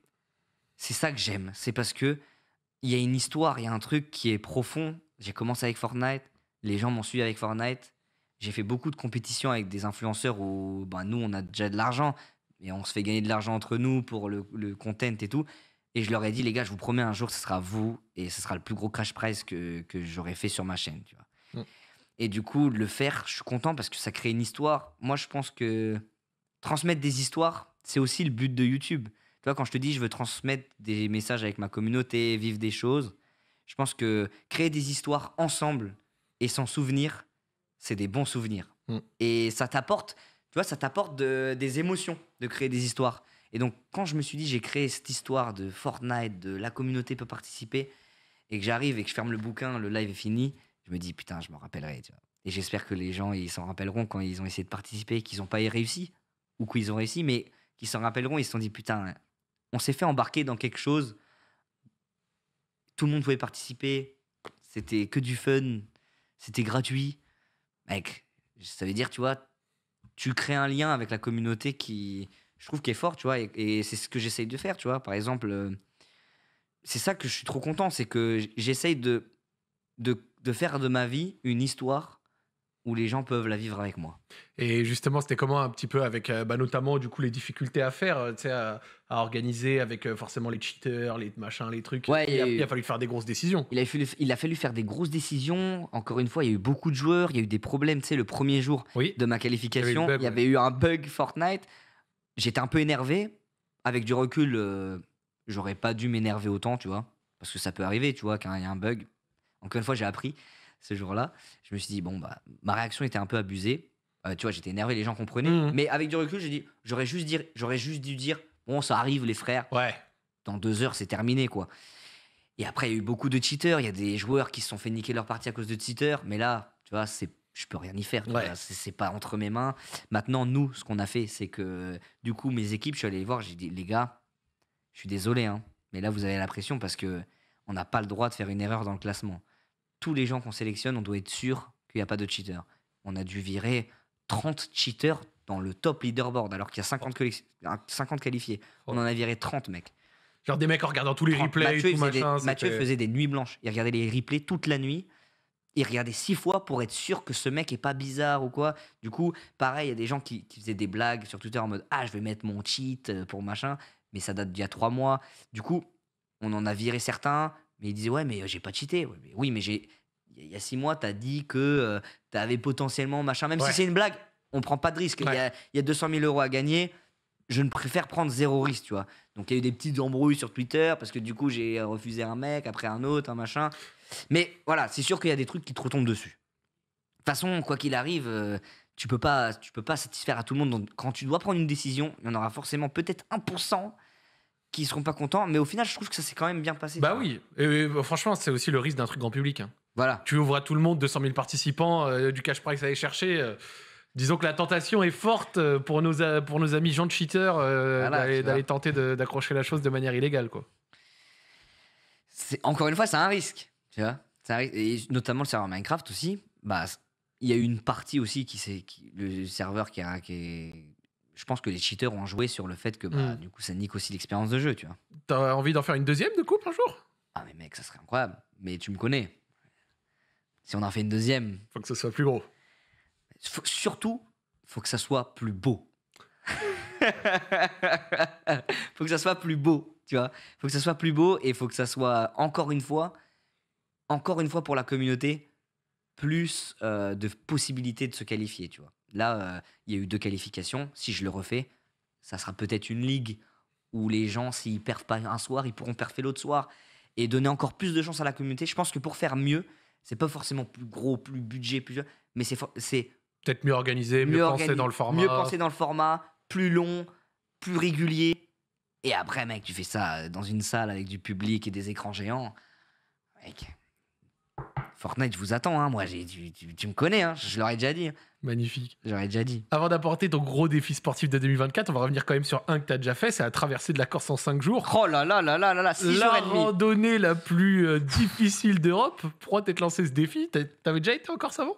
c'est ça que j'aime. C'est parce que il y a une histoire, il y a un truc qui est profond. J'ai commencé avec Fortnite, les gens m'ont suivi avec Fortnite. J'ai fait beaucoup de compétitions avec des influenceurs où ben, nous, on a déjà de l'argent et on se fait gagner de l'argent entre nous pour le, content et tout. Et je leur ai dit, les gars, je vous promets, un jour, ce sera vous et ce sera le plus gros crash prize que, que j'aurais fait sur ma chaîne. Mm. Et du coup, le faire, je suis content parce que ça crée une histoire. Moi, je pense que transmettre des histoires, c'est aussi le but de YouTube. Tu vois, quand je te dis je veux transmettre des messages avec ma communauté, vivre des choses, je pense que créer des histoires ensemble et s'en souvenir, c'est des bons souvenirs. Mm. Et ça t'apporte, tu vois, ça t'apporte des émotions de créer des histoires. Et donc, quand je me suis dit, j'ai créé cette histoire de Fortnite, de la communauté peut participer, et que j'arrive et que je ferme le bouquin, le live est fini, je me dis, putain, je m'en rappellerai. Et j'espère que les gens, ils s'en rappelleront quand ils ont essayé de participer, qu'ils n'ont pas réussi, ou qu'ils ont réussi, mais qu'ils s'en rappelleront, ils se sont dit, putain, on s'est fait embarquer dans quelque chose. Tout le monde pouvait participer. C'était que du fun. C'était gratuit. Mec, ça veut dire, tu vois, tu crées un lien avec la communauté qui, je trouve, qui est fort, tu vois. Et, c'est ce que j'essaye de faire, tu vois. Par exemple, euh, c'est ça que je suis trop content. C'est que j'essaye de, de, de faire de ma vie une histoire où les gens peuvent la vivre avec moi. Et justement, c'était comment un petit peu avec euh, bah, notamment du coup les difficultés à faire, euh, tu à, organiser avec euh, forcément les cheaters, les machins, les trucs. il, a, fallu faire des grosses décisions. Il a, fallu, il a fallu faire des grosses décisions. Encore une fois, il y a eu beaucoup de joueurs, il y a eu des problèmes. Tu le premier jour de ma qualification, il y avait, eu un bug Fortnite. J'étais un peu énervé. Avec du recul, j'aurais pas dû m'énerver autant, tu vois, parce que ça peut arriver, tu vois, quand il y a un bug. Encore une fois, j'ai appris ce jour-là. Je me suis dit, bon, bah, ma réaction était un peu abusée. Euh, tu vois, j'étais énervé, les gens comprenaient. Mmh. Mais avec du recul, j'ai dit, j'aurais juste, dire, j'aurais juste dû dire, bon, ça arrive, les frères. Ouais. Dans deux heures, c'est terminé, quoi. Et après, il y a eu beaucoup de cheaters. Il y a des joueurs qui se sont fait niquer leur partie à cause de cheaters. Mais là, tu vois, c'est je peux rien y faire. Ce C'est pas entre mes mains. Maintenant, nous, ce qu'on a fait, c'est que du coup, mes équipes, je suis allé les voir. J'ai dit, les gars, je suis désolé, hein, mais là, vous avez la pression parce que on n'a pas le droit de faire une erreur dans le classement tous les gens qu'on sélectionne, on doit être sûr qu'il n'y a pas de cheater. On a dû virer 30 cheaters dans le top leaderboard, alors qu'il y a 50, 50 qualifiés. On en a viré 30, mecs. Genre des mecs en regardant tous les replays Mathieu, faisait des nuits blanches. Il regardait les replays toute la nuit. Il regardait six fois pour être sûr que ce mec est pas bizarre ou quoi. Du coup, pareil, il y a des gens qui, qui, faisaient des blagues sur Twitter en mode Ah, je vais mettre mon cheat euh, pour machin, mais ça date d'il y a trois mois. Du coup, on en a viré certains. Mais il disait, ouais, mais euh, j'ai pas cheaté. oui, mais j'ai. Il y a six mois, tu as dit que euh, tu avais potentiellement machin. Même si c'est une blague, on prend pas de risque. Il y, y, a, 200 000 euros à gagner. Je ne préfère prendre zéro risque, tu vois. Donc il y a eu des petites embrouilles sur Twitter parce que du coup, j'ai refusé un mec, après un autre, un machin. Mais voilà, c'est sûr qu'il y a des trucs qui te retombent dessus. De toute façon, quoi qu'il arrive. Euh, tu peux pas tu peux pas satisfaire à tout le monde. Donc, quand tu dois prendre une décision, il y en aura forcément peut-être 1% qui seront pas contents. Mais au final, je trouve que ça s'est quand même bien passé. Bah oui, et, bah, franchement, c'est aussi le risque d'un truc grand public. Hein. Voilà. Tu ouvres à tout le monde, 200 000 participants, euh, du cash prize à aller chercher. Euh, disons que la tentation est forte euh, pour nos, pour nos amis gens de cheaters d'aller tenter d'accrocher la chose de manière illégale. Quoi. Encore une fois, c'est un risque. Tu vois Et notamment le serveur Minecraft aussi. Bah, il y a eu une partie aussi qui s'est le serveur qui, a, qui est je pense que les cheaters ont joué sur le fait que bah, mm. du coup ça nique aussi l'expérience de jeu, tu vois. T'as envie d'en faire une deuxième de coup, un jour Ah mais mec, ça serait incroyable. Mais tu me connais. Si on en fait une deuxième, faut que ça soit plus gros. Faut, surtout, faut que ça soit plus beau. <laughs> faut que ça soit plus beau, tu vois. Faut que ça soit plus beau et faut que ça soit encore une fois, encore une fois pour la communauté, plus euh, de possibilités de se qualifier, tu vois. Là, euh, il y a eu deux qualifications. Si je le refais, ça sera peut-être une ligue où les gens, s'ils perdent pas un soir, ils pourront perdre l'autre soir et donner encore plus de chance à la communauté. Je pense que pour faire mieux, c'est pas forcément plus gros, plus budget, plus mais c'est c'est peut-être mieux organisé, mieux, dans le format, mieux penser dans le format, plus long, plus régulier. Et après, mec, tu fais ça euh, dans une salle avec du public et des écrans géants, mec. Fortnite, je vous attends. Hein. Moi, j'ai, tu, me connais, hein. je l'aurais déjà dit. Magnifique. J'aurais déjà dit. Avant d'apporter ton gros défi sportif de 2024, on va revenir quand même sur un que tu as déjà fait c'est la traversée de la Corse en 5 jours. Oh là là là là là là, 6 La randonnée la plus euh, difficile d'Europe. Pourquoi t'es lancé ce défi T'avais déjà été en Corse avant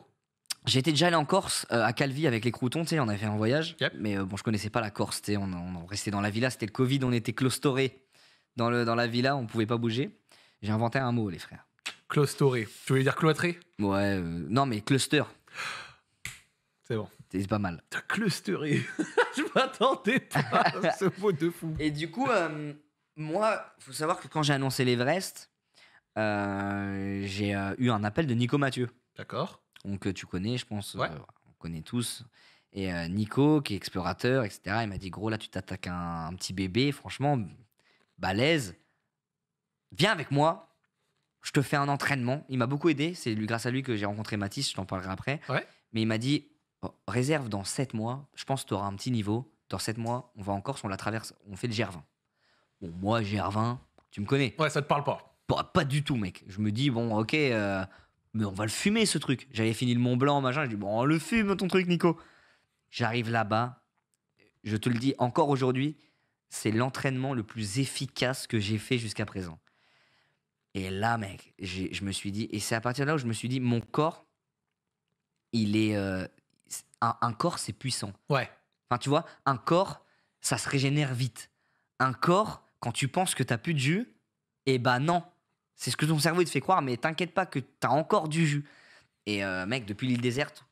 J'étais déjà allé en Corse, euh, à Calvi, avec les croutons, on avait fait un voyage. Mais euh, bon, je connaissais pas la Corse, on, restait dans la villa, c'était le Covid, on était clostorés dans, le, dans la villa, on pouvait pas bouger. J'ai inventé un mot, les frères. Clusteré, Tu voulais dire cloîtré Ouais, euh, non, mais cluster. C'est bon. C'est pas mal. T'as clusteré. <laughs> je m'attendais pas à <laughs> ce mot de fou. Et du coup, euh, moi, faut savoir que quand j'ai annoncé l'Everest, euh, j'ai eu un appel de Nico Mathieu. D'accord. Donc tu connais, je pense. Ouais. on connaît tous. Et Nico, qui est explorateur, etc., il m'a dit Gros, là, tu t'attaques à un, un, petit bébé, franchement, balèze. Viens avec moi, je te fais un entraînement. Il m'a beaucoup aidé. C'est grâce à lui que j'ai rencontré Mathis, je t'en parlerai après. Mais il m'a dit oh, réserve dans 7 mois, je pense que tu auras un petit niveau. Dans 7 mois, on va en Corse, on la traverse, on fait le Gervin. Bon, moi, Gervin, tu me connais. Ouais, ça te parle pas. Pas, du tout, mec. Je me dis bon, ok, euh, mais on va le fumer ce truc. J'avais fini le Mont Blanc, machin. Je dis bon, on le fume ton truc, Nico. J'arrive là-bas, je te le dis encore aujourd'hui, c'est l'entraînement le plus efficace que j'ai fait jusqu'à présent. Et là, mec, je me suis dit, et c'est à partir de là où je me suis dit, mon corps, il est. Euh, un, corps, c'est puissant. Ouais. Enfin, tu vois, un corps, ça se régénère vite. Un corps, quand tu penses que t'as plus de jus, eh ben non. C'est ce que ton cerveau te fait croire, mais t'inquiète pas que t'as encore du jus. Et euh, mec, depuis l'île déserte,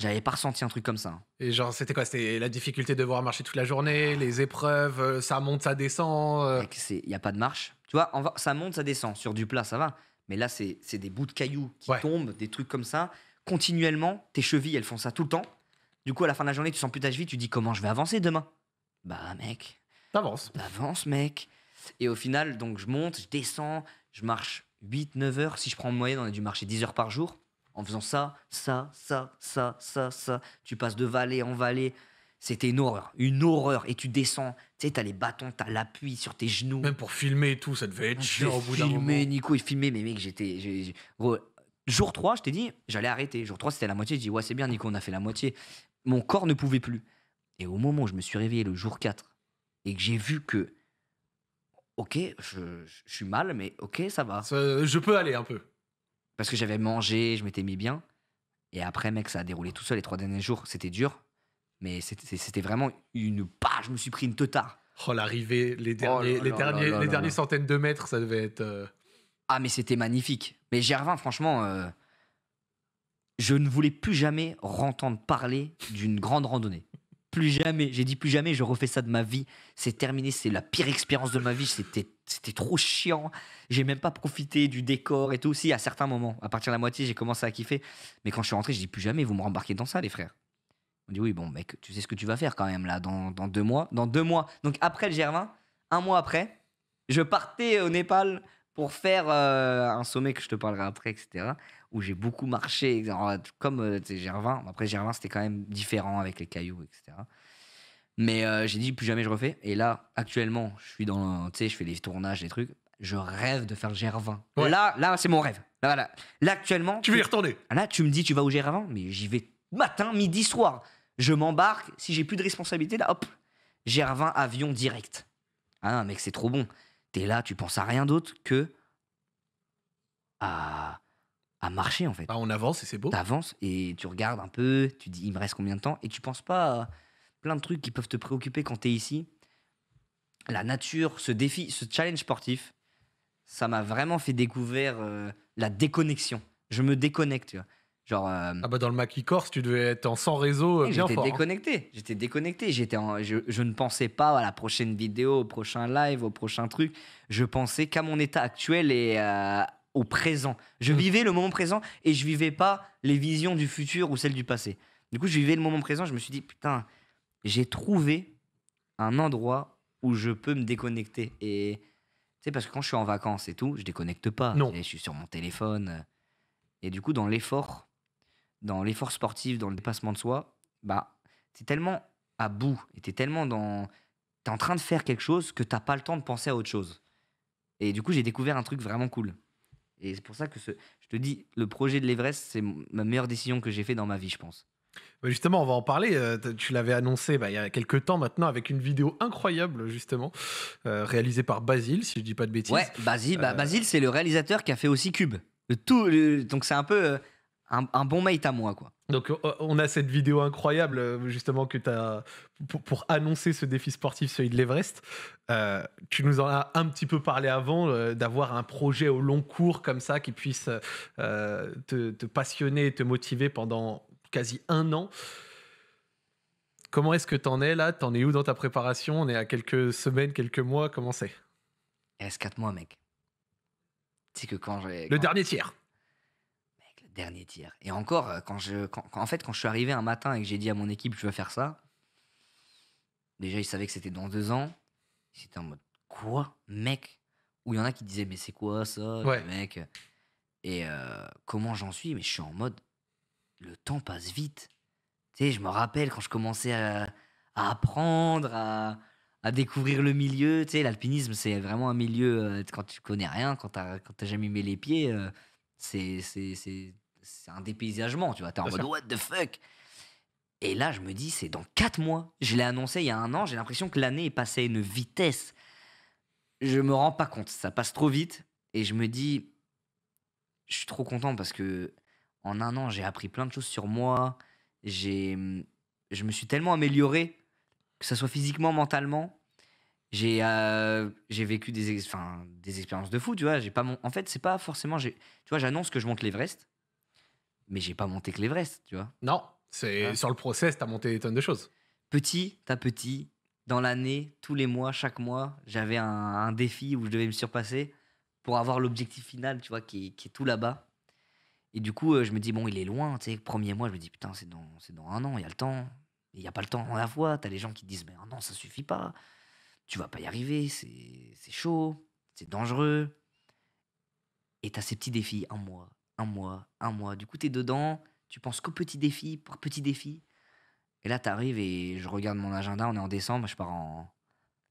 j'avais pas ressenti un truc comme ça. Hein. Et genre, c'était quoi C'était la difficulté de devoir marcher toute la journée, les épreuves, euh, ça monte, ça descend. Il euh. n'y a pas de marche. Tu vois, ça monte, ça descend. Sur du plat, ça va. Mais là, c'est des bouts de cailloux qui tombent, des trucs comme ça. Continuellement, tes chevilles, elles font ça tout le temps. Du coup, à la fin de la journée, tu sens plus ta cheville, tu dis comment je vais avancer demain Bah, mec. T'avances. T'avances, bah, mec. Et au final, donc, je monte, je descends, je marche 8-9 heures. Si je prends en moyenne, on a dû marcher 10 heures par jour en faisant ça, ça, ça, ça, ça, ça. Tu passes de vallée en vallée. C'était une horreur, une horreur. Et tu descends, tu sais, t'as les bâtons, t'as l'appui sur tes genoux. Même pour filmer et tout, ça devait être chiant au bout d'un moment. Filmer, Nico, il filmer. mais mec, j'étais. Jour 3, je t'ai dit, j'allais arrêter. Jour 3, c'était la moitié. Je dis, ouais, c'est bien, Nico, on a fait la moitié. Mon corps ne pouvait plus. Et au moment où je me suis réveillé le jour 4 et que j'ai vu que, ok, je, suis mal, mais ok, ça va. je peux aller un peu parce que j'avais mangé, je m'étais mis bien. Et après, mec, ça a déroulé tout seul les trois derniers jours. C'était dur, mais c'était vraiment une page. Je me suis pris une teutard. Oh, l'arrivée, les oh derniers, les, derniers, les derniers centaines de mètres, ça devait être. Euh, ah, mais c'était magnifique. Mais Gervin, franchement, euh, je ne voulais plus jamais entendre parler d'une grande randonnée plus jamais. J'ai dit plus jamais, je refais ça de ma vie. C'est terminé, c'est la pire expérience de ma vie. C'était, c'était trop chiant. J'ai même pas profité du décor et tout. Si, à certains moments, à partir de la moitié, j'ai commencé à kiffer. Mais quand je suis rentré, je dis plus jamais, vous me rembarquez dans ça, les frères. On dit oui, bon, mec, tu sais ce que tu vas faire quand même, là, dans, deux mois. Dans deux mois. Donc après le Germain, un mois après, je partais au Népal pour faire euh, un sommet que je te parlerai après, etc où j'ai beaucoup marché, comme euh, Gervin. Après, Gervin, c'était quand même différent avec les cailloux, etc. Mais euh, j'ai dit, plus jamais je refais. Et là, actuellement, je suis dans, tu sais, je fais des tournages, des trucs. Je rêve de faire Gervain. Gervin. Là, là, c'est mon rêve. Là, là, actuellement. Tu veux y retourner ah, Là, tu me dis, tu vas au Gervin, mais j'y vais matin, midi, soir. Je m'embarque. Si j'ai plus de responsabilité, là, hop, Gervin, avion direct. Ah mec, c'est trop bon. T'es là, tu penses à rien d'autre que à à marcher en fait. Bah, on avance et c'est beau. Tu avances et tu regardes un peu, tu dis il me reste combien de temps et tu penses pas à plein de trucs qui peuvent te préoccuper quand tu es ici. La nature, ce défi, ce challenge sportif, ça m'a vraiment fait découvrir euh, la déconnexion. Je me déconnecte, Genre, euh, ah bah dans le maquis corse, tu devais être en sans réseau. Euh, j'étais hein. déconnecté, j'étais déconnecté, j'étais je, je, ne pensais pas à la prochaine vidéo, au prochain live, au prochain truc. Je pensais qu'à mon état actuel et à au présent. Je mm. vivais le moment présent et je vivais pas les visions du futur ou celles du passé. Du coup, je vivais le moment présent. Je me suis dit, putain, j'ai trouvé un endroit où je peux me déconnecter. Et c'est parce que quand je suis en vacances et tout, je déconnecte pas. Non. Je suis sur mon téléphone. Et du coup, dans l'effort, dans l'effort sportif, dans le dépassement de soi, bah, c'est tellement à bout et t'es tellement dans. T'es en train de faire quelque chose que t'as pas le temps de penser à autre chose. Et du coup, j'ai découvert un truc vraiment cool. Et c'est pour ça que je te dis, le projet de l'Everest, c'est ma meilleure décision que j'ai faite dans ma vie, je pense. Bah, justement, on va en parler. Euh, tu l'avais annoncé bah, il y a quelques temps maintenant avec une vidéo incroyable, justement, euh, réalisée par Basile, si je dis pas de bêtises. Ouais, Basile, bah, euh, c'est le réalisateur qui a fait aussi Cube. Le tout, donc c'est un peu un, bon mate à moi, quoi. Donc on a cette vidéo incroyable euh, justement que tu as pour, annoncer ce défi sportif, celui de l'Everest. Euh, tu nous en as un petit peu parlé avant euh, d'avoir un projet au long cours comme ça qui puisse te, passionner et te motiver pendant quasi un an. Comment est-ce que t'en es là T'en es où dans ta préparation On est à quelques semaines, quelques mois. Comment c'est Est-ce 4 mois, mec. C'est que quand j'ai. Le dernier tiers dernier tir. Et encore, euh, quand je, quand, en fait, quand je suis arrivé un matin et que j'ai dit à mon équipe, je veux faire ça, déjà, ils savaient que c'était dans deux ans. C'était en mode, quoi, mec Ou il y en a qui disaient, mais c'est quoi ça, mec Et euh, comment j'en suis Mais je suis en mode, le temps passe vite. Tu sais, je me rappelle quand je commençais à, apprendre, à, découvrir le milieu. Tu sais, l'alpinisme, c'est vraiment un milieu, euh, quand tu connais rien, quand tu n'as jamais mis les pieds. c'est, c'est c'est un dépaysagement, tu vois. T'es en mode what the fuck Et là, je me dis, c'est dans 4 mois. Je l'ai annoncé il y a un an, j'ai l'impression que l'année est passée à une vitesse. Je me rends pas compte, ça passe trop vite. Et je me dis, je suis trop content parce que en un an, j'ai appris plein de choses sur moi. J'ai, je me suis tellement amélioré, que ce soit physiquement, mentalement. J'ai, euh, j'ai vécu des, des expériences de fou, tu vois. J'ai pas mon... En fait, c'est pas forcément. Tu vois, j'annonce que je monte l'Everest mais j'ai pas monté que l'Everest, tu vois. Non, c'est sur le process, tu as monté des tonnes de choses. Petit à petit, dans l'année, tous les mois, chaque mois, j'avais un, défi où je devais me surpasser pour avoir l'objectif final, tu vois, qui, est tout là-bas. Et du coup, euh, je me dis, bon, il est loin, tu sais, premier mois, je me dis, putain, c'est dans, dans un an, il y a le temps. Il n'y a pas le temps à la fois. Tu as les gens qui disent, mais non, ça suffit pas. Tu vas pas y arriver, c'est chaud, c'est dangereux. Et tu as ces petits défis, en mois, un mois, un mois. Du coup, tu es dedans, tu penses qu'au petit défi, pour petit défi, Et là, tu arrives et je regarde mon agenda, on est en décembre, je pars en.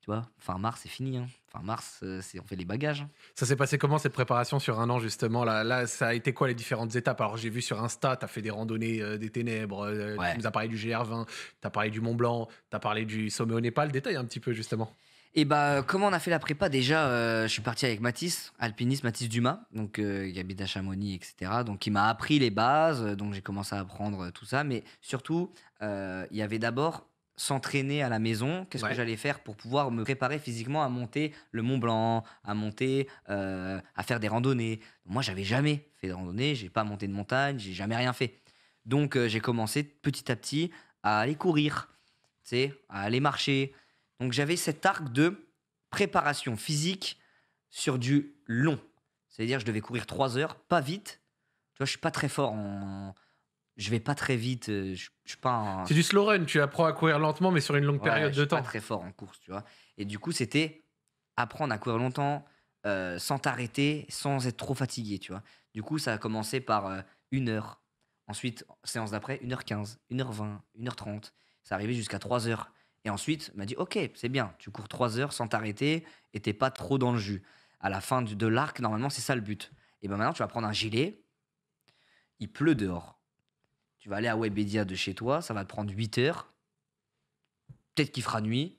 Tu vois, fin mars, c'est fini. Hein. Fin mars, euh, c'est on fait les bagages. Ça s'est passé comment cette préparation sur un an, justement là, là, ça a été quoi les différentes étapes Alors, j'ai vu sur Insta, tu as fait des randonnées euh, des ténèbres, euh, tu nous as parlé du GR20, tu as parlé du Mont Blanc, tu as parlé du sommet au Népal. Détaille un petit peu, justement. Et bah, comment on a fait la prépa Déjà, euh, je suis parti avec Mathis, alpiniste, Mathis Dumas, donc euh, il habite à Chamonix, etc. Donc, il m'a appris les bases, donc j'ai commencé à apprendre euh, tout ça. Mais surtout, il y avait d'abord s'entraîner à la maison, qu'est-ce que j'allais faire pour pouvoir me préparer physiquement à monter le Mont Blanc, à monter, à faire des randonnées. Moi, j'avais jamais fait de randonnée, j'ai pas monté de montagne, j'ai jamais rien fait. Donc, j'ai commencé petit à petit à aller courir, à aller marcher, donc j'avais cet arc de préparation physique sur du long. C'est-à-dire je devais courir trois heures, pas vite. Tu vois, je suis pas très fort en... Je vais pas très vite, euh, je, pas C'est du slow run, tu apprends à courir lentement mais sur une longue période de temps. pas très fort en course, tu vois. Et du coup, c'était apprendre à courir longtemps, euh, sans t'arrêter, sans être trop fatigué, tu vois. Du coup, ça a commencé par euh, une heure. Ensuite, séance d'après, 1 heure 15 1 heure 20 1 heure 30 Ça arrivait jusqu'à 3 heures. Et ensuite, il m'a dit, OK, c'est bien, tu cours trois heures sans t'arrêter et t'es pas trop dans le jus. À la fin de l'arc, normalement, c'est ça le but. Et ben maintenant, tu vas prendre un gilet, il pleut dehors. Tu vas aller à Webedia de chez toi, ça va te prendre 8 heures. Peut-être qu'il fera nuit.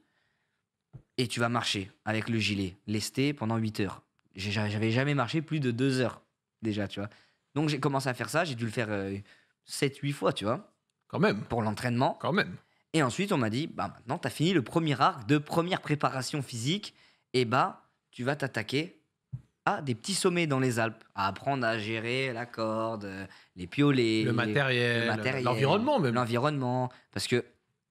Et tu vas marcher avec le gilet, lesté pendant 8 heures. J'avais jamais marché plus de deux heures déjà, tu vois. Donc j'ai commencé à faire ça, j'ai dû le faire 7 euh, huit fois, tu vois. Quand même. Pour l'entraînement. Quand même. Et ensuite, on m'a dit, bah maintenant, tu as fini le premier arc de première préparation physique, et bah, tu vas t'attaquer à des petits sommets dans les Alpes, à apprendre à gérer la corde, les piolets, le matériel, l'environnement même. L'environnement, parce que,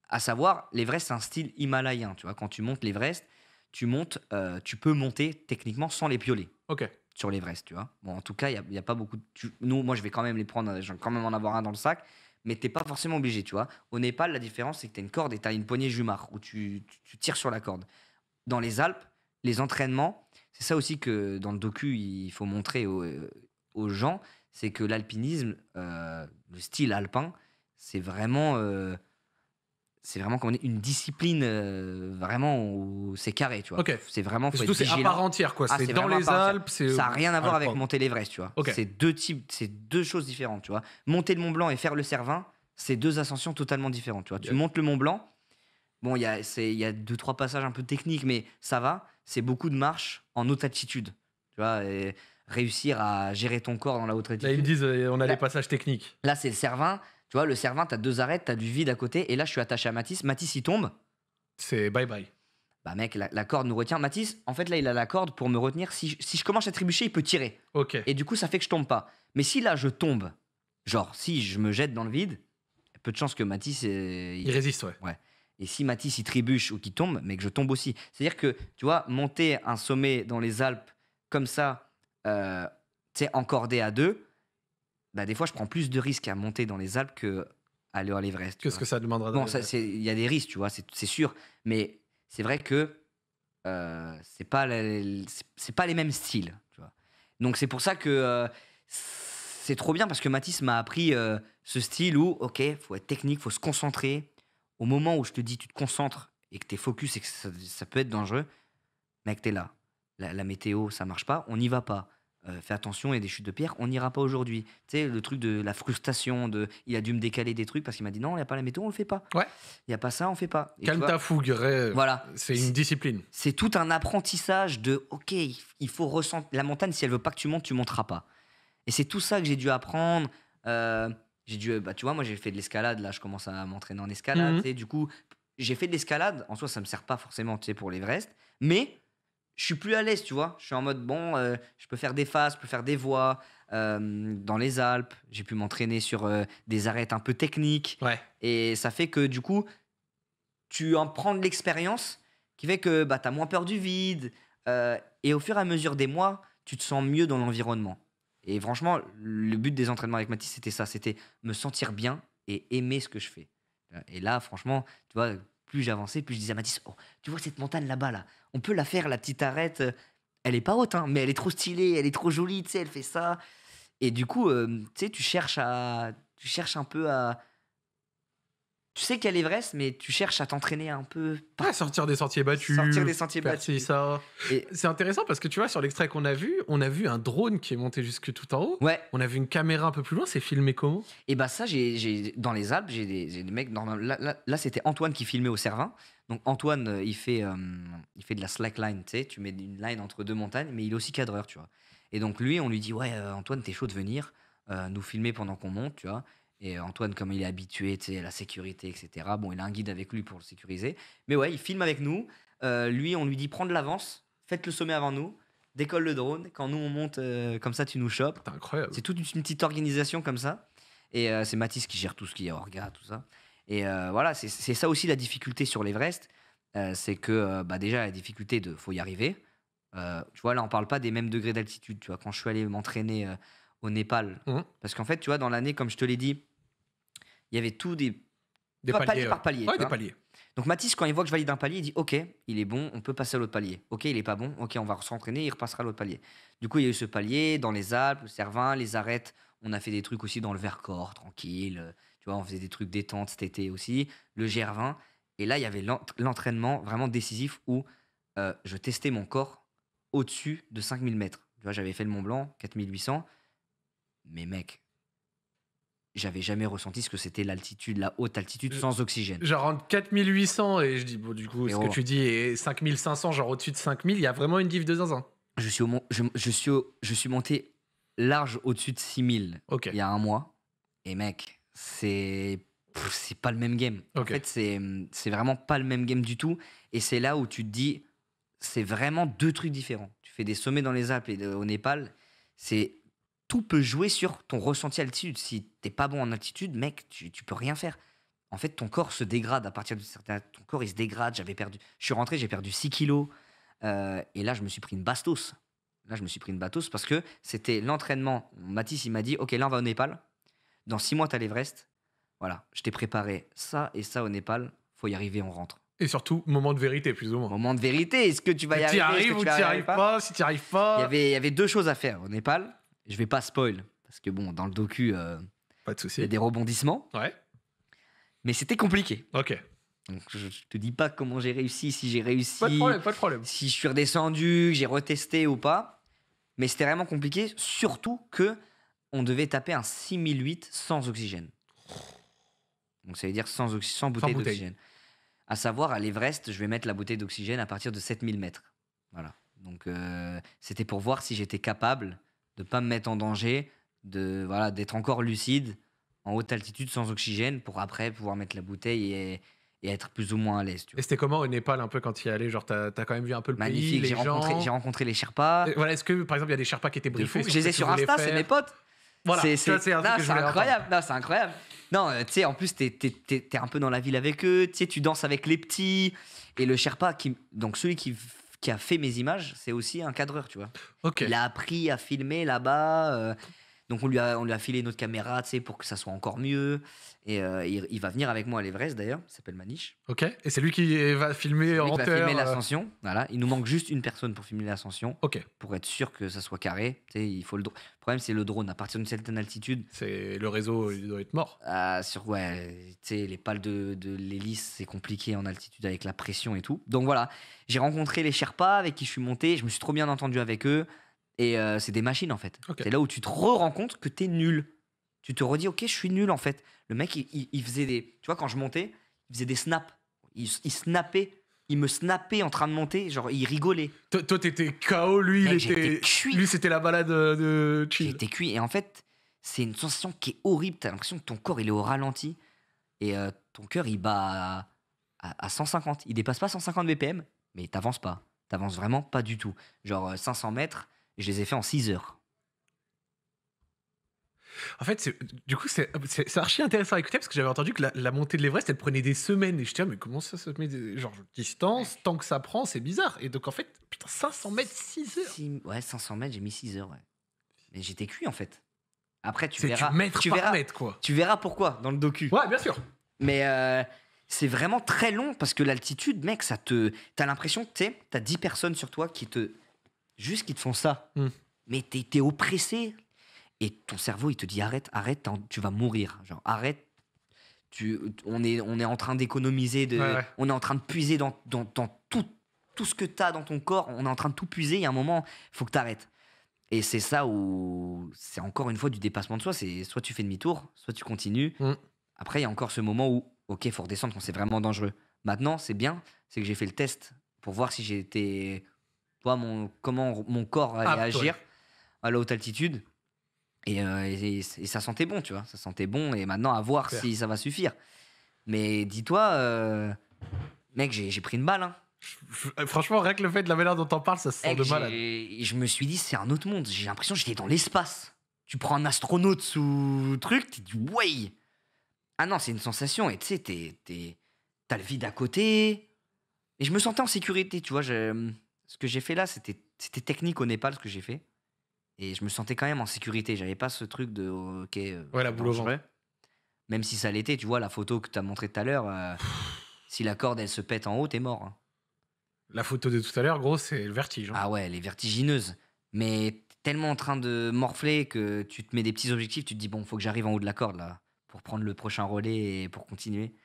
à savoir, l'Everest, c'est un style himalayen, tu vois, quand tu montes l'Everest, tu montes, euh, tu peux monter techniquement sans les piolets. Ok. Sur l'Everest, tu vois. Bon, en tout cas, il n'y a, pas beaucoup de... nous, moi, je vais quand même les prendre, je vais quand même en avoir un dans le sac, mais t'es pas forcément obligé, tu vois. Au Népal, la différence, c'est que as une corde et as une poignée jumarre, où tu, tu, tires sur la corde. Dans les Alpes, les entraînements, c'est ça aussi que dans le docu, il faut montrer aux, euh, gens, c'est que l'alpinisme, euh, le style alpin, c'est vraiment. Euh, c'est vraiment qu'on est une discipline euh, vraiment où c'est carré, tu vois. C'est vraiment. Surtout, c'est à part entière, quoi. Ah, c'est dans les Alpes. Ça n'a rien à voir avec monter l'Everest, tu vois. C'est deux types, c'est deux choses différentes, tu vois. Monter le Mont Blanc et faire le Servin, c'est deux ascensions totalement différentes, tu vois. Tu montes le Mont Blanc, bon, il y a, y a deux, trois passages un peu techniques, mais ça va. C'est beaucoup de marches en haute altitude, tu vois. Et réussir à gérer ton corps dans la haute altitude. ils disent, euh, on a des les passages techniques. Là, c'est le Servin... Tu vois, le tu t'as deux arêtes, t'as du vide à côté, et là, je suis attaché à Matisse. Matisse, il tombe. C'est bye bye. Bah, mec, la, corde nous retient. Matisse, en fait, là, il a la corde pour me retenir. Si, je commence à trébucher, il peut tirer. Ok. Et du coup, ça fait que je tombe pas. Mais si là, je tombe, genre, si je me jette dans le vide, peu de chance que Matisse. Euh, il... résiste, ouais. Et si Matisse il trébuche ou qu'il tombe, mais que je tombe aussi. C'est-à-dire que, tu vois, monter un sommet dans les Alpes comme ça, euh, tu sais, encordé à deux, bah, des fois, je prends plus de risques à monter dans les Alpes que à aller à l'Everest. Qu'est-ce que ça demandera Bon, il y a des risques, tu vois, c'est sûr. Mais c'est vrai que euh, c'est pas c'est pas les mêmes styles. Donc c'est pour ça que euh, c'est trop bien parce que Mathis m'a appris euh, ce style où ok, faut être technique, faut se concentrer. Au moment où je te dis tu te concentres et que tu es focus et que ça, peut être dangereux, mec t'es là. La, la, météo ça marche pas, on n'y va pas. Euh, fais attention, il y a des chutes de pierre, on n'ira pas aujourd'hui. Tu sais, le truc de la frustration, de il a dû me décaler des trucs parce qu'il m'a dit non, il n'y a pas la météo, on le fait pas. Ouais. Il n'y a pas ça, on fait pas. Calme ta fougue, Voilà. C'est une discipline. C'est tout un apprentissage de ok, il faut ressentir. La montagne, si elle veut pas que tu montes, tu monteras pas. Et c'est tout ça que j'ai dû apprendre. Euh, j'ai dû, euh, bah, tu vois, moi j'ai fait de l'escalade, là je commence à m'entraîner en escalade. Mhm. Du coup, j'ai fait de l'escalade. En soi, ça me sert pas forcément tu sais, pour l'Everest, mais je suis plus à l'aise, tu vois. Je suis en mode, bon, euh, je peux faire des faces, je peux faire des voix. Euh, dans les Alpes, j'ai pu m'entraîner sur euh, des arêtes un peu techniques. Ouais. Et ça fait que du coup, tu en prends de l'expérience qui fait que bah, tu as moins peur du vide. et au fur et à mesure des mois, tu te sens mieux dans l'environnement. Et franchement, le but des entraînements avec Mathis, c'était ça. C'était me sentir bien et aimer ce que je fais. Et là, franchement, tu vois, plus j'avançais, plus je disais à Mathis, oh, tu vois cette montagne là-bas, là, on peut la faire, la petite arête. Euh, elle est pas haute, hein, mais elle est trop stylée, elle est trop jolie, tu sais, elle fait ça. Et du coup, euh, tu sais, tu cherches à, tu cherches un peu à, tu sais qu'elle est a mais tu cherches à t'entraîner un peu. pas sortir des sentiers battus. Sortir des sentiers battus. ça. Et... C'est intéressant parce que tu vois, sur l'extrait qu'on a vu, on a vu un drone qui est monté jusque tout en haut. On a vu une caméra un peu plus loin. C'est filmé comment Et eh bah, ben, ça, j'ai, dans les Alpes, j'ai des, mecs. là, c'était Antoine qui filmait au Servin. Donc, Antoine, euh, il fait, euh, il fait de la slackline. Tu sais, tu mets une line entre deux montagnes, mais il est aussi cadreur, tu vois. Et donc, lui, on lui dit Ouais, euh, Antoine, t'es chaud de venir nous filmer pendant qu'on monte, tu vois. Et Antoine, comme il est habitué à la sécurité, etc., bon, il a un guide avec lui pour le sécuriser. Mais ouais, il filme avec nous. Euh, lui, on lui dit prends de l'avance, faites le sommet avant nous, décolle le drone. Quand nous, on monte, euh, comme ça, tu nous chopes. C'est incroyable. C'est toute une, petite organisation comme ça. Et euh, c'est Mathis qui gère tout ce qui est orga, tout ça. Et voilà, c'est ça aussi la difficulté sur l'Everest. c'est que bah, déjà, la difficulté de faut y arriver. tu vois, là, on parle pas des mêmes degrés d'altitude. Tu vois, quand je suis allé m'entraîner au Népal, mmh. parce qu'en fait, tu vois, dans l'année, comme je te l'ai dit, il y avait tout des, paliers, par palier. Donc Mathis, quand il voit que je valide un palier, il dit OK, il est bon, on peut passer à l'autre palier. OK, il n'est pas bon, OK, on va s'entraîner, il repassera à l'autre palier. Du coup, il y a eu ce palier dans les Alpes, le Cervin, les Arêtes. On a fait des trucs aussi dans le Vercors, tranquille. Tu vois, on faisait des trucs détente cet été aussi. Le Gervin. Et là, il y avait l'entraînement vraiment décisif où euh, je testais mon corps au-dessus de 5000 mètres. Tu vois, j'avais fait le Mont Blanc, 4800. Mais mec, j'avais jamais ressenti ce que c'était l'altitude, la haute altitude euh, sans oxygène. Genre entre 4800 et je dis, bon, du coup, ce que tu dis, et 5500, genre au-dessus de 5000, il y a vraiment une diff de zinzin. Je suis, je, je suis, je suis monté large au-dessus de 6000 il y a un mois. Et mec, c'est c'est pas le même game. En fait, c'est vraiment pas le même game du tout. Et c'est là où tu te dis, c'est vraiment deux trucs différents. Tu fais des sommets dans les Alpes et au Népal, c'est tout peut jouer sur ton ressenti altitude. Si t'es pas bon en altitude, mec, tu, peux rien faire. En fait, ton corps se dégrade à partir de certains. Ton corps, il se dégrade. J'avais perdu. Je suis rentré, j'ai perdu 6 kilos. Euh, et là, je me suis pris une bastos. Là, je me suis pris une bastos parce que c'était l'entraînement. Mathis, il m'a dit Ok, là, on va au Népal. Dans six mois, t'as l'Everest. Voilà, je t'ai préparé ça et ça au Népal. Faut y arriver, on rentre. Et surtout, moment de vérité, plus ou moins. Moment de vérité. Est-ce que tu vas y, arriver arrives ou t'y arrives pas, Si t'y arrives pas. Il avait, il y avait deux choses à faire au Népal. Je vais pas spoil, parce que bon, dans le docu, euh, pas de souci. il y a des rebondissements. Ouais. Mais c'était compliqué. Ok. Donc je, te dis pas comment j'ai réussi, si j'ai réussi. Pas de problème, pas de problème. Si je suis redescendu, j'ai retesté ou pas. Mais c'était vraiment compliqué, surtout que on devait taper un 6008 sans oxygène. Donc ça veut dire sans, sans bouteille, d'oxygène. À savoir, à l'Everest, je vais mettre la bouteille d'oxygène à partir de 7000 mètres. Voilà. Donc euh, c'était pour voir si j'étais capable de pas me mettre en danger, de voilà d'être encore lucide en haute altitude sans oxygène pour après pouvoir mettre la bouteille et, être plus ou moins à l'aise. Et c'était comment au Népal un peu quand il y allais Genre, t'as as quand même vu un peu le Magnifique, j'ai rencontré, les Sherpas. voilà, est-ce que par exemple il y a des Sherpas qui étaient briefés Je les sur Insta, c'est mes potes. Voilà, c'est incroyable. Non, c'est incroyable. Non, euh, tu sais, en plus, t'es es, un peu dans la ville avec eux, tu sais tu danses avec les petits. Et le Sherpa, qui, donc celui qui qui a fait mes images, c'est aussi un cadreur, tu vois. Il a appris à filmer là-bas. Euh, donc on lui a, on lui a filé notre caméra, tu pour que ça soit encore mieux. Et euh, il, va venir avec moi à l'Everest d'ailleurs, il s'appelle Maniche. Ok, et c'est lui qui va filmer en va filmer euh, l'ascension, voilà. Il nous manque juste une personne pour filmer l'ascension. Ok. Pour être sûr que ça soit carré, tu il faut le, problème c'est le drone, à partir d'une certaine altitude. C'est Le réseau, il doit être mort. Euh, sur, ouais, tu les pales de, de l'hélice, c'est compliqué en altitude avec la pression et tout. Donc voilà, j'ai rencontré les Sherpas avec qui je suis monté, je me suis trop bien entendu avec eux. Et euh, c'est des machines, en fait. C'est là où tu te rends compte que t'es nul. Tu te redis, ok, je suis nul, en fait. Le mec, il, faisait des. Tu vois, quand je montais, il faisait des snaps. Il, snappait. Il me snappait en train de monter, genre il rigolait. Toi, toi t'étais KO, lui, il était. Cuit. Lui, c'était la balade euh, de chill. J'étais cuit. Et en fait, c'est une sensation qui est horrible. T'as l'impression que ton corps, il est au ralenti. Et euh, ton cœur, il bat à, à 150. Il dépasse pas 150 BPM, mais t'avances pas. T'avances vraiment pas du tout. Genre 500 mètres, je les ai fait en 6 heures. En fait, du coup, c'est archi intéressant à écouter parce que j'avais entendu que la, montée de l'Everest, elle prenait des semaines. Et je disais, mais comment ça se met des, Genre, distance, tant que ça prend, c'est bizarre. Et donc, en fait, putain, 500 mètres, 6 heures. ouais, 500 mètres, j'ai mis 6 heures, ouais. Mais j'étais cuit, en fait. Après, tu verras. tu mètre, quoi. Tu verras pourquoi dans le docu. Ouais, bien sûr. Mais euh, c'est vraiment très long parce que l'altitude, mec, ça te. T'as l'impression que t'as 10 personnes sur toi qui te juste qu'ils te font ça. Hmm. Mais t'es es oppressé. Et ton cerveau, il te dit arrête, arrête, tu vas mourir. Genre, arrête. Tu, on, est, on est en train d'économiser, de, on est en train de puiser dans, dans, tout, tout ce que tu as dans ton corps. On est en train de tout puiser. Il y a un moment, faut que tu arrêtes. Et c'est ça où c'est encore une fois du dépassement de soi. C'est soit tu fais demi-tour, soit tu continues. Hmm. Après, il y a encore ce moment où, ok, faut redescendre quand c'est vraiment dangereux. Maintenant, c'est bien, c'est que j'ai fait le test pour voir si j'étais comment mon corps allait ah, agir à la haute altitude. Euh, et, ça sentait bon, tu vois. Ça sentait bon. Et maintenant, à voir si ça va suffire. Mais dis-toi, euh, mec, j'ai pris une balle. Hein. Euh, franchement, rien que le fait de la manière dont t'en parles, ça se sent de malade. Je me suis dit, c'est un autre monde. J'ai l'impression que j'étais dans l'espace. Tu prends un astronaute sous truc, tu dis, ouais. Ah non, c'est une sensation. Et tu sais, t'as le vide à côté. Et je me sentais en sécurité, tu vois ce que j'ai fait là, c'était technique au Népal, ce que j'ai fait. Et je me sentais quand même en sécurité. J'avais pas ce truc de. Ok. Euh, ouais, la boule Même si ça l'était, tu vois, la photo que tu as montrée tout à l'heure, euh, si la corde elle se pète en haut, t'es mort. Hein. La photo de tout à l'heure, gros, c'est le vertige. Hein. Ah ouais, elle est vertigineuse. Mais tellement en train de morfler que tu te mets des petits objectifs, tu te dis, bon, faut que j'arrive en haut de la corde là, pour prendre le prochain relais et pour continuer.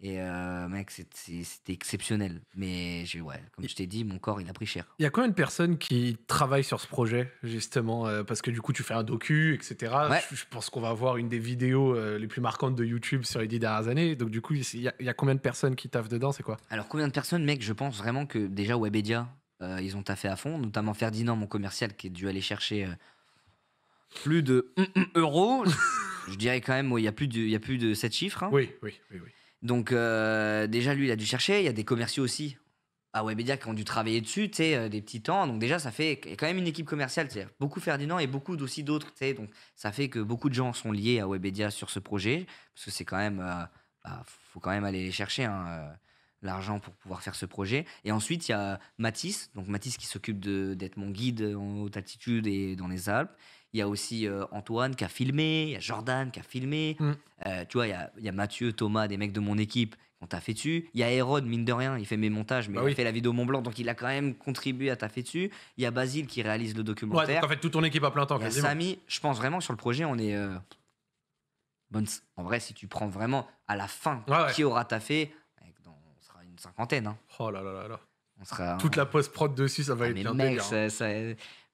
Et euh, mec, c'était exceptionnel. Mais je, ouais, comme je t'ai dit, mon corps, il a pris cher. Il y a combien de personnes qui travaillent sur ce projet, justement euh, Parce que du coup, tu fais un docu, etc. Je, pense qu'on va avoir une des vidéos euh, les plus marquantes de YouTube sur les dix dernières années. Donc du coup, il y, a combien de personnes qui taffent dedans C'est quoi Alors, combien de personnes, mec Je pense vraiment que déjà, Webedia, ils ont taffé à fond. Notamment Ferdinand, mon commercial, qui a dû aller chercher plus de euros. <laughs> je dirais quand même, il y a plus de, y a plus de 7 chiffres. Hein. oui, oui, oui. Donc euh, déjà, lui, il a dû chercher. Il y a des commerciaux aussi à Webedia qui ont dû travailler dessus, tu sais, euh, des petits temps. Donc déjà, ça fait quand même une équipe commerciale, beaucoup Ferdinand et beaucoup aussi d'autres, tu Donc ça fait que beaucoup de gens sont liés à Webedia sur ce projet, parce que c'est quand même... Euh, bah, faut quand même aller chercher, hein, l'argent pour pouvoir faire ce projet. Et ensuite, il y a Mathis, donc Mathis qui s'occupe d'être mon guide en haute altitude et dans les Alpes. Il y a aussi euh, Antoine qui a filmé, il y a Jordan qui a filmé. Mm. Euh, tu vois, il y, a, il y, a, Mathieu, Thomas, des mecs de mon équipe qui ont fait dessus. Il y a Hérode, mine de rien, il fait mes montages, mais bah il fait la vidéo Mont Blanc, donc il a quand même contribué à taffer dessus. Il y a Basile qui réalise le documentaire. en fait, toute ton équipe à plein temps. Il Samy, je pense vraiment sur le projet, on est. Euh, en vrai, si tu prends vraiment à la fin qui aura taffé, on sera une cinquantaine. Hein. Oh là là là là. On sera, Toute la post-prod dessus, ça va ah, être bien hein. ça,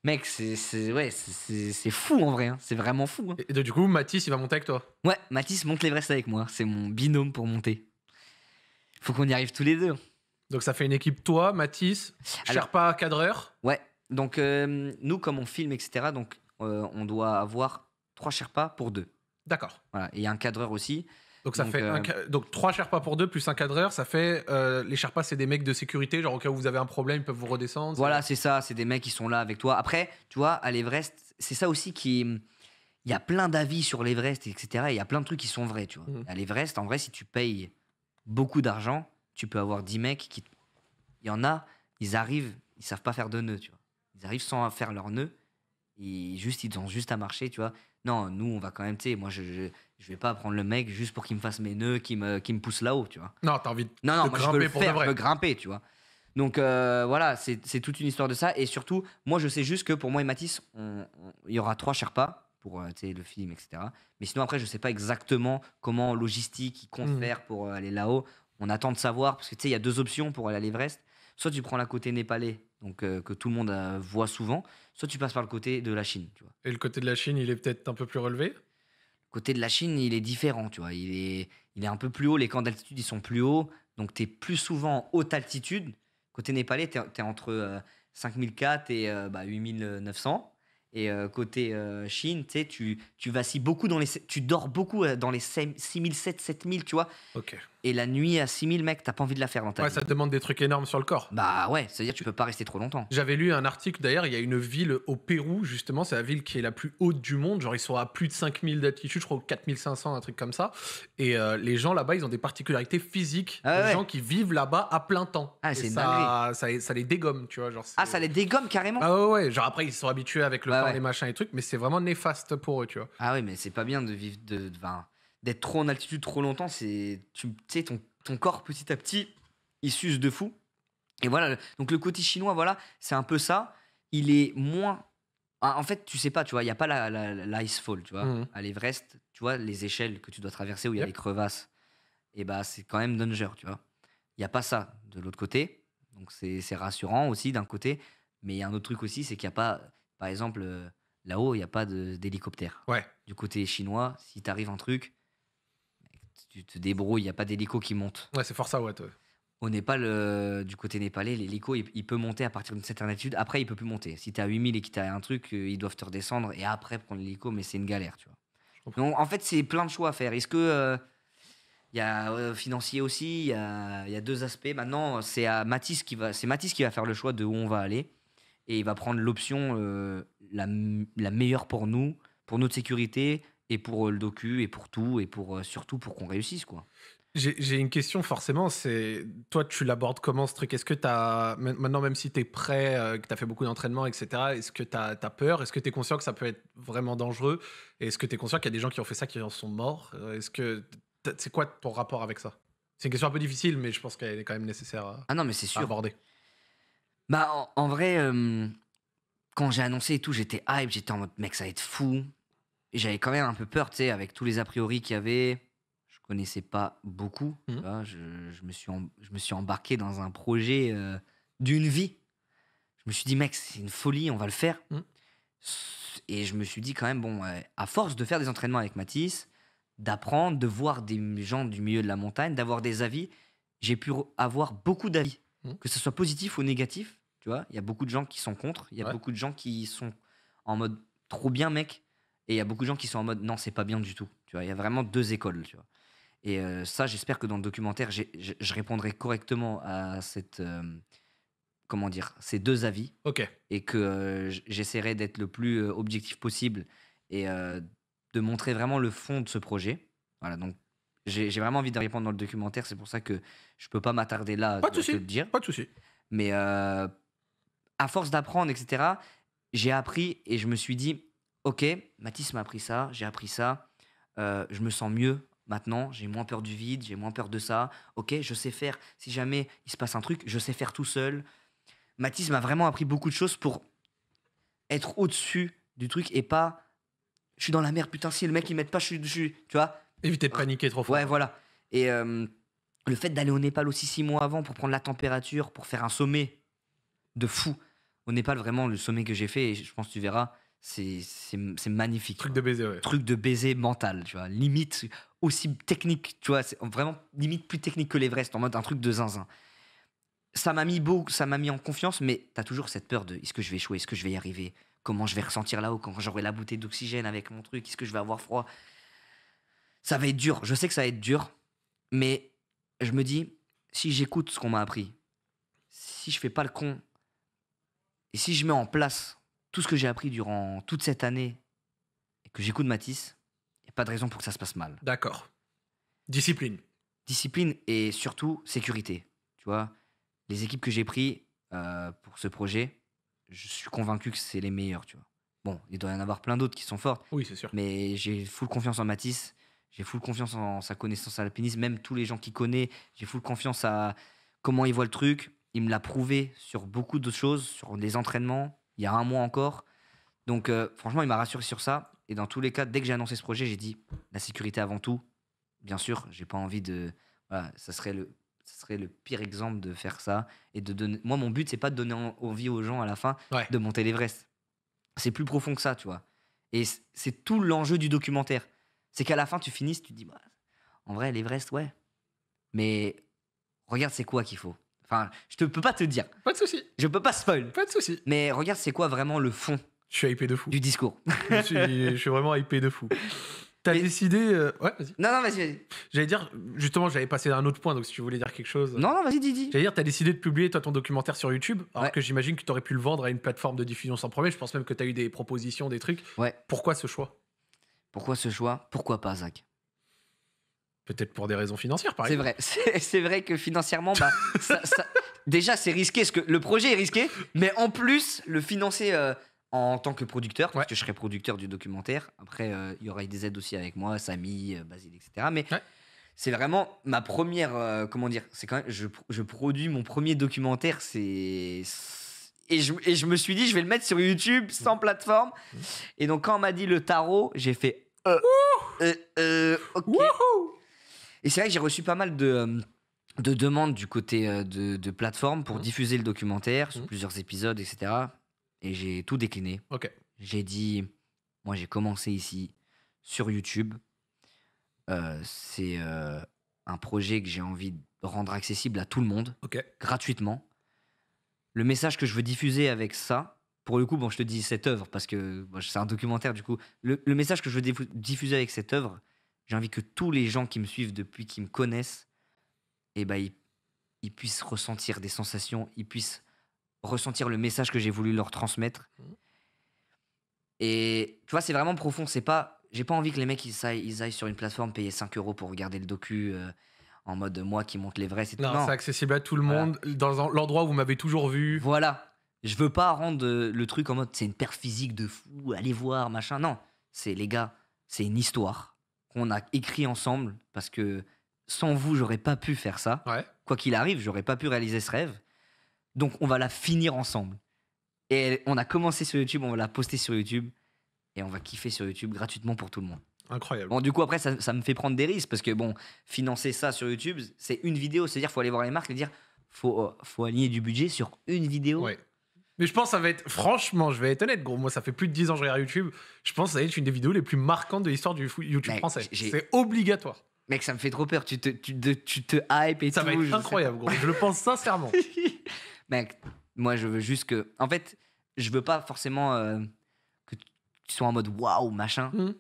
Mec, c'est ouais, c'est fou en vrai, hein. c'est vraiment fou. Hein. Et donc, du coup, Mathis, il va monter avec toi Ouais, Mathis monte l'Everest avec moi, c'est mon binôme pour monter. Faut qu'on y arrive tous les deux. Hein. Donc ça fait une équipe, toi, Mathis, Sherpa, cadreur Ouais, donc euh, nous, comme on filme, etc., donc euh, on doit avoir trois Sherpas pour deux. D'accord. Voilà, et un cadreur aussi. Donc ça fait euh, donc trois Sherpas pour deux plus un cadreur, ça fait euh, les Sherpas c'est des mecs de sécurité, genre au cas où vous avez un problème ils peuvent vous redescendre. Voilà c'est ça, c'est des mecs qui sont là avec toi. Après tu vois à l'Everest c'est ça aussi qui il y a plein d'avis sur l'Everest etc. Il y a plein de trucs qui sont vrais tu vois. Mmh. À l'Everest en vrai si tu payes beaucoup d'argent tu peux avoir 10 mecs qui il y en a ils arrivent ils savent pas faire de nœuds tu vois. Ils arrivent sans faire leur nœuds et juste ils ont juste à marcher tu vois. Non nous on va quand même tu sais moi je je vais pas prendre le mec juste pour qu'il me fasse mes nœuds, qu'il me, me pousse là-haut, tu vois. Non, t'as envie de Non, non, je peux le faire, je peux grimper, tu vois. Donc euh, voilà, c'est toute une histoire de ça. Et surtout, moi je sais juste que pour moi et Mathis, il y aura trois Sherpas pour euh, le film, etc. Mais sinon, après, je sais pas exactement comment logistique ils comptent hmm. faire pour euh, aller là-haut. On attend de savoir, parce que tu il y a deux options pour aller à l'Everest. Soit tu prends la côté népalais, donc que tout le monde voit souvent, soit tu passes par le côté de la Chine. Tu vois. Et le côté de la Chine, il est peut-être un peu plus relevé côté de la Chine, il est différent, tu vois. Il est, il est un peu plus haut, les camps d'altitude, ils sont plus hauts. Donc, tu es plus souvent haute altitude. Côté népalais, tu es, entre 5400 et 8900. Et côté Chine, tu, tu vacilles beaucoup dans les... Tu dors beaucoup euh, dans les 6700, 7000, tu vois. OK et la nuit à 6000, mecs, t'as pas envie de la faire dans ta ouais, ça demande des trucs énormes sur le corps. Bah ouais, c'est-à-dire tu peux pas rester trop longtemps. J'avais lu un article d'ailleurs, il y a une ville au Pérou, justement, c'est la ville qui est la plus haute du monde, genre ils sont à plus de 5000 d'altitude, je crois 4500, un truc comme ça. Et euh, les gens là-bas, ils ont des particularités physiques, ah Les gens qui vivent là-bas à plein temps. Ah, c'est ça, ça, les dégomme, tu vois. Genre, ah, ça les dégomme carrément. Ah ouais, genre après ils sont habitués avec le temps, bah les machins et trucs, mais c'est vraiment néfaste pour eux, tu vois. Ah oui, mais c'est pas bien de vivre de. de d'être trop en altitude trop longtemps, c'est tu sais ton, corps petit à petit il s'use de fou. Et voilà, donc le côté chinois, voilà, c'est un peu ça. Il est moins. Ah, en fait, tu sais pas, tu vois, il n'y a pas la, tu vois. Mhm. À l'Everest, tu vois, les échelles que tu dois traverser où il y a les crevasses, et eh bah ben, c'est quand même danger, tu vois. Il n'y a pas ça de l'autre côté. Donc c'est rassurant aussi d'un côté. Mais il y a un autre truc aussi, c'est qu'il y a pas, par exemple, euh, là-haut, il y a pas d'hélicoptère. Ouais. Du côté chinois, si tu arrives un truc, tu te débrouilles, il n'y a pas d'hélico qui monte. Ouais, c'est fort ça, ouais. Au Népal, euh, du côté népalais, l'hélico, il, peut monter à partir d'une certaine altitude. Après, il peut plus monter. Si tu à 8000 et que tu un truc, euh, ils doivent te redescendre et après prendre l'hélico, mais c'est une galère, tu vois. Donc, en fait, c'est plein de choix à faire. Est-ce que. Euh, il y a financier aussi, il y a, deux aspects. Maintenant, c'est à Matisse qui va, c'est Matisse qui va faire le choix de où on va aller et il va prendre l'option la, la, meilleure pour nous, pour notre sécurité, et pour euh, le docu et pour tout et pour euh, surtout pour qu'on réussisse quoi. J'ai une question forcément, c'est toi tu l'abordes comment ce truc Est-ce que tu as, maintenant même si tu es prêt, euh, que tu as fait beaucoup d'entraînement, etc., est-ce que tu as, peur Est-ce que tu es conscient que ça peut être vraiment dangereux Est-ce que tu es conscient qu'il y a des gens qui ont fait ça qui en sont morts Est-ce que C'est quoi ton rapport avec ça C'est une question un peu difficile mais je pense qu'elle est quand même nécessaire à, ah non, mais sûr. aborder. Bah en, vrai, quand j'ai annoncé et tout j'étais hype, j'étais en mode mec ça va être fou, j'avais quand même un peu peur, tu sais, avec tous les a priori qu'il y avait. Je connaissais pas beaucoup. Mhm. je, je, me suis je me suis embarqué dans un projet euh, d'une vie. Je me suis dit, mec, c'est une folie, on va le faire. Mhm. Et je me suis dit quand même, bon, à force de faire des entraînements avec Mathis, d'apprendre, de voir des gens du milieu de la montagne, d'avoir des avis, j'ai pu avoir beaucoup d'avis, mhm. que ce soit positif ou négatif. Tu vois, il y a beaucoup de gens qui sont contre, il y a beaucoup de gens qui sont en mode trop bien, mec. Et il y a beaucoup de gens qui sont en mode non, c'est pas bien du tout. Tu vois, il y a vraiment deux écoles. Tu vois. Et euh, ça, j'espère que dans le documentaire, je répondrai correctement à cette euh, comment dire ces deux avis. Ok. Et que euh, j'essaierai d'être le plus objectif possible et de montrer vraiment le fond de ce projet. Voilà. Donc j'ai vraiment envie de répondre dans le documentaire. C'est pour ça que je peux pas m'attarder là. Pas de souci. dire. Pas de souci. Mais à force d'apprendre, etc. J'ai appris et je me suis dit ok, Mathis m'a appris ça, j'ai appris ça, euh, je me sens mieux maintenant, j'ai moins peur du vide, j'ai moins peur de ça, ok, je sais faire, si jamais il se passe un truc, je sais faire tout seul. Mathis m'a vraiment appris beaucoup de choses pour être au-dessus du truc et pas, je suis dans la merde, putain, si le mec il m'aide pas, je suis tu vois. Éviter de ah, paniquer trop fort. Ouais, voilà. Et euh, le fait d'aller au Népal aussi six mois avant pour prendre la température, pour faire un sommet de fou. Au Népal, vraiment, le sommet que j'ai fait, et je pense que tu verras, c'est magnifique. Truc de baiser, ouais. Truc de baiser mental, tu vois. Limite aussi technique, tu vois. Vraiment limite plus technique que l'Everest, en mode un truc de zinzin. Ça m'a mis beau, ça m'a mis en confiance, mais t'as toujours cette peur de est-ce que je vais échouer, est-ce que je vais y arriver, comment je vais ressentir là-haut, quand j'aurai la bouteille d'oxygène avec mon truc, est-ce que je vais avoir froid. Ça va être dur, je sais que ça va être dur, mais je me dis, si j'écoute ce qu'on m'a appris, si je fais pas le con, et si je mets en place tout ce que j'ai appris durant toute cette année et que j'écoute Matisse, il n'y a pas de raison pour que ça se passe mal. D'accord. Discipline. Discipline et surtout sécurité. Tu vois, les équipes que j'ai prises euh, pour ce projet, je suis convaincu que c'est les meilleures, tu vois. Bon, il doit y en avoir plein d'autres qui sont fortes. Oui, c'est sûr. Mais j'ai full confiance en Matisse, j'ai full confiance en sa connaissance à l'alpinisme, même tous les gens qu'il connaît, j'ai full confiance à comment il voit le truc. Il me l'a prouvé sur beaucoup de choses, sur des entraînements, il y a un mois encore. Donc, euh, franchement, il m'a rassuré sur ça. Et dans tous les cas, dès que j'ai annoncé ce projet, j'ai dit la sécurité avant tout. Bien sûr, j'ai pas envie de. Voilà, ça serait le, serait le pire exemple de faire ça et de donner. Moi, mon but, c'est pas de donner envie aux gens à la fin de monter l'Everest. C'est plus profond que ça, tu vois. Et c'est tout l'enjeu du documentaire. C'est qu'à la fin, tu finisses, tu te dis, bah, en vrai, l'Everest, ouais. Mais regarde, c'est quoi qu'il faut je te peux pas te dire. Pas de souci. Je peux pas spoil. Pas de souci. Mais regarde, c'est quoi vraiment le fond Je suis hypé de fou. Du discours. je, suis, vraiment hypé de fou. T'as décidé. Euh, ouais, vas-y. Non, non, vas-y, J'allais dire, justement, j'avais passé à un autre point, donc si tu voulais dire quelque chose. Euh. Non, non, vas-y, dis, J'allais dire, t'as décidé de publier toi ton documentaire sur YouTube, alors que j'imagine que t'aurais pu le vendre à une plateforme de diffusion sans problème. Je pense même que t'as eu des propositions, des trucs. Ouais. Pourquoi ce choix Pourquoi ce choix Pourquoi pas, Zach Peut-être pour des raisons financières, par exemple. C'est vrai. <laughs> C'est vrai que financièrement, bah, <laughs> déjà, c'est risqué. Parce que le projet est risqué. Mais en plus, le financer euh, en tant que producteur, parce que je serai producteur du documentaire. Après, euh, il y aurait des aides aussi avec moi, Samy, euh, Basile, etc. Mais c'est vraiment ma première. comment dire C'est quand même, je, je, produis mon premier documentaire. C'est. Et je, me suis dit, je vais le mettre sur YouTube, sans mmh. plateforme. Mmh. Et donc, quand on m'a dit le tarot, j'ai fait. Euh, euh, et c'est vrai que j'ai reçu pas mal de euh, demandes du côté euh, de, de plateformes pour mmh. diffuser le documentaire sur mmh. plusieurs épisodes, etc. Et j'ai tout décliné. Ok. J'ai dit, moi j'ai commencé ici sur YouTube. Euh, c'est un projet que j'ai envie de rendre accessible à tout le monde, gratuitement. Le message que je veux diffuser avec ça, pour le coup, bon, je te dis cette œuvre parce que c'est un documentaire du coup. le message que je veux diffuser avec cette œuvre, j'ai envie que tous les gens qui me suivent depuis, qui me connaissent, eh ben, ils, puissent ressentir des sensations, ils puissent ressentir le message que j'ai voulu leur transmettre. Mmh. Et tu vois, c'est vraiment profond. C'est pas, j'ai pas envie que les mecs ils aillent, sur une plateforme payer 5 euros pour regarder le docu. Euh, en mode moi qui monte les vrais non. c'est accessible à tout le monde, dans l'endroit où vous m'avez toujours vu. Voilà. Je veux pas rendre euh, le truc en mode c'est une paire physique de fou, allez voir, machin. Non, c'est les gars, c'est une histoire on a écrit ensemble, parce que sans vous, j'aurais pas pu faire ça. Quoi qu'il arrive, j'aurais pas pu réaliser ce rêve. Donc, on va la finir ensemble. Et on a commencé sur YouTube, on va la poster sur YouTube, et on va kiffer sur YouTube gratuitement pour tout le monde. Incroyable. Bon, du coup, après, ça, me fait prendre des risques, parce que bon, financer ça sur YouTube, c'est une vidéo. C'est-à-dire, faut aller voir les marques et dire, faut, euh, faut aligner du budget sur une vidéo. Ouais. Mais je pense que ça va être, franchement, je vais être honnête, gros. Moi, ça fait plus de 10 ans que je regarde YouTube. Je pense que ça va être une des vidéos les plus marquantes de l'histoire du YouTube français. C'est obligatoire. Mec, ça me fait trop peur. Tu te, tu, et tu te hype et Ça tout. va être incroyable, gros. Je le pense sincèrement. <laughs> Mec, moi je veux juste que. En fait, je veux pas forcément euh, que tu sois en mode waouh machin, hmm.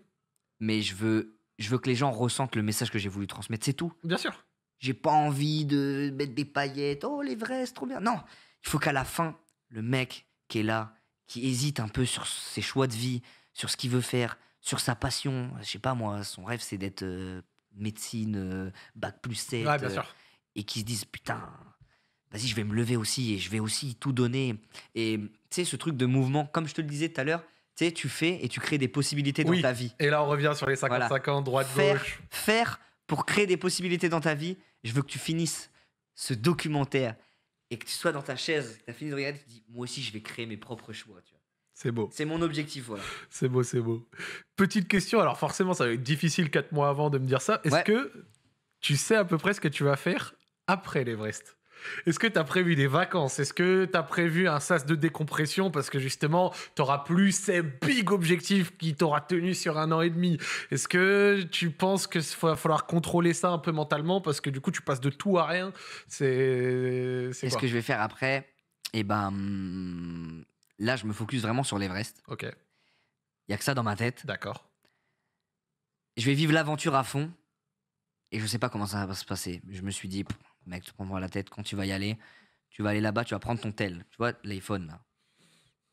mais je veux, je veux que les gens ressentent le message que j'ai voulu transmettre, c'est tout. Bien sûr. J'ai pas envie de mettre des paillettes, oh les vrais, c'est trop bien. Non, il faut qu'à la fin, le mec qui est là, qui hésite un peu sur ses choix de vie, sur ce qu'il veut faire, sur sa passion. Je sais pas moi, son rêve c'est d'être euh, médecine, euh, bac plus 7, euh, et qui se disent putain, vas-y, je vais me lever aussi et je vais aussi tout donner. Et tu sais, ce truc de mouvement, comme je te le disais tout à l'heure, tu sais, tu fais et tu crées des possibilités dans ta vie. Et là, on revient sur les 55 ans, droite-gauche. faire pour créer des possibilités dans ta vie, je veux que tu finisses ce documentaire et que tu sois dans ta chaise, que tu as fini de regarder, tu te dis, moi aussi, je vais créer mes propres choix. Tu C'est beau. C'est mon objectif, voilà. <laughs> C'est beau, c'est beau. Petite question, alors forcément, ça va être difficile quatre mois avant de me dire ça. Est-ce que tu sais à peu près ce que tu vas faire après l'Everest est-ce que tu as prévu des vacances Est-ce que tu as prévu un sas de décompression Parce que justement, tu n'auras plus ces big objectifs qui t'aura tenu sur un an et demi. Est-ce que tu penses qu'il va falloir contrôler ça un peu mentalement Parce que du coup, tu passes de tout à rien. C'est. Est-ce que je vais faire après Eh ben. Là, je me focus vraiment sur l'Everest. Ok. Il n'y a que ça dans ma tête. D'accord. Je vais vivre l'aventure à fond. Et je ne sais pas comment ça va se passer. Je me suis dit. Mec, tu prends la tête quand tu vas y aller. Tu vas aller là-bas, tu vas prendre ton tel. Tu vois, l'iPhone, là.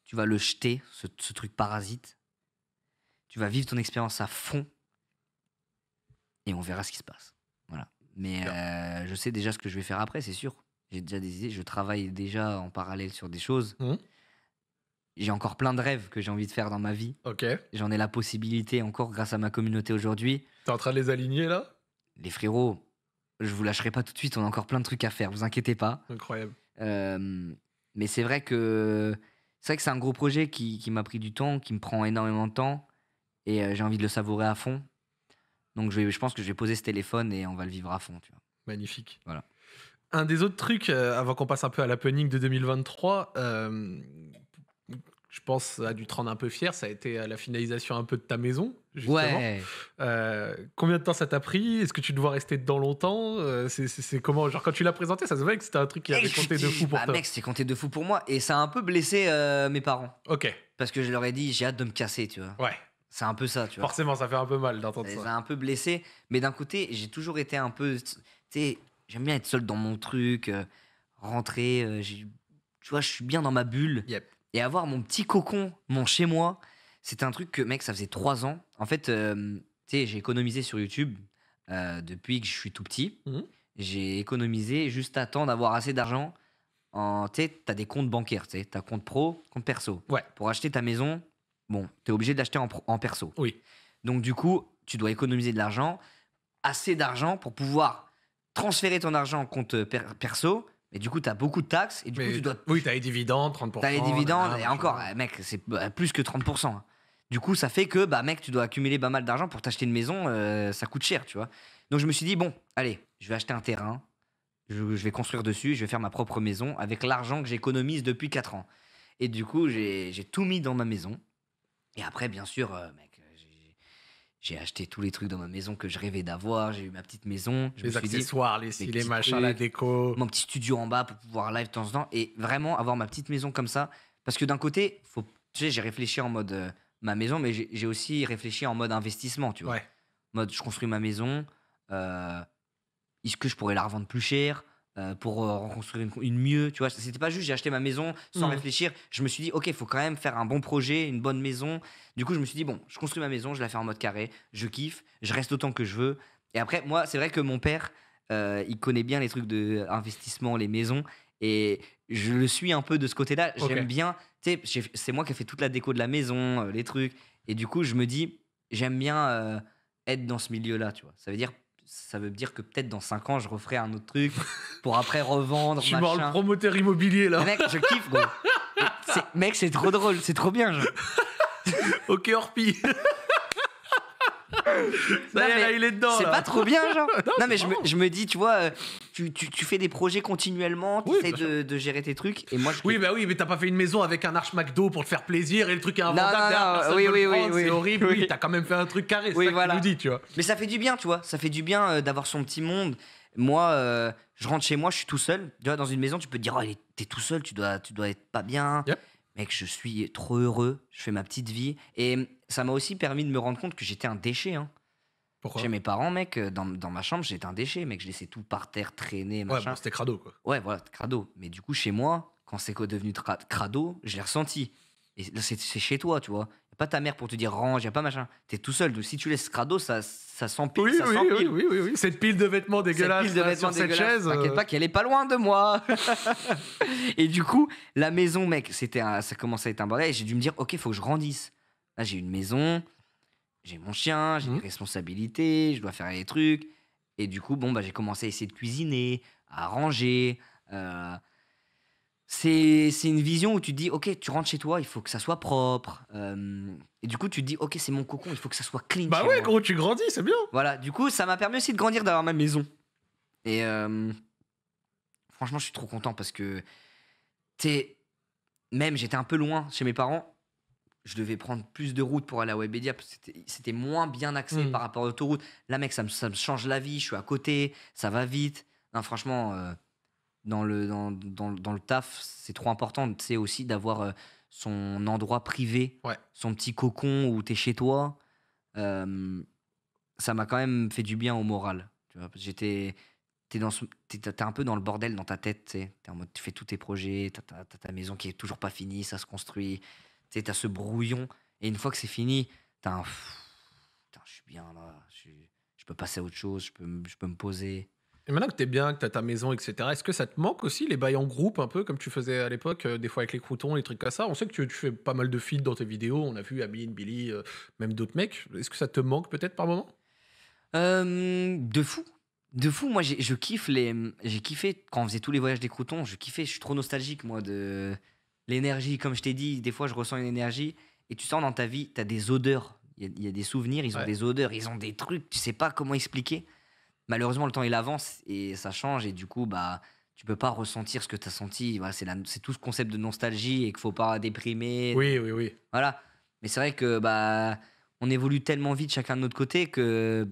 Tu vas le jeter, ce, truc parasite. Tu vas vivre ton expérience à fond. Et on verra ce qui se passe. Voilà. Mais euh, je sais déjà ce que je vais faire après, c'est sûr. J'ai déjà des idées. Je travaille déjà en parallèle sur des choses. Mmh. J'ai encore plein de rêves que j'ai envie de faire dans ma vie. Ok. J'en ai la possibilité encore grâce à ma communauté aujourd'hui. T'es en train de les aligner là Les frérots, je vous lâcherai pas tout de suite, on a encore plein de trucs à faire, vous inquiétez pas. Incroyable. Euh, mais c'est vrai que c'est que c'est un gros projet qui, m'a pris du temps, qui me prend énormément de temps, et euh, j'ai envie de le savourer à fond. Donc je, je pense que je vais poser ce téléphone et on va le vivre à fond. Magnifique. Voilà. Un des autres trucs, euh, avant qu'on passe un peu à l'opening de 2023, je pense, à du te rendre un peu fier. Ça a été la finalisation un peu de ta maison, justement. Ouais. Euh, combien de temps ça t'a pris Est-ce que tu dois rester dedans longtemps euh, C'est comment Genre, quand tu l'as présenté, ça se voyait que c'était un truc qui eh, avait compté de fou pour bah, toi. mec, c'était compté de fou pour moi. Et ça a un peu blessé euh, mes parents. Ok. Parce que je leur ai dit, j'ai hâte de me casser, tu vois. Ouais. C'est un peu ça, tu vois. Forcément, ça fait un peu mal d'entendre ça. Ça a un peu blessé. Mais d'un côté, j'ai toujours été un peu. Tu sais, j'aime bien être seul dans mon truc, rentrer. tu vois, je suis bien dans ma bulle et avoir mon petit cocon, mon chez moi, c'est un truc que, mec, ça faisait trois ans. En fait, euh, tu sais, j'ai économisé sur YouTube euh, depuis que je suis tout petit. Mhm. J'ai économisé juste à temps d'avoir assez d'argent. En, tu as des comptes bancaires, tu sais, as compte pro, compte perso. Ouais. Pour acheter ta maison, bon, tu es obligé de l'acheter en, perso. Oui. Donc, du coup, tu dois économiser de l'argent, assez d'argent pour pouvoir transférer ton argent en compte perso mais du coup, tu as beaucoup de taxes et du coup, tu dois. Oui, tu as les dividendes, 30%. Tu as les dividendes, et encore, eh, mec, c'est plus que 30%. Hein. Du coup, ça fait que, bah, mec, tu dois accumuler pas mal d'argent pour t'acheter une maison, euh, ça coûte cher, tu vois. Donc, je me suis dit, bon, allez, je vais acheter un terrain, je, vais construire dessus, je vais faire ma propre maison avec l'argent que j'économise depuis 4 ans. Et du coup, j'ai tout mis dans ma maison. Et après, bien sûr, euh, mec, j'ai acheté tous les trucs dans ma maison que je rêvais d'avoir. J'ai eu ma petite maison. Je les me accessoires, les, les, les machins, la déco. Mon petit studio en bas pour pouvoir live de temps en temps. Et vraiment avoir ma petite maison comme ça. Parce que d'un côté, faut, j'ai réfléchi en mode euh, ma maison, mais j'ai aussi réfléchi en mode investissement, tu vois. Mode, je construis ma maison. Euh, est-ce que je pourrais la revendre plus cher euh, pour en euh, reconstruire une, mieux. Tu vois, c'était pas juste j'ai acheté ma maison sans mmh. réfléchir. Je me suis dit, ok, il faut quand même faire un bon projet, une bonne maison. Du coup, je me suis dit, bon, je construis ma maison, je la fais en mode carré, je kiffe, je reste autant que je veux. Et après, moi, c'est vrai que mon père, euh, il connaît bien les trucs de investissement, les maisons. Et je le suis un peu de ce côté-là. J'aime bien. Tu sais, c'est moi qui ai fait toute la déco de la maison, les trucs. Et du coup, je me dis, j'aime bien être dans ce milieu-là, tu vois. Ça veut dire ça veut dire que peut-être dans 5 ans, je referai un autre truc pour après revendre. <laughs> Tu le promoteur immobilier là. mec, je kiffe, gros. <laughs> Mec, c'est trop drôle, c'est trop bien. ok, Orpi là, il est dedans. C'est pas trop bien, genre. <laughs> non, mais je me, dis, tu vois, euh, tu, fais des projets continuellement, tu essaies de, gérer tes trucs. Et moi, je... Oui, bah oui, mais t'as pas fait une maison avec un arche McDo pour te faire plaisir et le truc est invendable. oui, oui, oui, C'est horrible. Oui. t'as quand même fait un truc carré. C'est ça voilà. tu tu vois. Mais ça fait du bien, tu vois. Ça fait du bien euh, d'avoir son petit monde. Moi, euh, je rentre chez moi, je suis tout seul. Tu vois, dans une maison, tu peux te dire, oh, t'es tout seul, tu dois, tu dois être pas bien mec, je suis trop heureux, je fais ma petite vie. Et ça m'a aussi permis de me rendre compte que j'étais un déchet. Hein. Pourquoi Chez mes parents, mec, euh, dans, dans ma chambre, j'étais un déchet, mec, je laissais tout par terre traîner, machin. Ouais, c'était crado, quoi. Ouais, voilà, crado. Mais du coup, chez moi, quand c'est devenu crado, je l'ai ressenti. Et là, c'est chez toi, tu vois pas ta mère pour te dire range, y a pas machin. T'es tout seul. Donc si tu laisses crado, ça, ça s'empile. Oui, oui, oui, oui, Cette pile de vêtements dégueulasse cette sur cette chaise. Euh. T'inquiète pas qu'elle est pas loin de moi. <laughs> et du coup, la maison, mec, c'était ça commençait à être un bordel. Et j'ai dû me dire, ok, faut que je grandisse. Là, j'ai une maison, j'ai mon chien, j'ai une mhm. des responsabilités, je dois faire les trucs. Et du coup, bon, bah, j'ai commencé à essayer de cuisiner, à ranger. Euh, c'est une vision où tu dis, ok, tu rentres chez toi, il faut que ça soit propre. Euh, et du coup, tu te dis, ok, c'est mon cocon, il faut que ça soit clean. Bah ouais, gros, tu grandis, c'est bien. Voilà, du coup, ça m'a permis aussi de grandir, d'avoir ma maison. Et euh, franchement, je suis trop content parce que, tu même j'étais un peu loin chez mes parents. Je devais prendre plus de route pour aller à Webedia parce que c'était moins bien axé hmm. par rapport à l'autoroute. Là, mec, ça me, change la vie, je suis à côté, ça va vite. Non, franchement. Euh, dans le, dans, dans, dans le taf, c'est trop important. C'est aussi d'avoir euh, son endroit privé, son petit cocon où t'es chez toi. ça m'a quand même fait du bien au moral. Tu vois, j'étais. T'es, dans un peu dans le bordel dans ta tête. T'es en mode, tu fais tous tes projets, t'as, ta maison qui est toujours pas finie, ça se construit. tu' t'as ce brouillon. Et une fois que c'est fini, t'as je suis bien là. Je peux passer à autre chose, je peux, je peux me poser. Et maintenant que tu bien, que tu ta maison, etc., est-ce que ça te manque aussi les bails en groupe, un peu comme tu faisais à l'époque, euh, des fois avec les croutons, les trucs comme ça On sait que tu, fais pas mal de feeds dans tes vidéos, on a vu Amine, Billy, euh, même d'autres mecs. Est-ce que ça te manque peut-être par moment De fou. De fou, moi je kiffe les. J'ai kiffé quand on faisait tous les voyages des croutons, je kiffais, je suis trop nostalgique moi de l'énergie. Comme je t'ai dit, des fois je ressens une énergie et tu sens dans ta vie, tu as des odeurs. Il y, a des souvenirs, ils ont des odeurs, ils ont des trucs, tu sais pas comment expliquer malheureusement, le temps il avance et ça change et du coup, bah, tu peux pas ressentir ce que tu as senti. c'est, tout ce concept de nostalgie et qu'il faut pas déprimer. Oui, oui, oui. Voilà. Mais c'est vrai que bah, on évolue tellement vite chacun de notre côté que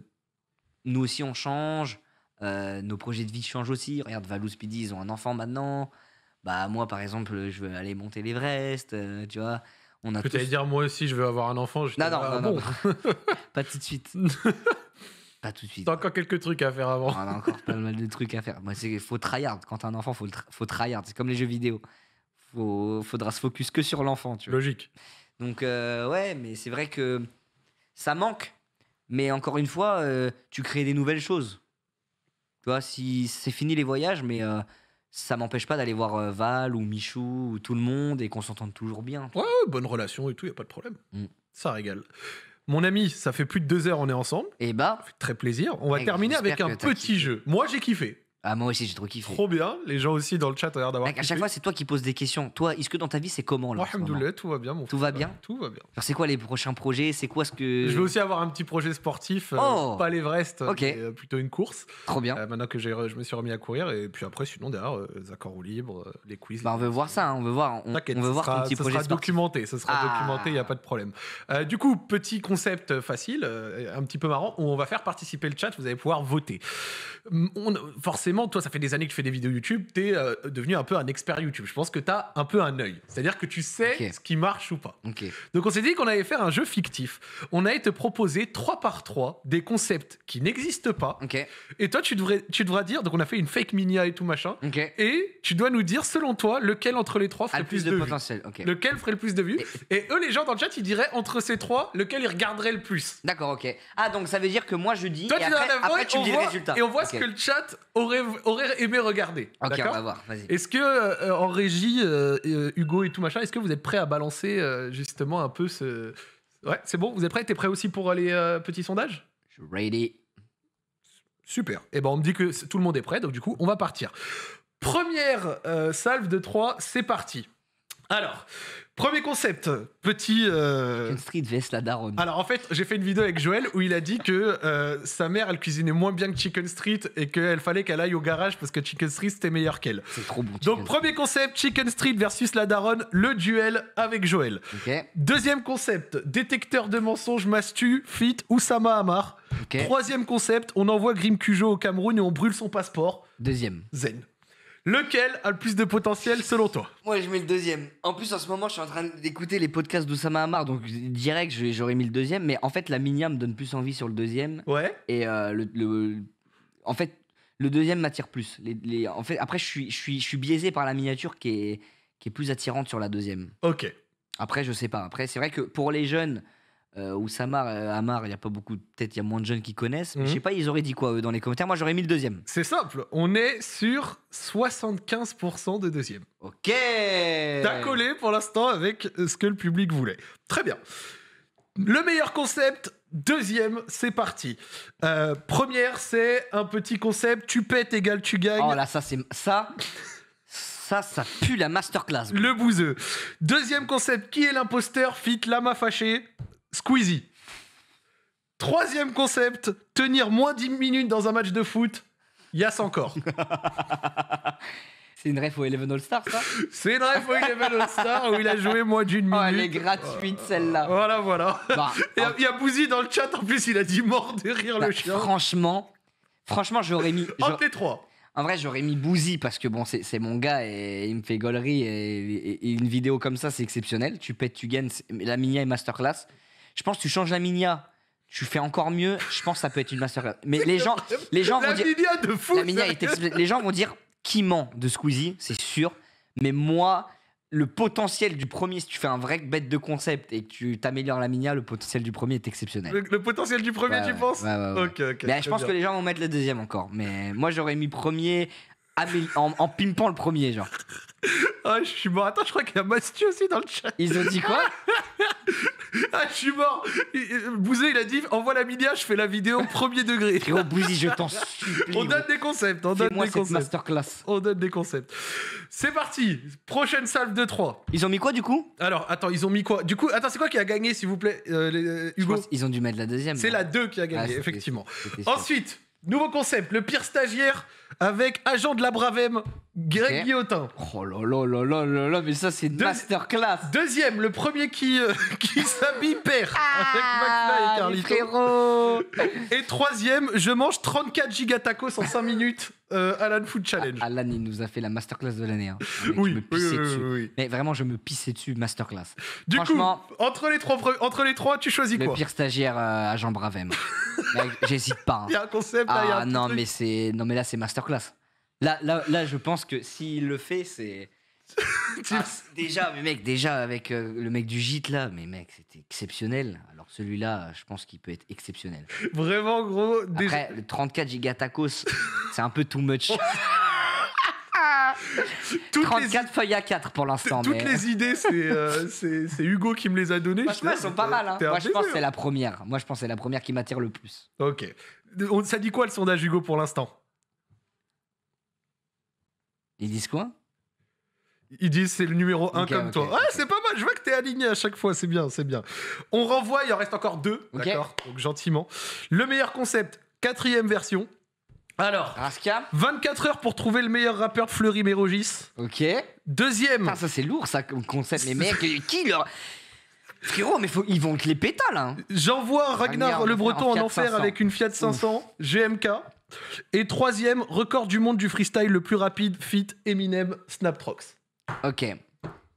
nous aussi on change. Euh, nos projets de vie changent aussi. Regarde, Valou Speedy, ils ont un enfant maintenant. Bah moi par exemple, je veux aller monter l'Everest, euh, tu vois. On a. dire moi aussi, je veux avoir un enfant. Je non, non, non, ah <laughs> pas tout de suite. <laughs> Pas tout de suite. T'as encore quelques trucs à faire avant. On a encore pas mal de trucs à faire. Moi, c'est faut tryhard. Quand t'as un enfant, faut, faut tryhard. C'est comme les jeux vidéo. Faut, faudra se focus que sur l'enfant, tu Logique. Donc, euh, ouais, mais c'est vrai que ça manque. Mais encore une fois, euh, tu crées des nouvelles choses. Tu vois, si c'est fini les voyages, mais euh, ça m'empêche pas d'aller voir Val ou Michou ou tout le monde et qu'on s'entende toujours bien. Ouais, ouais, bonne relation et tout, y a pas de problème. Mm. Ça régale. Mon ami, ça fait plus de deux heures, on est ensemble. Et eh ben. bah. très plaisir. On va eh ben, terminer avec un petit jeu. Moi, j'ai kiffé. Ah, moi aussi, j'ai trop kiffé. Trop bien. Les gens aussi dans le chat ont l'air d'avoir. à chaque fois, c'est toi qui poses des questions. Toi, est-ce que dans ta vie, c'est comment là Alhamdoulilah, tout va bien, mon Tout va bien Tout va bien. c'est quoi les prochains projets C'est quoi ce que. Je vais aussi avoir un petit projet sportif. Euh, oh pas l'Everest, mais euh, plutôt une course. Trop bien. Euh, maintenant que j'ai, je me suis remis à courir. Et puis après, sinon, derrière, les accords au libre, les quiz. Bah, on veut voir ça. Hein. on veut voir, on, veut voir un ton petit projet. sportif. documenté. Ça sera ah. documenté, il n'y a pas de problème. du coup, petit concept facile, un petit peu marrant, où on va faire participer le chat. Vous allez pouvoir voter. Hum, on, forcément, toi, ça fait des années que tu fais des vidéos YouTube, tu es euh, devenu un peu un expert YouTube. Je pense que tu as un peu un œil. C'est-à-dire que tu sais ce qui marche ou pas. Donc, on s'est dit qu'on allait faire un jeu fictif. On allait te proposer trois par trois des concepts qui n'existent pas. Et toi, tu, devrais, tu devras dire, donc on a fait une fake minia et tout machin. Et tu dois nous dire, selon toi, lequel entre les trois ferait le plus, de, potentiel. Lequel ferait le plus de vues. Et... eux, les gens dans le chat, ils diraient entre ces trois, lequel ils regarderaient le plus. D'accord, ok. Ah, donc ça veut dire que moi, je dis. Toi, et tu après, après, tu me dis le résultat. Et on voit ce que le chat aurait aurait, aimé regarder. Ok, on va voir. Vas-y. Est-ce que euh, en régie, euh, euh, Hugo et tout machin, est-ce que vous êtes prêt à balancer justement un peu ce. Ouais, c'est bon, vous êtes prêt T'es prêt aussi pour les petits sondages Je suis ready. Super. Et eh ben on me dit que tout le monde est prêt, donc du coup, on va partir. Première salve de 3, c'est parti. Alors, Premier concept, petit. Chicken euh, Street vs la daronne. Alors en fait, j'ai fait une vidéo avec Joël où il a dit que euh, sa mère, elle cuisinait moins bien que Chicken Street et qu'elle fallait qu'elle aille au garage parce que Chicken Street c'était meilleur qu'elle. C'est trop bon. Donc premier concept, Chicken Street versus la daronne, le duel avec Joël. Deuxième concept, détecteur de mensonges, Mastu, Fit, ou Amar. Troisième concept, on envoie Grim Cujo au Cameroun et on brûle son passeport. Deuxième. Zen. Lequel a le plus de potentiel selon toi Moi, je mets le deuxième. En plus, en ce moment, je suis en train d'écouter les podcasts d'Oussama Amar, donc direct, j'aurais mis le deuxième. Mais en fait, la mini me donne plus envie sur le deuxième. Ouais. Et euh, le, en fait, le deuxième m'attire plus. en fait, après, je suis, je, suis, je suis biaisé par la miniature qui est, qui est plus attirante sur la deuxième. Ok. Après, je sais pas. Après, c'est vrai que pour les jeunes, euh, ou Samar, euh, Amar, il n'y a pas beaucoup, peut-être il y a moins de jeunes qui connaissent. Mais je mhm. sais pas, ils auraient dit quoi eux, dans les commentaires Moi, j'aurais mis le deuxième. C'est simple, on est sur 75% de deuxième. Ok T'as collé pour l'instant avec euh, ce que le public voulait. Très bien. Le meilleur concept, deuxième, c'est parti. première, c'est un petit concept, tu pètes égale tu gagnes. Oh là, ça, c'est. Ça ça, ça pue la masterclass. Le bouseux. Deuxième concept, qui est l'imposteur Fit Lama fâché Squeezie. Troisième concept, tenir moins 10 minutes dans un match de foot, Yass encore. C'est une ref au Eleven All-Star, ça C'est une ref au Eleven All-Star où il a joué moins d'une minute. Oh, elle est gratuite, celle-là. Voilà, voilà. Bah, il y a, Bouzy dans le chat, en plus, il a dit mort de rire bah, le chien. Franchement, franchement j'aurais mis. en T3 En vrai, j'aurais mis Bouzy parce que bon, c'est mon gars et il me fait gaulerie. Et, une vidéo comme ça, c'est exceptionnel. Tu pètes, tu gagnes. La Minia est masterclass. Je pense que tu changes la minia, tu fais encore mieux. Je pense que ça peut être une masterclass. Mais les gens, les gens vont dire. La minia est les gens vont dire qui ment de Squeezie, c'est sûr. Mais moi, le potentiel du premier, si tu fais un vrai bête de concept et que tu t'améliores la minia, le potentiel du premier est exceptionnel. Le, potentiel du premier, tu penses Ok, Mais je pense que les gens vont mettre le deuxième encore. Mais moi, j'aurais mis premier en, en pimpant le premier, genre. Ah, je suis mort. Attends, je crois qu'il y a Mastu aussi dans le chat. Ils ont dit quoi <laughs> Ah, je suis mort. Bouzé, il a dit envoie la minia, je fais la vidéo <laughs> premier degré. Frérot Bouzé, je t'en supplie. On donne des concepts. On donne des cette concepts. masterclass. On donne des concepts. C'est parti. Prochaine salve de 3. Ils ont mis quoi du coup Alors, attends, ils ont mis quoi Du coup, attends, c'est quoi qui a gagné, s'il vous plaît, euh, euh, Hugo je pense Ils ont dû mettre la deuxième. C'est la 2 qui a gagné, ah, effectivement. Ensuite, nouveau concept le pire stagiaire avec Agent de la Bravem. Greg Guillotin. Oh là là là là là là, mais ça c'est une masterclass. Deuxième, le premier qui, euh, <laughs> qui s'habille perd. Ah, avec et Carlito. et troisième, je mange 34 gigatacos en 5 minutes. Euh, Alan Food Challenge. Ah, Alan, il nous a fait la masterclass de l'année. Hein. Ah, oui, me pissais oui, dessus. mais vraiment, je me pissais dessus, masterclass. Du coup, entre les trois, entre les trois tu choisis quoi Le pire stagiaire euh, à Jean Bravem. <laughs> J'hésite pas. Hein. Il y a un concept. Ah, non, mais c'est non, mais là, c'est masterclass. Là, là, là, je pense que s'il le fait, c'est. <laughs> Ah, déjà, mais mec, déjà avec euh, le mec du gîte là, mais mec, c'était exceptionnel. Alors celui-là, je pense qu'il peut être exceptionnel. Vraiment, gros. Après, le 34 gigatacos, <laughs> c'est un peu too much. 34 feuilles à 4 pour l'instant. Toutes les idées, euh, <laughs> c'est Hugo qui me les a données. je, pense sont pas mal. Moi, je pense euh, hein. que c'est hein. la première. Moi, je pense c'est la première qui m'attire le plus. Ok. Ça dit quoi le sondage, Hugo, pour l'instant ils disent quoi ils disent c'est le numéro 1 comme toi. Ouais, c'est pas mal, je vois que t'es aligné à chaque fois, c'est bien, c'est bien. On renvoie, il en reste encore deux, d'accord Donc gentiment. Le meilleur concept, quatrième version. Alors, 24 heures pour trouver le meilleur rappeur Fleury Mérogis. Ok. Deuxième. ça c'est lourd ça comme concept, les mecs, <laughs> qui leur. Frérot, mais faut... ils vont te les pétales, hein. J'envoie ah, Ragnar, le Breton en enfer avec une Fiat 500 GMK. Et troisième, record du monde du freestyle le plus rapide, fit Eminem Snaptrox. Ok,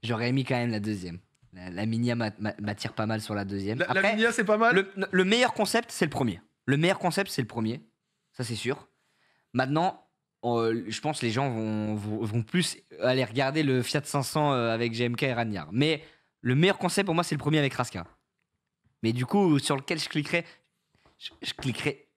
j'aurais mis quand même la deuxième. La, la Minia m'attire pas mal sur la deuxième. La, Après, Minia, c'est pas mal. Le, meilleur concept, c'est le premier. Le meilleur concept, c'est le premier. Ça, c'est sûr. Maintenant, euh, je pense que les gens vont, plus aller regarder le Fiat 500 euh, avec GMK et Ragnar. Mais le meilleur concept pour moi, c'est le premier avec Raska. Mais du coup, sur lequel je cliquerai, je, je cliquerai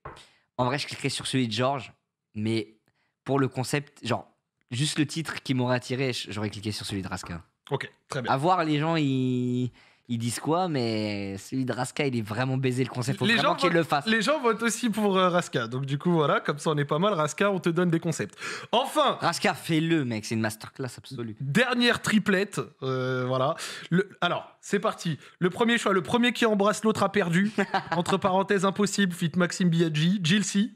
en vrai, je cliquerais sur celui de Georges, mais pour le concept, genre, juste le titre qui m'aurait attiré, j'aurais cliqué sur celui de Raskin. Ok, très bien. À voir, les gens, ils ils disent quoi, mais celui de Raska, il est vraiment baisé le concept. Faut les le fasse. Les gens votent aussi pour euh, Raska. Donc, du coup, voilà, comme ça, on est pas mal. Raska, on te donne des concepts. Enfin Raska, fais-le, mec. C'est une masterclass absolue. Dernière triplette. Euh, voilà. alors, c'est parti. Le premier choix, le premier qui embrasse l'autre a perdu. <laughs> Entre parenthèses, impossible, fit Maxime Biaggi, Jill C.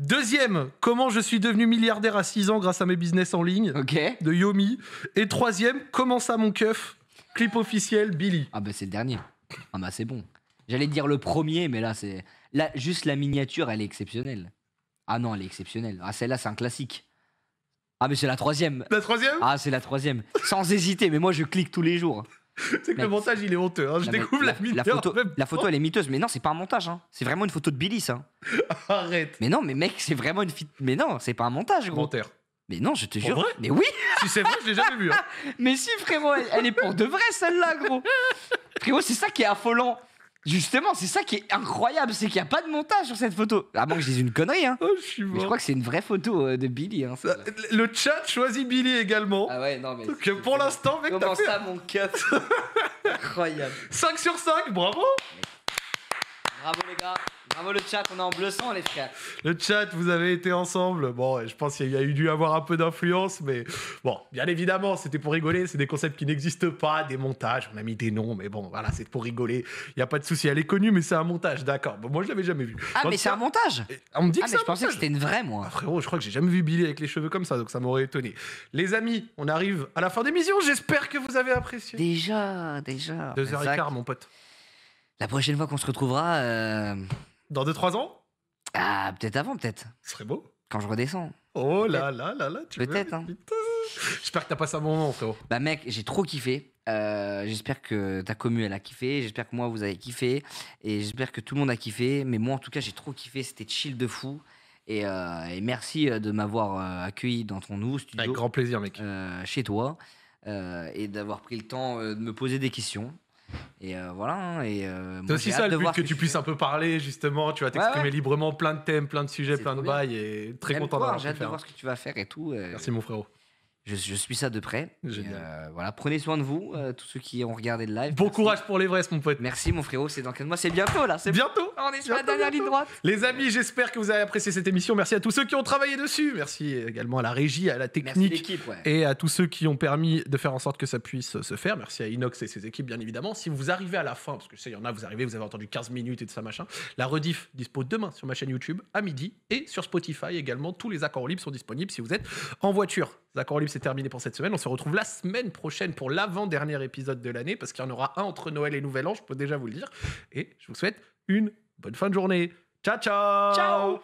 Deuxième, comment je suis devenu milliardaire à 6 ans grâce à mes business en ligne. De Yomi. Et troisième, comment ça mon keuf Clip officiel, Billy. Ah bah c'est le dernier. Ah bah c'est bon. J'allais dire le premier, mais là c'est là juste la miniature, elle est exceptionnelle. Ah non, elle est exceptionnelle. Ah celle-là c'est un classique. Ah mais c'est la troisième. La troisième Ah c'est la troisième. Sans hésiter, mais moi je clique tous les jours. C'est que le montage il est honteux. Hein. Je découvre la, La photo, la photo elle est miteuse, mais non c'est pas un montage. Hein. C'est vraiment une photo de Billy ça. <laughs> Arrête. Mais non mais mec c'est vraiment une. Mais non c'est pas un montage gros. Mais non, je te jure. mais oui Si c'est vrai, je l'ai jamais vu. Hein. <laughs> mais si, frérot, elle, est pour de vrai, celle-là, gros. frérot, c'est ça qui est affolant. Justement, c'est ça qui est incroyable, c'est qu'il n'y a pas de montage sur cette photo. Ah bon, que je dise une connerie, hein. Oh, je, crois que c'est une vraie photo euh, de Billy. Hein, euh, le chat choisit Billy également. Ah ouais, non, mais. pour l'instant, mec, Comment ça, mon cut <laughs> Incroyable. 5 sur 5, bravo Bravo, les gars. Bravo le chat, on est en bleu sang les frères. Le chat, vous avez été ensemble. Bon, je pense qu'il y a eu dû avoir un peu d'influence, mais bon, bien évidemment, c'était pour rigoler. C'est des concepts qui n'existent pas, des montages. On a mis des noms, mais bon, voilà, c'est pour rigoler. Il n'y a pas de souci. Elle est connue, mais c'est un montage, d'accord. moi, je l'avais jamais vu. Ah, mais c'est un montage On me dit que ah, mais je pensais que c'était une vraie, moi. Ah, frérot, je crois que j'ai jamais vu Billy avec les cheveux comme ça, donc ça m'aurait étonné. Les amis, on arrive à la fin des missions. J'espère que vous avez apprécié. Déjà, déjà. Deux heures et quart, mon pote. La prochaine fois qu'on se retrouvera. Euh, dans 2-3 ans Ah, peut-être avant, peut-être. Ce serait beau. Quand je redescends. Oh là là là là, tu Peut-être. Hein. <laughs> J'espère que t'as passé un bon moment, frérot. Bah, mec, j'ai trop kiffé. Euh, j'espère que ta commu elle a kiffé, j'espère que moi vous avez kiffé et j'espère que tout le monde a kiffé. Mais moi en tout cas j'ai trop kiffé, c'était chill de fou. Et, euh, merci euh, de m'avoir accueilli dans ton nouveau studio. Avec grand plaisir mec. chez toi et d'avoir pris le temps de me poser des questions. Et euh, voilà. Hein, et euh, c'est aussi ça le but que, tu puisses un peu parler, justement. Tu vas t'exprimer librement, plein de thèmes, plein de sujets, plein de bails. Et très content d'avoir J'ai hâte de voir ce que tu vas faire et tout. Euh, Merci, mon frérot. Je, suis ça de près. Euh, voilà, prenez soin de vous, euh, tous ceux qui ont regardé le live. Bon courage pour l'Everest, mon pote. Merci, mon frérot. C'est dans moi, mois. C'est bientôt, là. C'est bientôt. On est sur la dernière ligne droite. Les amis, j'espère que vous avez apprécié cette émission. Merci à tous ceux qui ont travaillé dessus. Merci également à la régie, à la technique et à tous ceux qui ont permis de faire en sorte que ça puisse se faire. Merci à Inox et ses équipes, bien évidemment. Si vous arrivez à la fin, parce que je sais, il y en a, vous arrivez, vous avez entendu 15 minutes et tout ça, machin. La rediff dispo demain sur ma chaîne YouTube à midi et sur Spotify également. Tous les accords libres sont disponibles si vous êtes en voiture en Libre, c'est terminé pour cette semaine. On se retrouve la semaine prochaine pour l'avant-dernier épisode de l'année, parce qu'il y en aura un entre Noël et Nouvel An, je peux déjà vous le dire. Et je vous souhaite une bonne fin de journée. Ciao, ciao Ciao